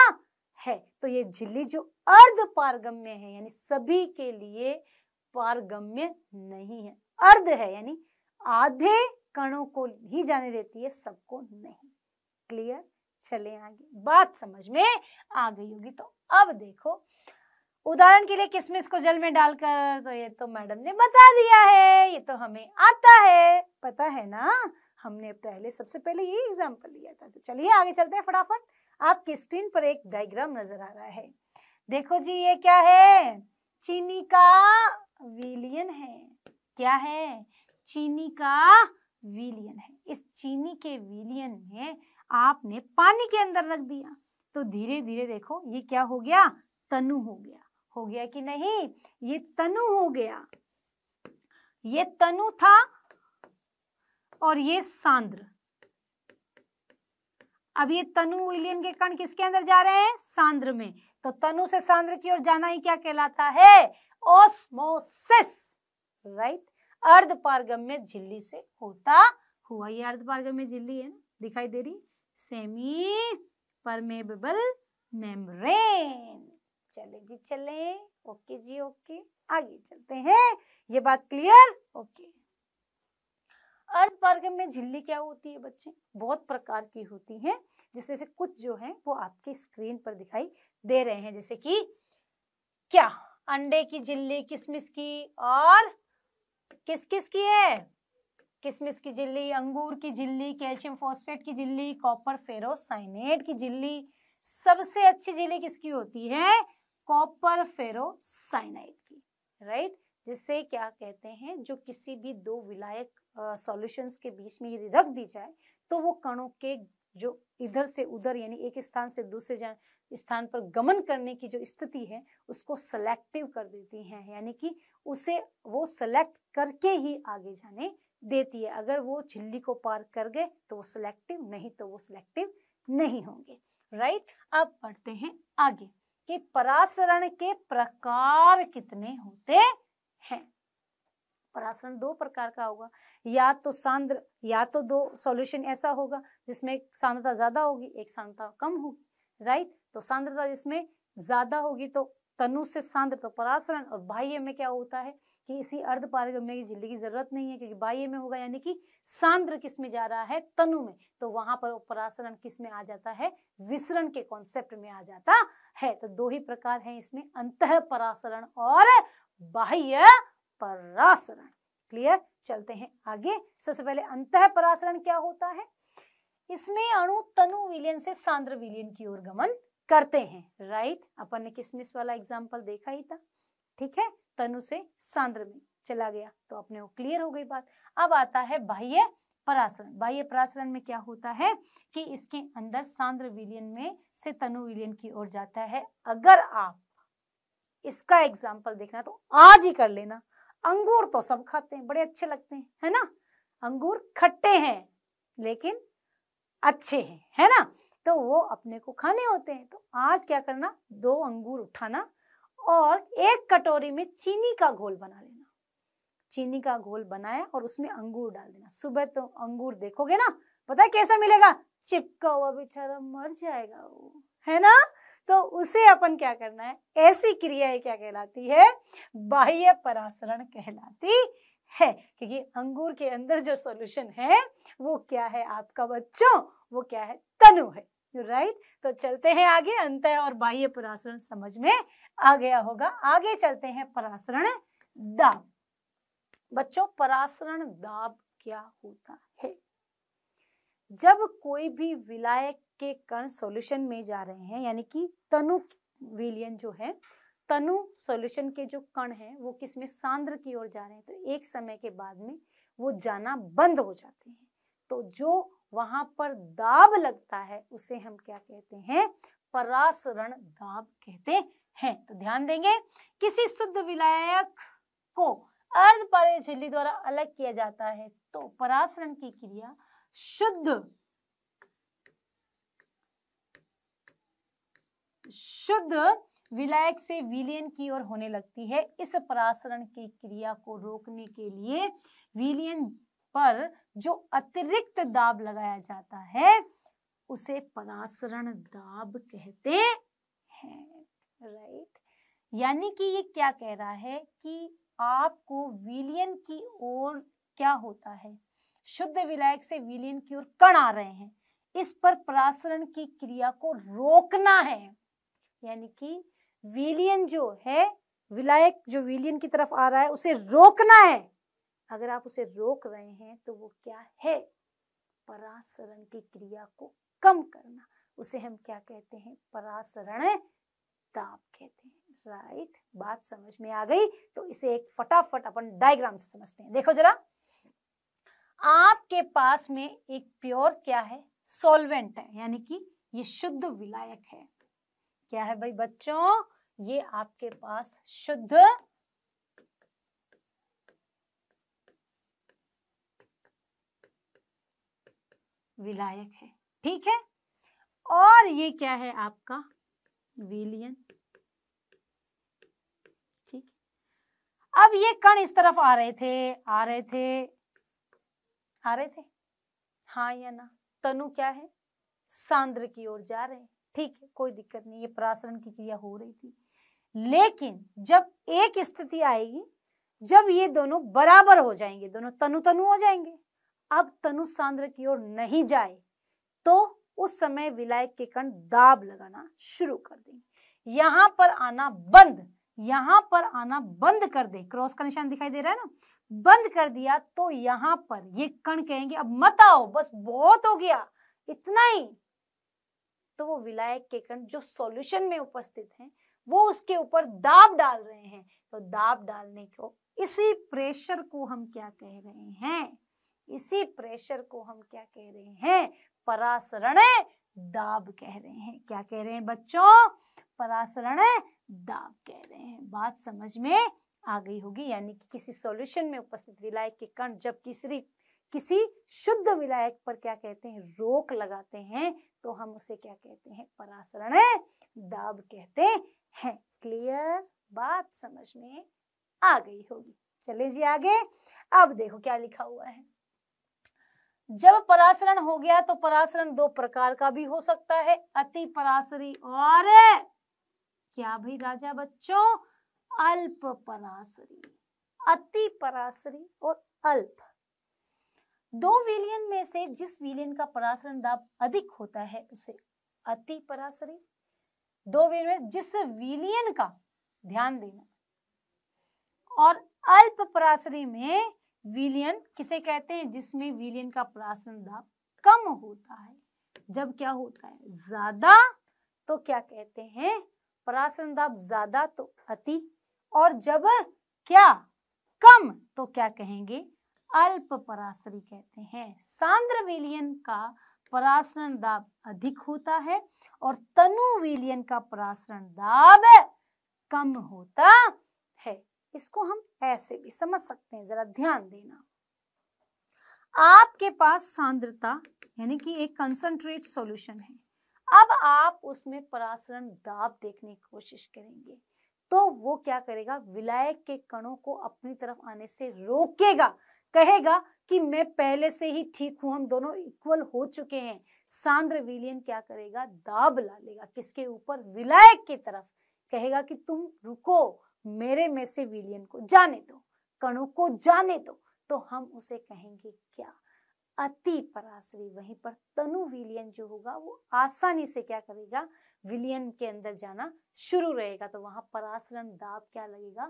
है तो ये झिल्ली जो अर्ध पारगम्य है यानी सभी के लिए पारगम्य नहीं है अर्ध है यानी आधे कणों को ही जाने देती है सबको नहीं क्लियर चले आगे बात समझ में आ गई होगी तो अब देखो उदाहरण के लिए किसमिस को जल में डालकर तो ये तो मैडम ने बता दिया है ये तो हमें आता है पता है ना हमने पहले सबसे पहले ये एग्जाम्पल लिया था तो चलिए आगे चलते हैं फटाफट आपकी स्क्रीन पर एक डायग्राम नजर आ रहा है देखो जी ये क्या है चीनी का विलियन है क्या है चीनी का विलियन है इस चीनी के विलियन में आपने पानी के अंदर रख दिया तो धीरे धीरे देखो ये क्या हो गया तनु हो गया हो गया कि नहीं ये तनु हो गया ये तनु था और ये सांद्र अब ये तनु विलियन के कण किसके अंदर जा रहे हैं सांद्र में तो तनु से सांद्र की ओर जाना ही क्या कहलाता है ऑस्मोसिस राइट अर्ध पारगम्य झिल्ली से होता हुआ ये अर्ध पारगम्य झिल्ली है ना दिखाई दे रही सेमी परमेबल मेम्ब्रेन चले जी चले ओके जी ओके आगे चलते हैं ये बात क्लियर ओके अर्धपारगम में झिल्ली क्या होती है बच्चे बहुत प्रकार की होती है जिसमें से कुछ जो है वो आपके स्क्रीन पर दिखाई दे रहे हैं जैसे कि क्या अंडे की झिल्ली किसमिस की और किस किस की है किसमिस की झिल्ली अंगूर की झिल्ली कैल्शियम फॉस्फेट की झिल्ली कॉपर फेरोसाइनेट की झिल्ली सबसे अच्छी झिल्ली किसकी होती है कॉपर फेरोसाइनाइड की राइट right? जिसे क्या कहते हैं जो किसी भी दो विलायक सॉल्यूशंस के बीच में यदि रख दी जाए तो वो कणों के जो इधर से उधर यानी एक स्थान से दूसरे स्थान पर गमन करने की जो स्थिति है उसको सेलेक्टिव कर देती हैं यानी कि उसे वो सेलेक्ट करके ही आगे जाने देती है अगर वो झिल्ली को पार कर गए तो वो सेलेक्टिव नहीं तो वो सिलेक्टिव नहीं होंगे राइट अब पढ़ते हैं आगे कि परासरण के प्रकार कितने होते हैं परासरण दो प्रकार का होगा या तो सांद्र या तो दो सॉल्यूशन ऐसा होगा जिसमें एक सांद्रता ज्यादा होगी एक सांद्रता कम होगी राइट तो सांद्रता जिसमें ज्यादा होगी तो तनु से सांद्र तो परासरण और बाह्य में क्या होता है कि इसी अर्ध पारगम्य की झिल्ली की जरूरत नहीं है क्योंकि बाह्य में होगा यानी कि सांद्र किस में जा रहा है तनु में तो वहां पर परासरण किस में आ जाता है विसरण के कॉन्सेप्ट में आ जाता है तो दो ही प्रकार हैं इसमें अंत परासरण और बाह्य परासरण क्लियर चलते हैं आगे सबसे पहले अंत परासरण क्या होता है इसमें अणु तनु विलियन से सांद्र विलियन की ओर गमन करते हैं राइट अपन ने किसमिस वाला एग्जाम्पल देखा ही था ठीक है तनु से सांद्र में चला गया तो अपने वो क्लियर हो गई बात अब आता है बाह्य परासरण बाह्य परासरण में क्या होता है कि इसके अंदर सांद्र विलियन में से तनु विलियन की ओर जाता है अगर आप इसका एग्जाम्पल देखना तो आज ही कर लेना अंगूर तो सब खाते हैं बड़े अच्छे लगते हैं है ना अंगूर खट्टे हैं लेकिन अच्छे हैं है ना तो वो अपने को खाने होते हैं तो आज क्या करना दो अंगूर उठाना और एक कटोरी में चीनी का घोल बना लेना चीनी का घोल बनाया और उसमें अंगूर डाल देना सुबह तो अंगूर देखोगे ना पता है कैसा मिलेगा चिपका हुआ बेचारा मर जाएगा वो है ना तो उसे अपन क्या करना है ऐसी क्रियाएं क्या कहलाती है बाह्य परासरण कहलाती है क्योंकि अंगूर के अंदर जो सॉल्यूशन है वो क्या है आपका बच्चों वो क्या है तनु है राइट तो चलते हैं आगे अंत और बाह्य परासरण समझ में आ गया होगा आगे चलते हैं परासरण दाम बच्चों परासरण दाब क्या होता है जब कोई भी विलायक के कण सॉल्यूशन में जा रहे हैं यानी कि तनु विलियन जो है तनु सॉल्यूशन के जो कण हैं वो किसमें सांद्र की ओर जा रहे हैं तो एक समय के बाद में वो जाना बंद हो जाते हैं तो जो वहां पर दाब लगता है उसे हम क्या कहते हैं परासरण दाब कहते हैं तो ध्यान देंगे किसी शुद्ध विलायक को अर्ध पर झिल्ली द्वारा अलग किया जाता है तो परासरण की क्रिया शुद्ध शुद्ध विलायक से विलियन की ओर होने लगती है इस परासरण की क्रिया को रोकने के लिए विलियन पर जो अतिरिक्त दाब लगाया जाता है उसे परासरण दाब कहते हैं राइट यानी कि ये क्या कह रहा है कि आपको विलियन की ओर क्या होता है शुद्ध विलायक से विलियन की ओर कण आ रहे हैं इस पर प्रासरण की क्रिया को रोकना है यानी कि विलियन जो है विलायक जो विलियन की तरफ आ रहा है उसे रोकना है अगर आप उसे रोक रहे हैं तो वो क्या है परासरण की क्रिया को कम करना उसे हम क्या कहते हैं परासरण दाब कहते हैं राइट right. बात समझ में आ गई तो इसे एक फटाफट अपन डायग्राम से समझते हैं देखो जरा आपके पास में एक प्योर क्या है सॉल्वेंट है यानी कि ये शुद्ध विलायक है क्या है भाई बच्चों ये आपके पास शुद्ध विलायक है ठीक है और ये क्या है आपका विलियन अब ये कण इस तरफ आ रहे थे आ रहे थे आ रहे थे हाँ या ना तनु क्या है सांद्र की ओर जा रहे हैं ठीक है कोई दिक्कत नहीं ये प्रासरण की क्रिया हो रही थी लेकिन जब एक स्थिति आएगी जब ये दोनों बराबर हो जाएंगे दोनों तनु तनु हो जाएंगे अब तनु सांद्र की ओर नहीं जाए तो उस समय विलायक के कण दाब लगाना शुरू कर देंगे यहां पर आना बंद यहां पर आना बंद कर दे क्रॉस का निशान दिखाई दे रहा है ना बंद कर दिया तो यहां पर ये कण कहेंगे अब मत आओ बस बहुत हो गया इतना ही तो वो विलायक के कण जो सॉल्यूशन में उपस्थित हैं वो उसके ऊपर दाब डाल रहे हैं तो दाब डालने को इसी प्रेशर को हम क्या कह रहे हैं इसी प्रेशर को हम क्या कह रहे हैं परासरण दाब कह रहे हैं क्या कह रहे हैं बच्चों परासरण दाग कह रहे हैं बात समझ में आ गई होगी यानी कि किसी सॉल्यूशन में उपस्थित विलायक के कण जब किसी किसी शुद्ध विलायक पर क्या कहते हैं रोक लगाते हैं तो हम उसे क्या कहते हैं परासरण दाब कहते हैं क्लियर बात समझ में आ गई होगी चले जी आगे अब देखो क्या लिखा हुआ है जब परासरण हो गया तो परासरण दो प्रकार का भी हो सकता है अति परासरी और क्या भाई राजा बच्चों अल्प पराशरी अति पराशरी और अल्प दो विलियन में से जिस विलियन का पराशरण दाब अधिक होता है उसे अति पराशरी दो विलियन में जिस विलियन का ध्यान देना और अल्प पराशरी में विलियन किसे कहते हैं जिसमें विलियन का पराशरण दाब कम होता है जब क्या होता है ज्यादा तो क्या कहते हैं परासन दाब ज्यादा तो अति और जब क्या कम तो क्या कहेंगे अल्प परासरी कहते हैं सांद्र विलियन का परासरण दाब अधिक होता है और तनु विलियन का परासरण दाब कम होता है इसको हम ऐसे भी समझ सकते हैं जरा ध्यान देना आपके पास सांद्रता यानी कि एक कंसंट्रेट सॉल्यूशन है अब आप उसमें परासरण दाब देखने की कोशिश करेंगे तो वो क्या करेगा विलायक के कणों को अपनी तरफ आने से रोकेगा कहेगा कि मैं पहले से ही ठीक हूं हम दोनों इक्वल हो चुके हैं सांद्र विलियन क्या करेगा दाब ला लेगा किसके ऊपर विलायक की तरफ कहेगा कि तुम रुको मेरे में से विलियन को जाने दो कणों को जाने दो तो हम उसे कहेंगे क्या अति पराश्री वहीं पर तनु विलियन जो होगा वो आसानी से क्या करेगा विलियन के अंदर जाना शुरू रहेगा तो वहां परासरण दाब क्या लगेगा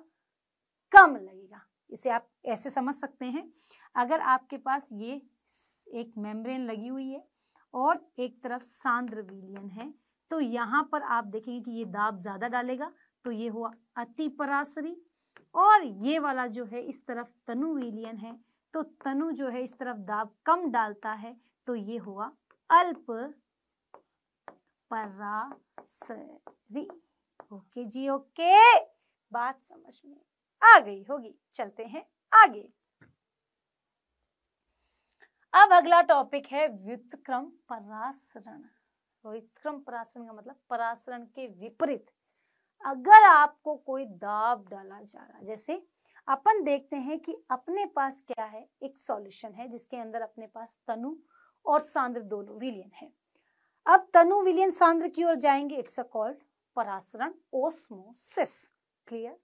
कम लगेगा इसे आप ऐसे समझ सकते हैं अगर आपके पास ये एक मेम्ब्रेन लगी हुई है और एक तरफ सांद्र विलियन है तो यहाँ पर आप देखेंगे कि ये दाब ज़्यादा डालेगा तो ये हुआ अति परासरी और ये वाला जो है इस तरफ तनु विलियन है तो तनु जो है इस तरफ दाब कम डालता है तो ये हुआ अल्प परासरी ओके जी ओके बात समझ में आ गई होगी चलते हैं आगे अब अगला टॉपिक है व्युतक्रम परासरण व्युतक्रम परासरण का मतलब परासरण के विपरीत अगर आपको कोई दाब डाला जा रहा जैसे अपन देखते हैं कि अपने पास क्या है एक सॉल्यूशन है जिसके अंदर अपने पास तनु और सांद्र दोनों विलियन है अब तनु विलियन सांद्र की ओर जाएंगे इट्स अ कॉल्ड परासरण ओस्मोसिस क्लियर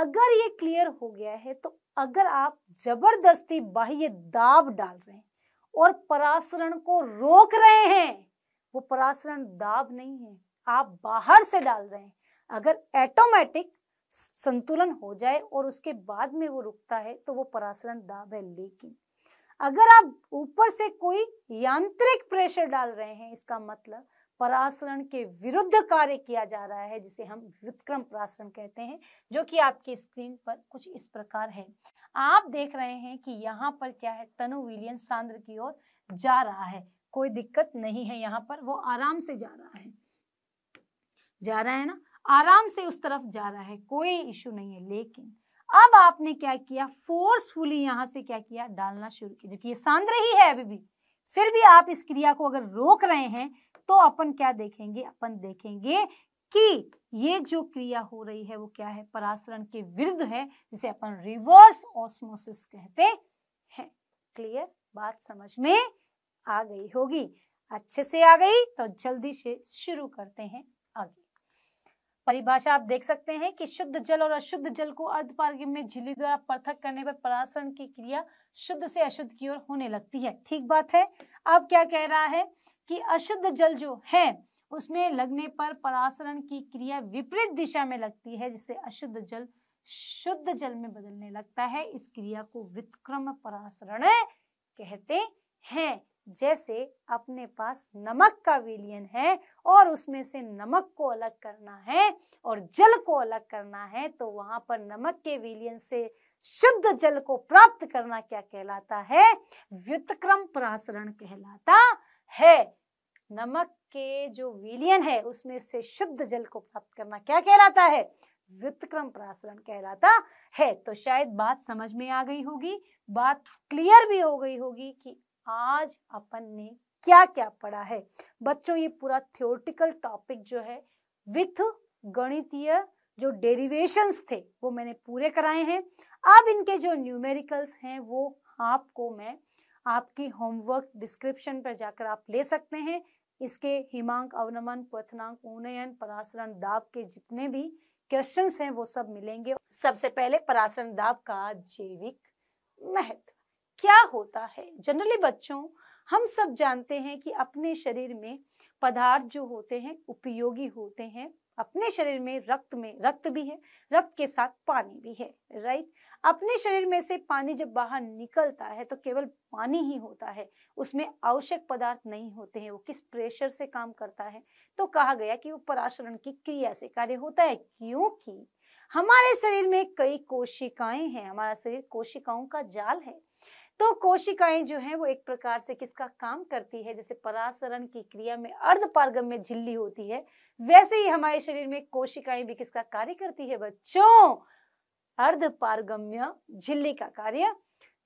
अगर ये क्लियर हो गया है तो अगर आप जबरदस्ती बाह्य दाब डाल रहे हैं और परासरण को रोक रहे हैं वो परासरण दाब नहीं है आप बाहर से डाल रहे हैं अगर एटोमेटिक संतुलन हो जाए और उसके बाद में वो रुकता है तो वो परासरण दाब है लेकिन अगर आप ऊपर से कोई यांत्रिक प्रेशर डाल रहे हैं इसका मतलब परासरण के विरुद्ध कार्य किया जा रहा है जिसे हम व्युत्क्रम परासरण कहते हैं जो कि आपकी स्क्रीन पर कुछ इस प्रकार है आप देख रहे हैं कि यहाँ पर क्या है तनु विलियन सांद्र की ओर जा रहा है कोई दिक्कत नहीं है यहाँ पर वो आराम से जा रहा है जा रहा है ना आराम से उस तरफ जा रहा है कोई इशू नहीं है लेकिन अब आपने क्या किया फोर्सफुली यहाँ से क्या किया डालना शुरू किया जबकि ये सांद्र ही है अभी भी फिर भी आप इस क्रिया को अगर रोक रहे हैं तो अपन क्या देखेंगे अपन देखेंगे कि ये जो क्रिया हो रही है वो क्या है परासरण के विरुद्ध है जिसे अपन रिवर्स ऑस्मोसिस कहते हैं क्लियर बात समझ में आ गई होगी अच्छे से आ गई तो जल्दी से शुरू करते हैं आगे परिभाषा आप देख सकते हैं कि शुद्ध जल और अशुद्ध जल को अर्धपार्ग में झिल्ली द्वारा पृथक करने पर परासरण की क्रिया शुद्ध से अशुद्ध की ओर होने लगती है ठीक बात है अब क्या कह रहा है कि अशुद्ध जल जो है उसमें लगने पर परासरण की क्रिया विपरीत दिशा में लगती है जिससे अशुद्ध जल शुद्ध जल में बदलने लगता है इस क्रिया को विक्रम परासरण कहते हैं जैसे अपने पास नमक का विलियन है और उसमें से नमक को अलग करना है और जल को अलग करना है तो वहां पर नमक के विलियन से शुद्ध जल को प्राप्त करना क्या कहलाता है व्युतक्रम प्रासरण कहलाता है नमक के जो विलियन है उसमें से शुद्ध जल को प्राप्त करना क्या कहलाता है व्युतक्रम प्रासरण कहलाता है तो शायद बात समझ में आ गई होगी बात क्लियर भी हो गई होगी कि आज अपन ने क्या क्या पढ़ा है बच्चों ये पूरा थियोरटिकल टॉपिक जो है विथ गणितीय जो डेरिवेशंस थे वो मैंने पूरे कराए हैं अब इनके जो न्यूमेरिकल्स हैं वो आपको मैं आपकी होमवर्क डिस्क्रिप्शन पर जाकर आप ले सकते हैं इसके हिमांक अवनमन क्वनांक उन्नयन परासरण दाब के जितने भी क्वेश्चंस हैं वो सब मिलेंगे सबसे पहले परासरण दाब का जैविक महत्व क्या होता है जनरली बच्चों हम सब जानते हैं कि अपने शरीर में पदार्थ जो होते हैं उपयोगी होते हैं अपने शरीर में रक्त में रक्त भी है रक्त के साथ पानी भी है राइट अपने शरीर में से पानी जब बाहर निकलता है तो केवल पानी ही होता है उसमें आवश्यक पदार्थ नहीं होते हैं वो किस प्रेशर से काम करता है तो कहा गया कि वो पराशरण की क्रिया से कार्य होता है क्योंकि हमारे शरीर में कई कोशिकाएं हैं हमारा शरीर कोशिकाओं का जाल है तो कोशिकाएं जो है वो एक प्रकार से किसका काम करती है जैसे परासरण की क्रिया में अर्धपारगम में झिल्ली होती है वैसे ही हमारे शरीर में कोशिकाएं भी किसका कार्य करती है बच्चों अर्ध पारगम्य झिल्ली का कार्य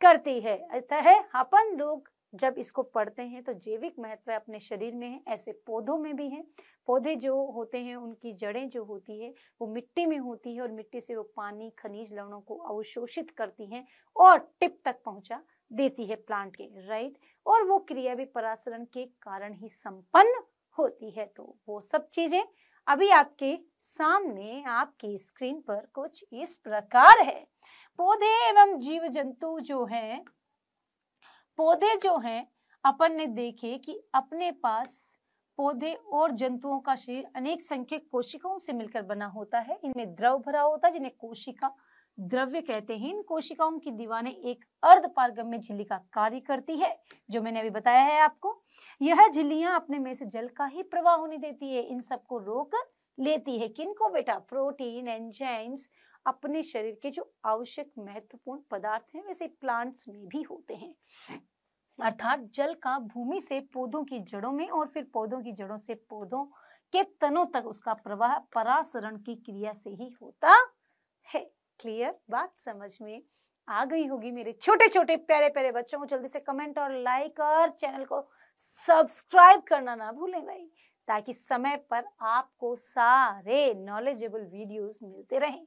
करती है अतः अपन लोग जब इसको पढ़ते हैं तो जैविक महत्व अपने शरीर में है ऐसे पौधों में भी है पौधे जो होते हैं उनकी जड़ें जो होती है वो मिट्टी में होती है और मिट्टी से वो पानी खनिज लवणों को अवशोषित करती हैं और टिप तक पहुंचा देती है प्लांट के राइट और वो क्रिया भी परासरण के कारण ही संपन्न होती है तो वो सब चीजें अभी आपके सामने आपकी स्क्रीन पर कुछ इस प्रकार है पौधे एवं जीव जंतु जो हैं पौधे जो हैं अपन ने देखे कि अपने पास पौधे और जंतुओं का शरीर अनेक संख्यक कोशिकाओं से मिलकर बना होता है इनमें द्रव भरा होता है जिन्हें कोशिका द्रव्य कहते हैं इन कोशिकाओं की दीवाने एक अर्ध पारगम्य झिल्ली का कार्य करती है जो मैंने अभी बताया है आपको यह झिल्लियां अपने में से जल का ही प्रवाह होने देती है इन सबको रोक लेती है किनको बेटा प्रोटीन एंजाइम्स अपने शरीर के जो आवश्यक महत्वपूर्ण पदार्थ हैं वैसे प्लांट्स में भी होते हैं अर्थात जल का भूमि से पौधों की जड़ों में और फिर पौधों की जड़ों से पौधों के तनों तक उसका प्रवाह परासरण की क्रिया से ही होता है क्लियर बात समझ में आ गई होगी मेरे छोटे छोटे प्यारे प्यारे बच्चों को जल्दी से कमेंट और लाइक और चैनल को सब्सक्राइब करना ना भूलें भाई ताकि समय पर आपको सारे नॉलेजेबल वीडियोस मिलते रहें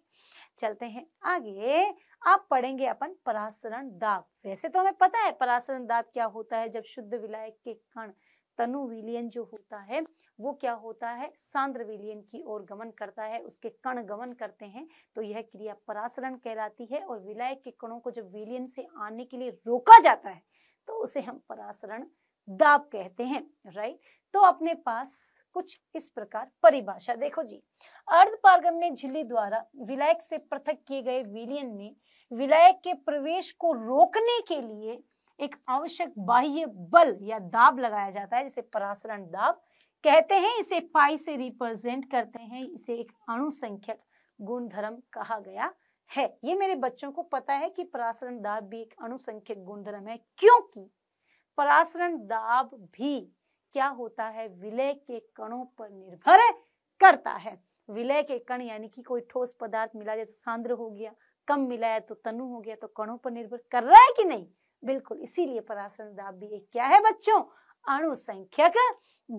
चलते हैं आगे आप पढ़ेंगे अपन परासरण दाब वैसे तो हमें पता है परासरण दाब क्या होता है जब शुद्ध विलायक के कण तनु विलियन जो होता है वो क्या होता है सांद्र विलियन की ओर गमन करता है उसके कण गमन करते हैं तो यह क्रिया परासरण कहलाती है और विलय के कणों को जब विलियन से आने के लिए रोका जाता है तो उसे हम परासरण दाब कहते हैं राइट तो अपने पास कुछ इस प्रकार परिभाषा देखो जी अर्धपारगम ने झिल्ली द्वारा विलायक से पृथक किए गए विलियन में विलायक के प्रवेश को रोकने के लिए एक आवश्यक बाह्य बल या दाब लगाया जाता है जिसे परासरण दाब कहते हैं इसे पाई से रिप्रेजेंट करते हैं इसे एक अणुसंख्यक गुणधर्म कहा गया है ये मेरे बच्चों को पता है कि परासरण दाब भी एक अणुसंख्यक गुणधर्म है क्योंकि परासरण दाब भी क्या होता है विलय के कणों पर निर्भर करता है विलय के कण यानी कि कोई ठोस पदार्थ मिला जाए तो सांद्र हो गया कम मिलाया तो तनु हो गया तो कणों पर निर्भर कर रहा है कि नहीं बिल्कुल इसीलिए परासरण दाब भी एक क्या है बच्चों अणुसंख्यक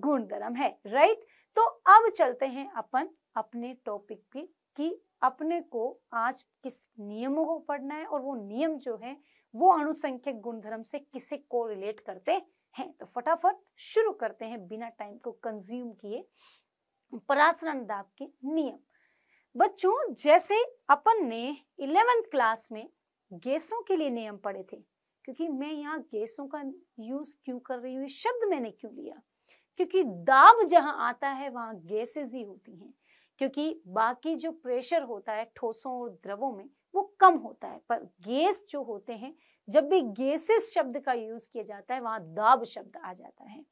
गुणधर्म है राइट तो अब चलते हैं अपन अपने टॉपिक पे कि अपने को आज किस नियमों को पढ़ना है और वो नियम जो है वो अणुसंख्यक गुणधर्म से किसे को रिलेट करते हैं तो फटाफट शुरू करते हैं बिना टाइम को कंज्यूम किए परासरण दाब के नियम बच्चों जैसे अपन ने इलेवेंथ क्लास में गैसों के लिए नियम पढ़े थे क्योंकि मैं यहाँ गैसों का यूज क्यों कर रही हूँ शब्द मैंने क्यों लिया क्योंकि दाब जहाँ आता है वहाँ गैसेज ही होती हैं क्योंकि बाकी जो प्रेशर होता है ठोसों और द्रवों में वो कम होता है पर गैस जो होते हैं जब भी गैसेस शब्द का यूज किया जाता है वहाँ दाब शब्द आ जाता है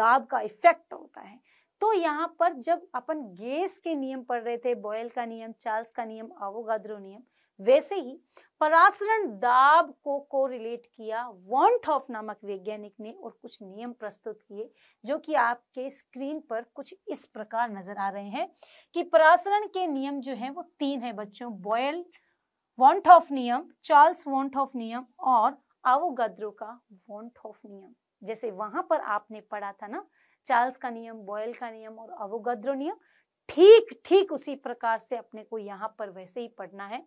दाब का इफेक्ट होता है तो यहाँ पर जब अपन गैस के नियम पढ़ रहे थे बॉयल का नियम चार्ल्स का नियम आवोगाद्रो नियम वैसे ही परासरण दाब को कोरिलेट किया वॉन्ट ऑफ नामक वैज्ञानिक ने और कुछ नियम प्रस्तुत किए जो कि आपके स्क्रीन पर कुछ इस प्रकार नजर आ रहे हैं कि परासरण के नियम जो हैं वो तीन हैं बच्चों बॉयल वॉन्ट ऑफ नियम चार्ल्स वॉन्ट ऑफ नियम और आवोगद्रो का वॉन्ट ऑफ नियम जैसे वहां पर आपने पढ़ा था ना चार्ल्स का नियम बॉयल का नियम और अवोगद्रो नियम ठीक ठीक उसी प्रकार से अपने को यहाँ पर वैसे ही पढ़ना है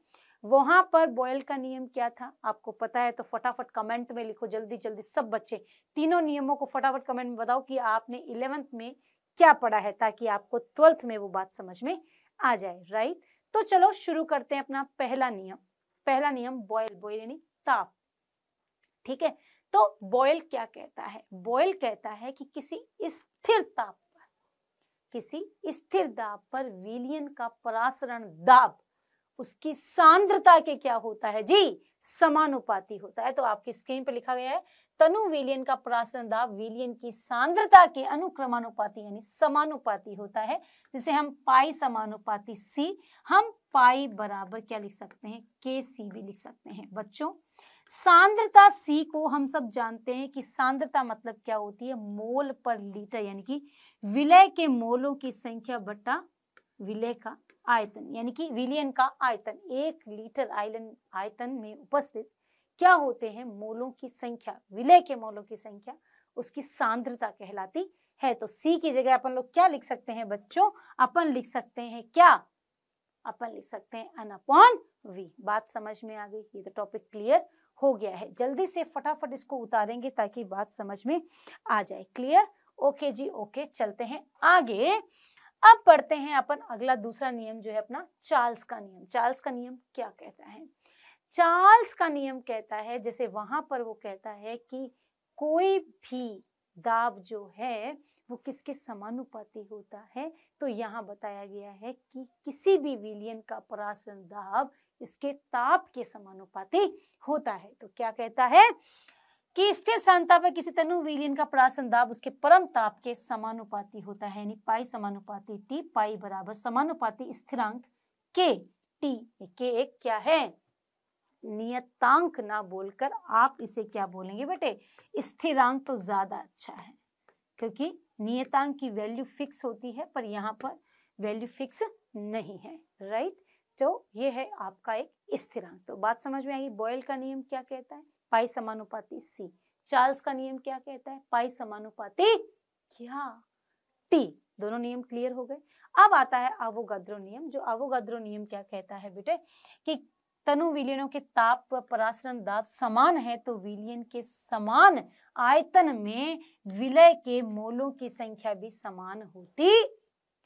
वहां पर बॉयल का नियम क्या था आपको पता है तो फटाफट कमेंट में लिखो जल्दी जल्दी सब बच्चे तीनों नियमों को फटाफट कमेंट में बताओ कि आपने इलेवेंथ में क्या पढ़ा है ताकि आपको ट्वेल्थ में वो बात समझ में आ जाए राइट तो चलो शुरू करते हैं अपना पहला नियम पहला नियम बॉयल बॉयल यानी ताप ठीक है तो बॉयल क्या कहता है बॉयल कहता है कि किसी स्थिर ताप पर किसी स्थिर दाब पर विलियन का परासरण दाब उसकी सांद्रता के क्या होता है जी समानुपाती होता है तो आपकी स्क्रीन पर लिखा गया है तनु विलियन का प्राशन दाब विलियन की सांद्रता के अनुक्रमानुपाती यानी समानुपाती होता है जिसे हम पाई समानुपाती सी हम पाई बराबर क्या लिख सकते हैं के सी भी लिख सकते हैं बच्चों सांद्रता सी को हम सब जानते हैं कि सांद्रता मतलब क्या होती है मोल पर लीटर यानी कि विलय के मोलों की संख्या बटा विलय का आयतन यानी कि विलियन का आयतन एक लीटर आयलन आयतन में उपस्थित क्या होते हैं मोलों की संख्या विलय के मोलों की संख्या उसकी सांद्रता कहलाती है तो सी की जगह अपन लोग क्या लिख सकते हैं बच्चों अपन लिख सकते हैं क्या अपन लिख सकते हैं अन अपॉन वी बात समझ में आ गई ये तो टॉपिक क्लियर हो गया है जल्दी से फटाफट इसको उतारेंगे ताकि बात समझ में आ जाए क्लियर ओके जी ओके चलते हैं आगे अब पढ़ते हैं अपन अगला दूसरा नियम जो है अपना चार्ल्स का नियम चार्ल्स का नियम क्या कहता है चार्ल्स का नियम कहता है जैसे वहां पर वो कहता है कि कोई भी दाब जो है वो किसके समानुपाती होता है तो यहाँ बताया गया है कि किसी भी विलियन का परासन दाब इसके ताप के समानुपाती होता है तो क्या कहता है कि स्थिर संताप पर किसी तनु विलियन का परासन दाब उसके परम ताप के समानुपाती होता है यानी पाई समानुपाती टी पाई बराबर समानुपाती स्थिरांक के टी के एक क्या है नियतांक ना बोलकर आप इसे क्या बोलेंगे बेटे स्थिरांक तो ज्यादा अच्छा है क्योंकि नियतांक की वैल्यू फिक्स होती है पर यहाँ पर वैल्यू फिक्स नहीं है राइट तो ये है आपका एक स्थिरांक तो बात समझ में आई बॉयल का नियम क्या कहता है पाई समानुपाती सी चार्ल्स का नियम क्या कहता है पाई समानुपाती क्या टी दोनों नियम क्लियर हो गए अब आता है आवोगाद्रो नियम जो आवोगाद्रो नियम क्या कहता है बेटे कि तनु विलियनों के ताप परासरण दाब समान है तो विलियन के समान आयतन में विलय के मोलों की संख्या भी समान होती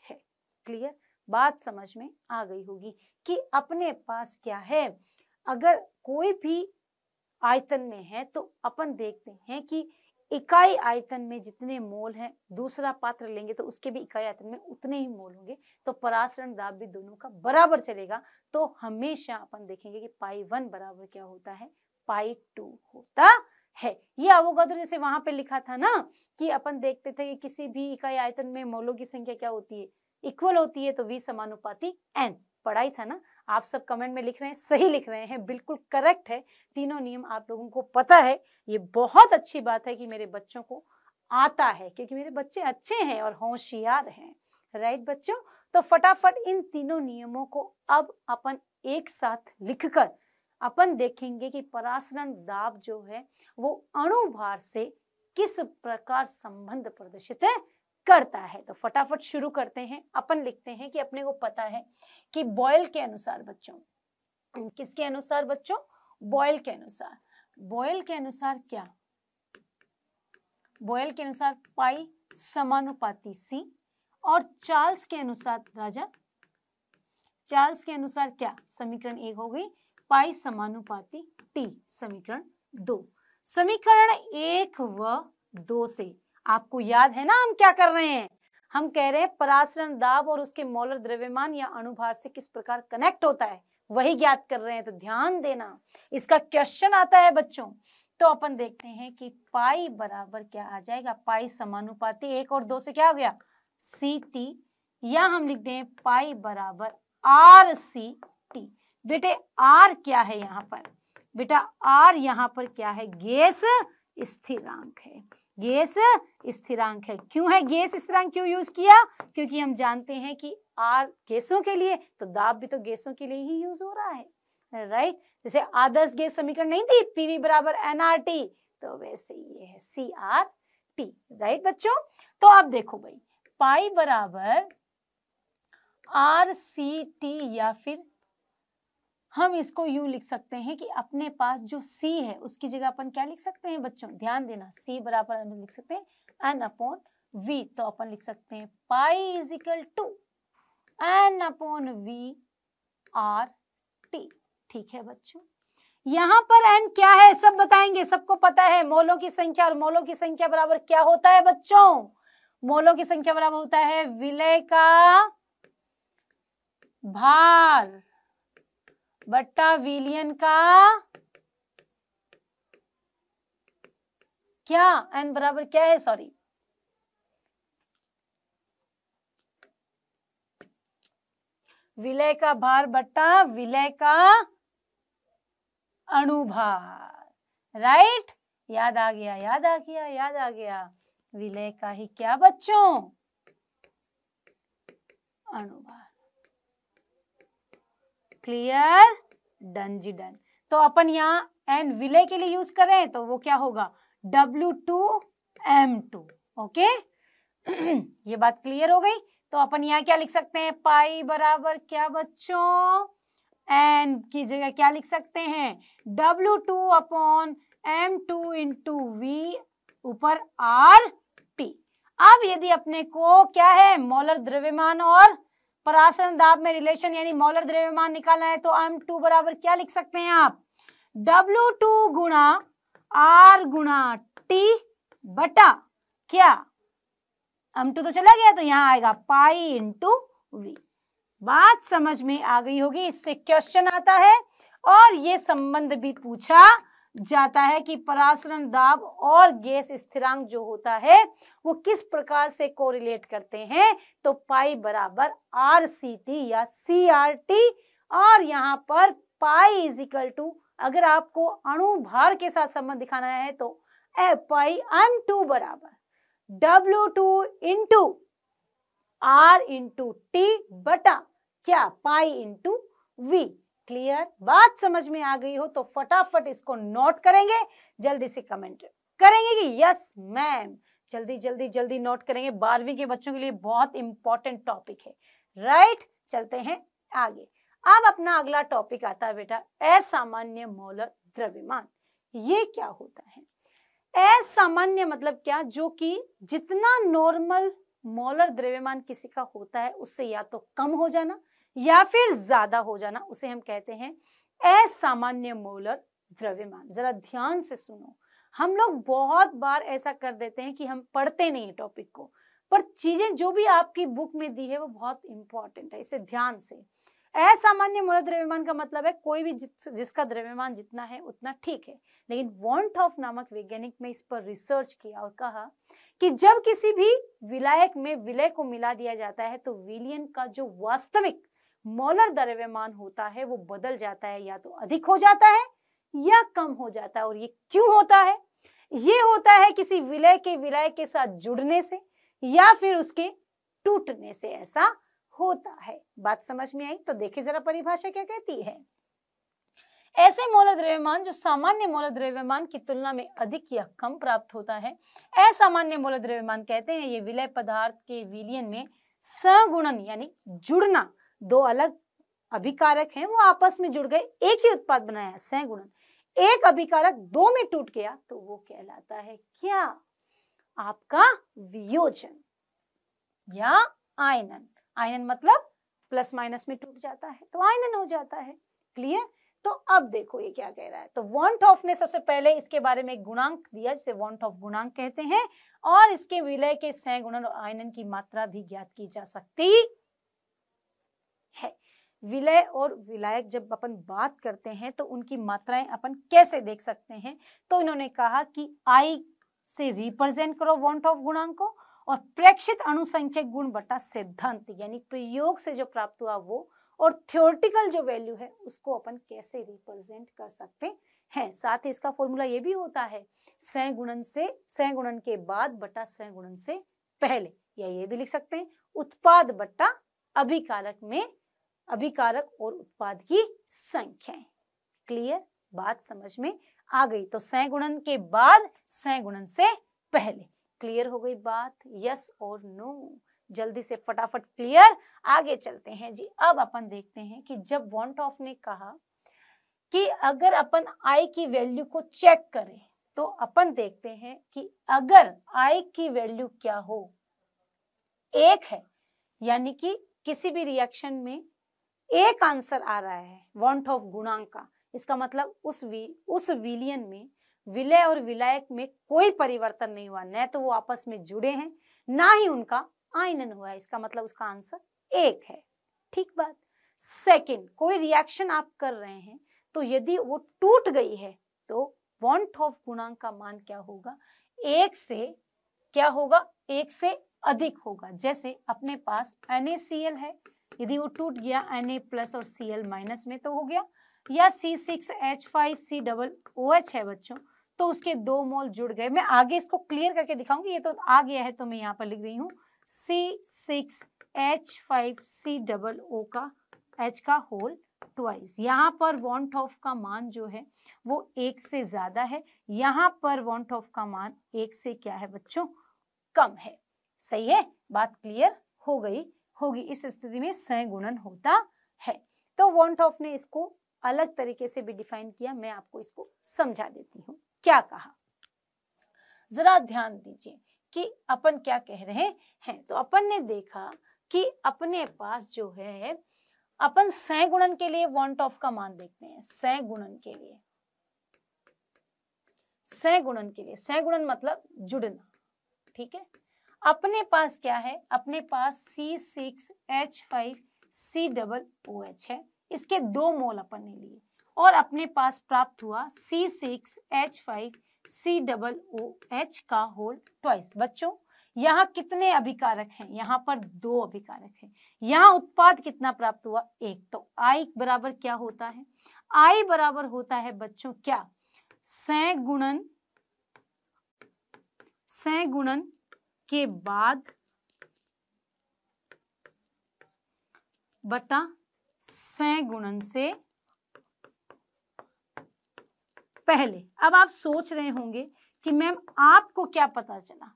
है क्लियर बात समझ में आ गई होगी कि अपने पास क्या है अगर कोई भी आयतन में है तो अपन देखते हैं कि इकाई आयतन में जितने मोल हैं दूसरा पात्र लेंगे तो उसके भी इकाई आयतन में उतने ही मोल होंगे तो परासरण दाब भी दोनों का बराबर चलेगा तो हमेशा अपन देखेंगे कि पाई वन बराबर क्या होता है पाई टू होता है ये आवोगाद्रो जैसे वहां पे लिखा था ना कि अपन देखते थे कि किसी भी इकाई आयतन में मोलों की संख्या क्या होती है इक्वल होती है तो वी समानुपाती एन पढ़ाई था ना आप सब कमेंट में लिख रहे हैं सही लिख रहे हैं बिल्कुल करेक्ट है तीनों नियम आप लोगों को पता है ये बहुत अच्छी बात है कि मेरे बच्चों को आता है क्योंकि मेरे बच्चे अच्छे हैं और होशियार हैं राइट बच्चों तो फटाफट इन तीनों नियमों को अब अपन एक साथ लिखकर अपन देखेंगे कि परासरण दाब जो है वो अणुभार से किस प्रकार संबंध प्रदर्शित करता है तो फटाफट शुरू करते हैं अपन लिखते हैं कि अपने को पता है कि बॉयल के अनुसार बच्चों किसके अनुसार बच्चों बॉयल के अनुसार बॉयल के अनुसार क्या बॉयल के अनुसार पाई समानुपाती सी और चार्ल्स के अनुसार राजा चार्ल्स के अनुसार क्या समीकरण एक हो गई पाई समानुपाती टी समीकरण दो समीकरण एक व दो से आपको याद है ना हम क्या कर रहे हैं हम कह रहे हैं परासरण दाब और उसके मोलर द्रव्यमान या अनुभार से किस प्रकार कनेक्ट होता है वही ज्ञात कर रहे हैं तो ध्यान देना इसका क्वेश्चन आता है बच्चों तो अपन देखते हैं कि पाई बराबर क्या आ जाएगा पाई समानुपाती एक और दो से क्या हो गया सी टी या हम लिख दें पाई बराबर आर सी टी बेटे आर क्या है यहाँ पर बेटा आर यहाँ पर क्या है गैस स्थिरांक है गैस स्थिरांक है क्यों है गैस स्थिरांक क्यों यूज किया क्योंकि हम जानते हैं कि आर गैसों के लिए तो दाब भी तो गैसों के लिए ही यूज हो रहा है राइट जैसे आदर्श गैस समीकरण नहीं थी पीवी बराबर एनआरटी तो वैसे ये है सी आर टी राइट बच्चों तो आप देखो भाई पाई बराबर आर सी टी या फिर हम इसको यू लिख सकते हैं कि अपने पास जो सी है उसकी जगह अपन क्या लिख सकते हैं बच्चों ध्यान देना सी बराबर लिख सकते हैं एन अपॉन वी तो अपन लिख सकते हैं pi is equal to N upon V R T ठीक है बच्चों यहाँ पर एन क्या है सब बताएंगे सबको पता है मोलों की संख्या और मोलों की संख्या बराबर क्या होता है बच्चों मोलों की संख्या बराबर होता है विलय का भार बट्टा विलियन का क्या एन बराबर क्या है सॉरी विलय का भार बट्टा विलय का अणुभार राइट याद आ गया याद आ गया याद आ गया विलय का ही क्या बच्चों अणुभार क्लियर डन जी डन तो अपन यहाँ एन विलय के लिए यूज करें तो वो क्या होगा W two M two okay ये बात क्लियर हो गई तो अपन यहाँ क्या लिख सकते हैं पाई बराबर क्या बच्चों एन की जगह क्या लिख सकते हैं W two upon M two into V ऊपर आर टी अब यदि अपने को क्या है मोलर द्रव्यमान और और दाब में रिलेशन यानी मॉलर द्रव्यमान निकालना है तो एम टू बराबर क्या लिख सकते हैं आप डब्लू टू गुणा आर गुणा टी बटा क्या एम टू तो चला गया तो यहाँ आएगा पाई इंटू वी बात समझ में आ गई होगी इससे क्वेश्चन आता है और ये संबंध भी पूछा जाता है कि परासरण दाब और गैस स्थिरांक जो होता है वो किस प्रकार से कोरिलेट करते हैं तो पाई बराबर आर सी टी या सी आर टी और यहाँ पर पाई इज इक्वल टू अगर आपको अणु भार के साथ संबंध दिखाना है तो ए पाई एम टू बराबर W two into R into T बटा क्या पाई इंटू वी क्लियर बात समझ में आ गई हो तो फटाफट इसको नोट करेंगे जल्दी से कमेंट करेंगे कि यस मैम जल्दी जल्दी जल्दी नोट करेंगे बारहवीं के बच्चों के लिए बहुत इंपॉर्टेंट टॉपिक है राइट चलते हैं आगे अब अपना अगला टॉपिक आता है बेटा असामान्य मोलर द्रव्यमान ये क्या होता है असामान्य मतलब क्या जो कि जितना नॉर्मल मोलर द्रव्यमान किसी का होता है उससे या तो कम हो जाना या फिर ज्यादा हो जाना उसे हम कहते हैं असामान्य मोलर द्रव्यमान जरा ध्यान से सुनो हम लोग बहुत बार ऐसा कर देते हैं कि हम पढ़ते नहीं टॉपिक को पर चीजें जो भी आपकी बुक में दी है वो बहुत इंपॉर्टेंट है इसे ध्यान से असामान्य मूल द्रव्यमान का मतलब है कोई भी जिस, जिसका द्रव्यमान जितना है उतना ठीक है लेकिन वॉन्ट ऑफ नामक वैज्ञानिक ने इस पर रिसर्च किया और कहा कि जब किसी भी विलायक में विलय को मिला दिया जाता है तो विलियन का जो वास्तविक मोलर द्रव्यमान होता है वो बदल जाता है या तो अधिक हो जाता है या कम हो जाता है और ये क्यों होता है ये होता है किसी विलय के विलय के साथ जुड़ने से या फिर उसके टूटने से ऐसा होता है बात समझ में आई तो देखिए जरा परिभाषा क्या कहती है ऐसे मोलर द्रव्यमान जो सामान्य मोलर द्रव्यमान की तुलना में अधिक या कम प्राप्त होता है असामान्य मोलर द्रव्यमान कहते हैं ये विलय पदार्थ के विलियन में सगुणन यानी जुड़ना दो अलग अभिकारक हैं वो आपस में जुड़ गए एक ही उत्पाद बनाया सहगुणन एक अभिकारक दो में टूट गया तो वो कहलाता है क्या आपका वियोजन या आयनन आयनन मतलब प्लस माइनस में टूट जाता है तो आयनन हो जाता है क्लियर तो अब देखो ये क्या कह रहा है तो वॉन्ट ऑफ ने सबसे पहले इसके बारे में गुणांक दिया जिसे वॉन्ट ऑफ गुणांक कहते हैं और इसके विलय के सह गुणन और आयनन की मात्रा भी ज्ञात की जा सकती विलय और विलायक जब अपन बात करते हैं तो उनकी मात्राएं अपन कैसे देख सकते हैं तो इन्होंने कहा कि आई से रिप्रेजेंट करो वॉन्ट ऑफ गुणांक को और प्रेक्षित अनुसंख्यक गुण बटा सिद्धांत यानी प्रयोग से जो प्राप्त हुआ वो और थियोरटिकल जो वैल्यू है उसको अपन कैसे रिप्रेजेंट कर सकते हैं साथ ही इसका फॉर्मूला ये भी होता है सह गुणन से सह गुणन के बाद बटा सह गुणन से पहले या ये भी लिख सकते हैं उत्पाद बट्टा अभिकारक में अभिकारक और उत्पाद की संख्याएं क्लियर बात समझ में आ गई तो सैगुणन के बाद सैगुणन से पहले क्लियर हो गई बात यस और नो जल्दी से फटाफट क्लियर आगे चलते हैं जी अब अपन देखते हैं कि जब वॉन्ट ऑफ ने कहा कि अगर अपन आई की वैल्यू को चेक करें तो अपन देखते हैं कि अगर आई की वैल्यू क्या हो एक है यानी कि किसी भी रिएक्शन में एक आंसर आ रहा है वॉन्ट ऑफ गुणांक का इसका मतलब उस वी उस विलियन में विलय और विलायक में कोई परिवर्तन नहीं हुआ न तो वो आपस में जुड़े हैं ना ही उनका आयनन हुआ है इसका मतलब उसका आंसर एक है ठीक बात सेकंड कोई रिएक्शन आप कर रहे हैं तो यदि वो टूट गई है तो वॉन्ट ऑफ गुणांक का मान क्या होगा एक से क्या होगा एक से अधिक होगा जैसे अपने पास एनएसीएल है यदि वो टूट गया एन ए प्लस और सी एल माइनस में तो हो गया या C six H five C double O H है बच्चों तो उसके दो मोल जुड़ गए मैं आगे इसको क्लियर करके दिखाऊंगी ये तो आ गया है तो मैं यहाँ पर लिख रही हूँ C six H five C double O का एच का होल ट्वाइस यहाँ पर वॉन्ट ऑफ का मान जो है वो एक से ज़्यादा है यहाँ पर वॉन्ट ऑफ का मान एक से क्या है बच्चों कम है सही है बात क्लियर हो गई होगी इस स्थिति में संगुणन होता है तो वॉन्ट ऑफ ने इसको अलग तरीके से भी डिफाइन किया मैं आपको इसको समझा देती हूँ क्या कहा जरा ध्यान दीजिए कि अपन क्या कह रहे हैं तो अपन ने देखा कि अपने पास जो है अपन सैगुणन के लिए वॉन्ट ऑफ का मान देखते हैं सैगुणन के लिए सैगुणन के लिए सैगुणन मतलब जुड़ना ठीक है अपने पास क्या है अपने पास C six H five C double O H है इसके दो मोल अपन ने लिए और अपने पास प्राप्त हुआ C six H five C double O H का होल ट्वाइस बच्चों यहाँ कितने अभिकारक हैं यहाँ पर दो अभिकारक हैं यहाँ उत्पाद कितना प्राप्त हुआ एक तो आई बराबर क्या होता है आई बराबर होता है बच्चों क्या सै गुणन के बाद बटा सै गुणन से पहले अब आप सोच रहे होंगे कि मैम आपको क्या पता चला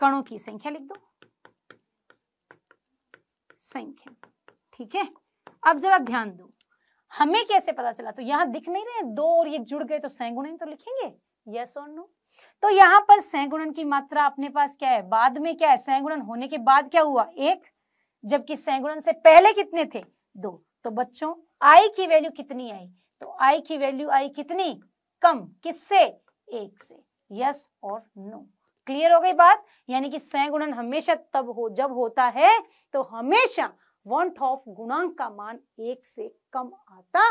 कणों की संख्या लिख दो संख्या ठीक है अब जरा ध्यान दो हमें कैसे पता चला तो यहां दिख नहीं रहे दो और ये जुड़ गए तो सैगुण तो लिखेंगे यस और नो तो यहाँ पर सैगुणन की मात्रा अपने पास क्या है बाद में क्या है सैगुणन होने के बाद क्या हुआ एक जबकि सैगुणन से पहले कितने थे दो तो बच्चों आई की वैल्यू कितनी आई तो आई की वैल्यू आई कितनी कम किससे एक से यस और नो क्लियर हो गई बात यानी कि सैगुणन हमेशा तब हो जब होता है तो हमेशा वन ऑफ गुणांक का मान एक से कम आता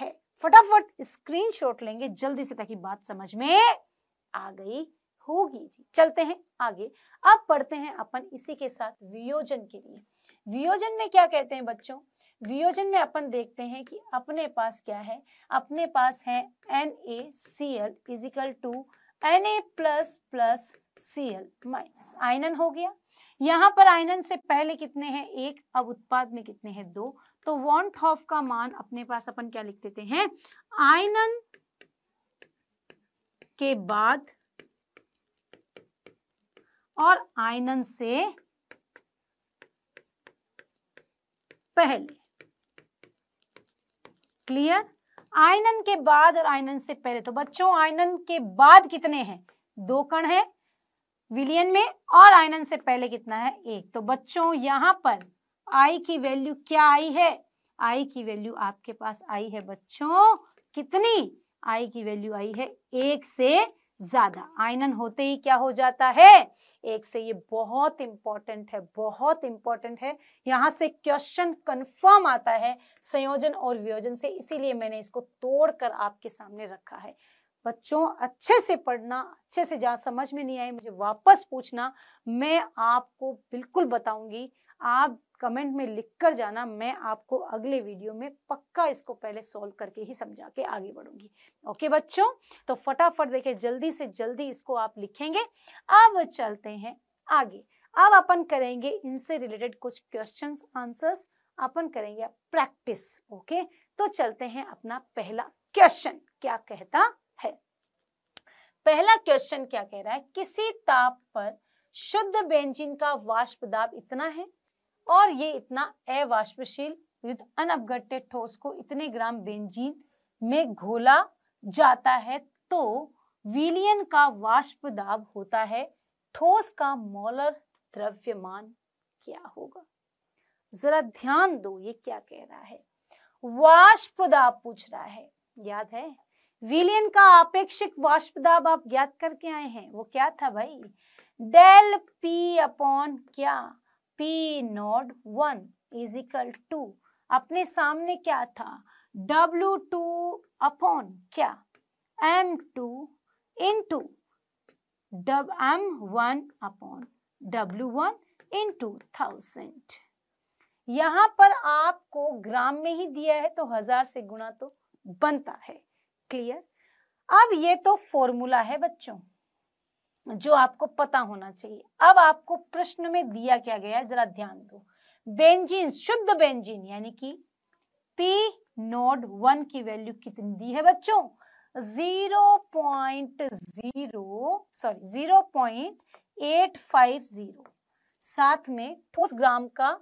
है फटाफट स्क्रीनशॉट लेंगे जल्दी से ताकि बात समझ में आ गई होगी जी चलते हैं आगे अब पढ़ते हैं अपन इसी के साथ वियोजन के लिए वियोजन में क्या कहते हैं बच्चों वियोजन में अपन देखते हैं कि अपने पास क्या है अपने पास है N A C L is equal to N A plus plus C L minus आयनन हो गया यहाँ पर आयनन से पहले कितने हैं एक अब उत्पाद में कितने हैं दो तो वॉन्ट हॉफ का मान अपने पास अपन क्या लिख देते हैं आयनन के बाद और आयनन से पहले क्लियर आयनन के बाद और आयनन से पहले तो बच्चों आयनन के बाद कितने हैं दो कण है विलियन में और आयनन से पहले कितना है एक तो बच्चों यहां पर आई की वैल्यू क्या आई है आई की वैल्यू आपके पास आई है बच्चों कितनी आई की वैल्यू आई है एक से ज्यादा आयनन होते ही क्या हो जाता है एक से ये बहुत इंपॉर्टेंट है बहुत इंपॉर्टेंट है यहां से क्वेश्चन कंफर्म आता है संयोजन और वियोजन से इसीलिए मैंने इसको तोड़कर आपके सामने रखा है बच्चों अच्छे से पढ़ना अच्छे से जहां समझ में नहीं आए मुझे वापस पूछना मैं आपको बिल्कुल बताऊंगी आप कमेंट में लिख कर जाना मैं आपको अगले वीडियो में पक्का इसको पहले सॉल्व करके ही समझा के आगे बढ़ूंगी ओके बच्चों तो फटाफट देखे जल्दी से जल्दी इसको आप लिखेंगे अब चलते हैं आगे अब अपन करेंगे इनसे रिलेटेड कुछ क्वेश्चंस आंसर्स अपन करेंगे प्रैक्टिस ओके तो चलते हैं अपना पहला क्वेश्चन क्या कहता है पहला क्वेश्चन क्या कह रहा है किसी ताप पर शुद्ध बेंजीन का वाष्प दाब इतना है और ये इतना अवाष्पशील विद अनअपगट्य ठोस को इतने ग्राम बेंजीन में घोला जाता है तो विलियन का वाष्प दाब होता है ठोस का मोलर द्रव्यमान क्या होगा जरा ध्यान दो ये क्या कह रहा है वाष्प दाब पूछ रहा है याद है विलियन का आपेक्षिक वाष्प दाब आप ज्ञात करके आए हैं वो क्या था भाई डेल पी अपॉन क्या P not one is equal to अपने सामने क्या था डब्लू टू अपॉन क्या एम टू इन टू डब M one upon W one into thousand यहाँ पर आपको ग्राम में ही दिया है तो हजार से गुणा तो बनता है क्लियर अब ये तो फॉर्मूला है बच्चों जो आपको पता होना चाहिए अब आपको प्रश्न में दिया क्या गया है जरा ध्यान दो बेंजीन शुद्ध बेंजीन यानी कि पी नोड वन की वैल्यू कितनी दी है बच्चों zero point zero sorry zero point eight five zero साथ में ठोस ग्राम का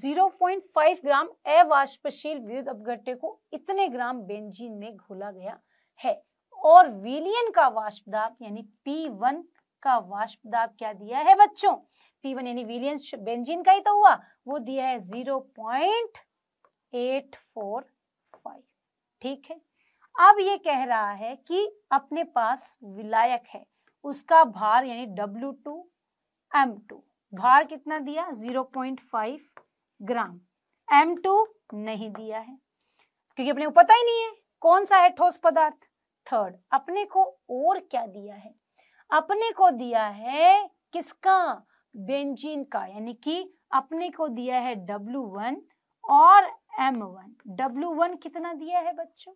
जीरो पॉइंट फाइव ग्राम अवाष्पशील विद्युत अपघट्य को इतने ग्राम बेंजीन में घोला गया है और विलियन का वाष्प दाब यानी पी वन का वाष्प दाब क्या दिया है बच्चों पी वन यानी विलियन बेंजीन का ही तो हुआ वो दिया है zero point eight four five ठीक है अब ये कह रहा है कि अपने पास विलायक है उसका भार यानी डब्ल्यू टू एम टू भार कितना दिया zero point five gram M two नहीं दिया है क्योंकि अपने को पता ही नहीं है कौन सा है ठोस पदार्थ थर्ड अपने को और क्या दिया है अपने को दिया है किसका बेंजीन का यानी कि अपने को दिया है डब्ल्यू वन और एम वन डब्ल्यू वन कितना दिया है बच्चों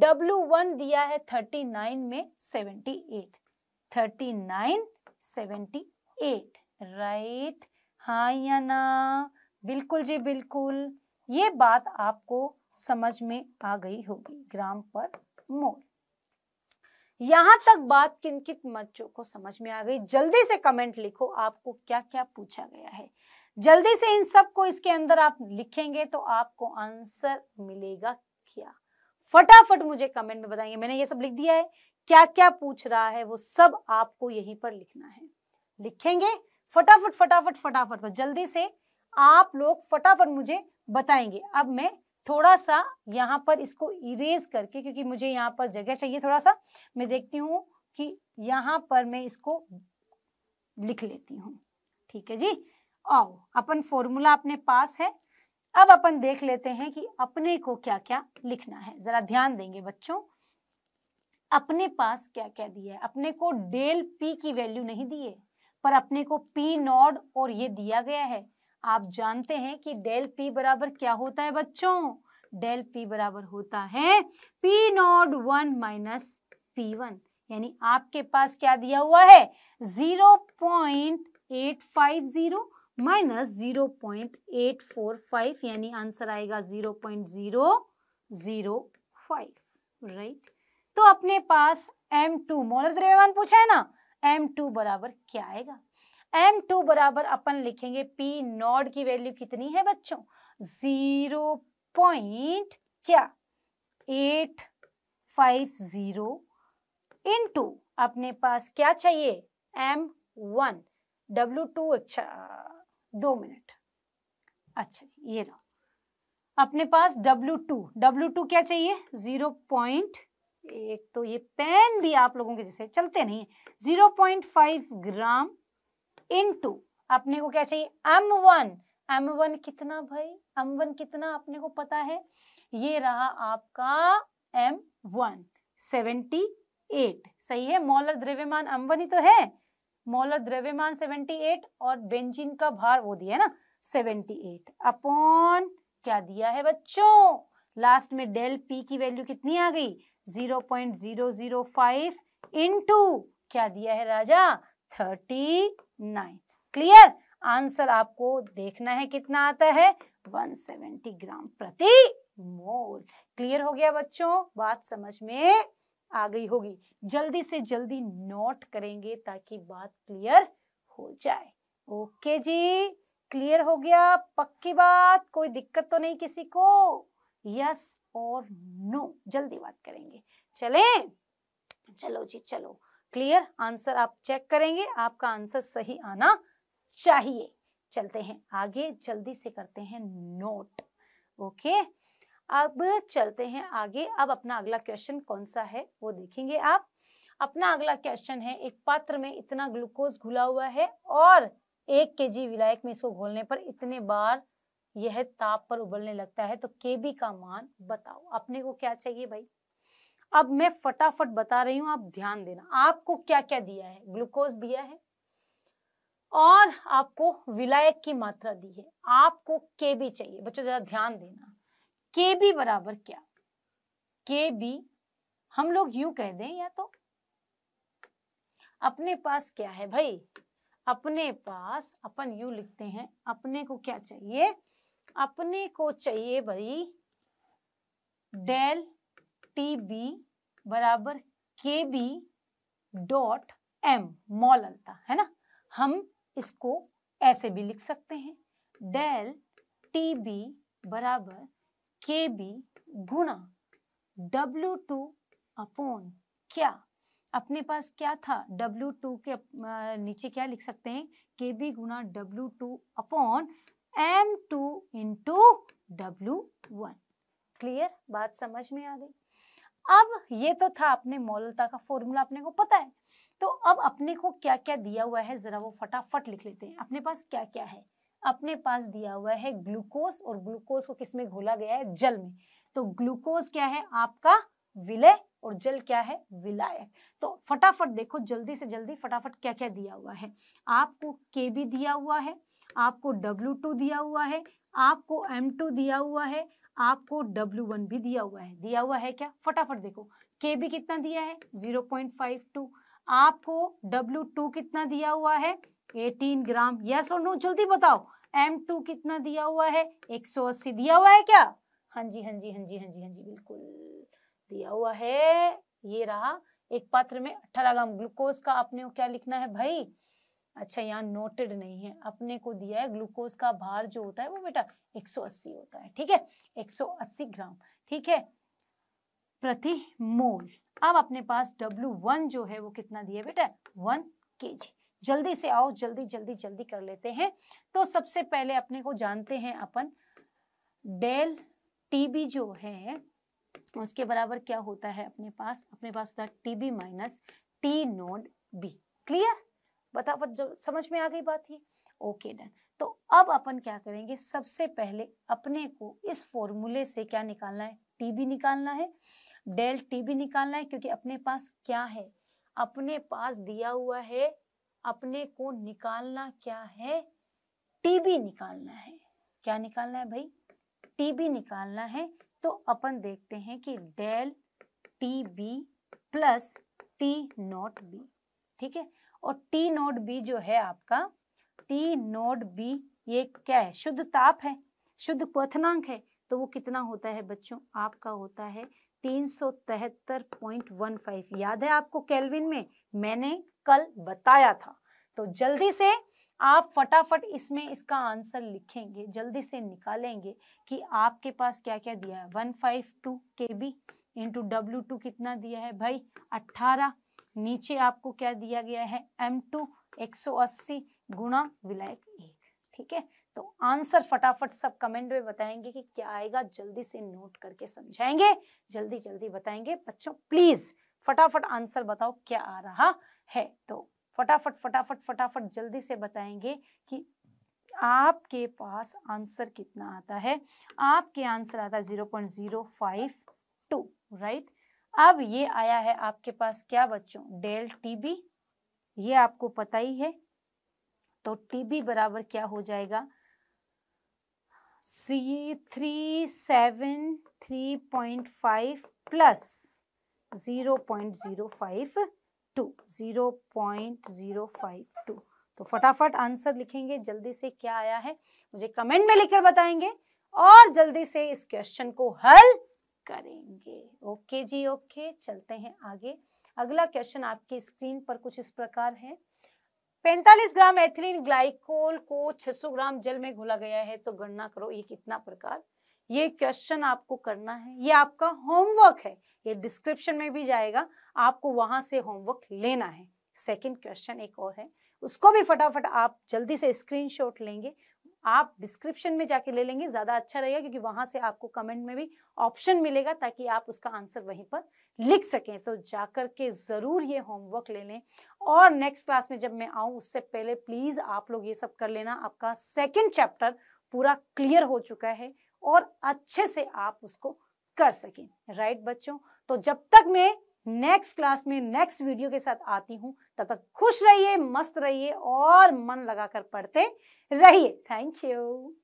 डब्ल्यू वन दिया है थर्टी नाइन में seventy eight thirty nine seventy eight right हा या ना बिल्कुल जी बिल्कुल ये बात आपको समझ में आ गई होगी ग्राम पर मोल यहां तक बात किन किन बच्चों को समझ में आ गई जल्दी से कमेंट लिखो आपको क्या क्या पूछा गया है जल्दी से इन सब को इसके अंदर आप लिखेंगे तो आपको आंसर मिलेगा क्या फटाफट मुझे कमेंट में बताएंगे मैंने ये सब लिख दिया है क्या क्या पूछ रहा है वो सब आपको यहीं पर लिखना है लिखेंगे फटाफट फटाफट फटाफट तो जल्दी से आप लोग फटाफट मुझे बताएंगे अब मैं थोड़ा सा यहाँ पर इसको इरेज करके क्योंकि मुझे यहाँ पर जगह चाहिए थोड़ा सा मैं देखती हूँ कि यहाँ पर मैं इसको लिख लेती हूँ ठीक है जी आओ अपन फॉर्मूला अपने पास है अब अपन देख लेते हैं कि अपने को क्या क्या लिखना है जरा ध्यान देंगे बच्चों अपने पास क्या क्या दिया है अपने को डेल पी की वैल्यू नहीं दी है पर अपने को पी नॉड और ये दिया गया है आप जानते हैं कि डेल पी बराबर क्या होता है बच्चों डेल पी बराबर होता है P not one minus P one यानी आपके पास क्या दिया हुआ है zero point eight five zero minus zero point eight four five यानी आंसर आएगा zero point zero zero five right तो अपने पास एम टू मोलर द्रव्यमान पूछा है ना एम टू बराबर क्या आएगा एम टू बराबर अपन लिखेंगे पी नॉट की वैल्यू कितनी है बच्चों जीरो पॉइंट क्या एट फाइव जीरो इंटू अपने पास क्या चाहिए एम वन डब्लू टू अच्छा दो मिनट अच्छा ये रहा अपने पास डब्ल्यू टू डब्ल्यू टू क्या चाहिए जीरो पॉइंट एक तो ये पेन भी आप लोगों के जैसे चलते नहीं है zero point five gram into अपने को क्या चाहिए एम वन एम वन कितना भाई एम वन कितना अपने को पता है ये रहा आपका एम वन सेवेंटी एट सही है मोलर द्रव्यमान एम वन ही तो है मोलर द्रव्यमान सेवेंटी एट और बेंजीन का भार वो दिया ना सेवेंटी एट अपॉन क्या दिया है बच्चों लास्ट में डेल पी की वैल्यू कितनी आ गई zero point zero zero five into क्या दिया है राजा थर्टी नाइन क्लियर आंसर आपको देखना है कितना आता है 170 ग्राम प्रति मोल क्लियर हो गया बच्चों बात समझ में आ गई होगी जल्दी से जल्दी नोट करेंगे ताकि बात क्लियर हो जाए ओके जी क्लियर हो गया पक्की बात कोई दिक्कत तो नहीं किसी को यस और नो जल्दी बात करेंगे चले चलो जी चलो क्लियर आंसर आप चेक करेंगे आपका आंसर सही आना चाहिए चलते हैं आगे जल्दी से करते हैं नोट ओके अब चलते हैं आगे अब अपना अगला क्वेश्चन कौन सा है वो देखेंगे आप अपना अगला क्वेश्चन है एक पात्र में इतना ग्लूकोज घुला हुआ है और एक के जी विलायक में इसको घोलने पर इतने बार यह ताप पर उबलने लगता है तो के बी का मान बताओ अपने को क्या चाहिए भाई अब मैं फटाफट बता रही हूं आप ध्यान देना आपको क्या क्या दिया है ग्लूकोज दिया है और आपको विलायक की मात्रा दी है आपको के बी चाहिए बच्चों जरा ध्यान देना के बी बराबर क्या के बी हम लोग यू कह दें या तो अपने पास क्या है भाई अपने पास अपन यू लिखते हैं अपने को क्या चाहिए अपने को चाहिए भाई डेल टी बी बराबर K B dot M molality है ना हम इसको ऐसे भी लिख सकते हैं डेल टी बी बराबर के बी गुना डब्ल्यू टू अपोन क्या अपने पास क्या था डब्ल्यू टू के नीचे क्या लिख सकते हैं के बी गुना W two upon M two into W one clear बात समझ में आ गई अब ये तो था अपने मोललता का फॉर्मूला अपने को पता है तो अब अपने को क्या क्या दिया हुआ है जरा वो फटाफट लिख लेते हैं अपने पास क्या क्या है अपने पास दिया हुआ है ग्लूकोज और ग्लूकोज को किसमें घोला गया है जल में तो ग्लूकोज क्या है आपका विलय और जल क्या है विलायक तो फटाफट देखो जल्दी से जल्दी फटाफट क्या क्या दिया हुआ है आपको के भी दिया हुआ है आपको टू दिया हुआ है आपको टू दिया हुआ है आपको W1 भी दिया हुआ है दिया हुआ है क्या फटाफट देखो Kb कितना दिया है 0.52 आपको W2 कितना दिया हुआ है 18 ग्राम यस और नो जल्दी बताओ M2 कितना दिया हुआ है 180 दिया हुआ है क्या हाँ जी हाँ जी हाँ जी हाँ जी हाँ जी बिल्कुल दिया हुआ है ये रहा एक पात्र में 18 ग्राम ग्लूकोज का आपने क्या लिखना है भाई अच्छा यहाँ नोटेड नहीं है अपने को दिया है ग्लूकोज का भार जो होता है वो बेटा 180 होता है ठीक है 180 ग्राम ठीक है प्रति मोल अब अपने पास W1 जो है वो कितना दिया बेटा वन के जल्दी से आओ जल्दी जल्दी जल्दी कर लेते हैं तो सबसे पहले अपने को जानते हैं अपन डेल टीबी जो है उसके बराबर क्या होता है अपने पास अपने पास होता है TB minus T naught B clear बतावट जब समझ में आ गई बात ये ओके डन तो अब अपन क्या करेंगे सबसे पहले अपने को इस फॉर्मूले से क्या निकालना है टी भी निकालना है डेल टी भी निकालना है क्योंकि अपने पास क्या है अपने पास दिया हुआ है अपने को निकालना क्या है टी भी निकालना है क्या निकालना है भाई टी भी निकालना है तो अपन देखते हैं कि del T B plus T not B ठीक है और टी नोड बी जो है आपका टी नोड बी ये क्या है शुद्ध ताप है शुद्ध क्वनांक है तो वो कितना होता है बच्चों आपका होता है तीन सौ तिहत्तर पॉइंट वन फाइव याद है आपको कैलविन में मैंने कल बताया था तो जल्दी से आप फटाफट इसमें इसका आंसर लिखेंगे जल्दी से निकालेंगे कि आपके पास क्या क्या दिया है one five two K B into W two कितना दिया है भाई अट्ठारह नीचे आपको क्या दिया गया है एम टू एक सौ अस्सी गुणा विलायक एक ठीक है तो आंसर फटाफट सब कमेंट में बताएंगे कि क्या आएगा जल्दी से नोट करके समझाएंगे जल्दी जल्दी बताएंगे बच्चों प्लीज फटाफट आंसर बताओ क्या आ रहा है तो फटाफट फटाफट फटाफट जल्दी से बताएंगे कि आपके पास आंसर कितना आता है आपके आंसर आता है zero point zero five two right अब ये आया है आपके पास क्या बच्चों डेल टीबी ये आपको पता ही है तो टीबी बराबर क्या हो जाएगा C three seven three point five plus zero point zero five two zero point zero five two तो फटाफट आंसर लिखेंगे जल्दी से क्या आया है मुझे कमेंट में लिखकर बताएंगे और जल्दी से इस क्वेश्चन को हल करेंगे ओके जी ओके चलते हैं आगे अगला क्वेश्चन आपकी स्क्रीन पर कुछ इस प्रकार है 45 ग्राम एथिलीन ग्लाइकोल को 600 ग्राम जल में घोला गया है तो गणना करो ये कितना प्रकार ये क्वेश्चन आपको करना है ये आपका होमवर्क है ये डिस्क्रिप्शन में भी जाएगा आपको वहां से होमवर्क लेना है सेकंड क्वेश्चन एक और है उसको भी फटाफट आप जल्दी से स्क्रीनशॉट लेंगे आप डिस्क्रिप्शन में जाके ले लेंगे ज़्यादा अच्छा रहेगा क्योंकि वहां से आपको कमेंट में भी ऑप्शन मिलेगा ताकि आप उसका आंसर वहीं पर लिख सकें तो जाकर के ज़रूर ये होमवर्क ले लें और नेक्स्ट क्लास में जब मैं आऊँ उससे पहले प्लीज़ आप लोग ये सब कर लेना आपका सेकेंड चैप्टर पूरा क्लियर हो चुका है और अच्छे से आप उसको कर सकें राइट बच्चों तो जब तक मैं नेक्स्ट क्लास में नेक्स्ट वीडियो के साथ आती हूँ तब तक खुश रहिए मस्त रहिए और मन लगाकर पढ़ते रहिए थैंक यू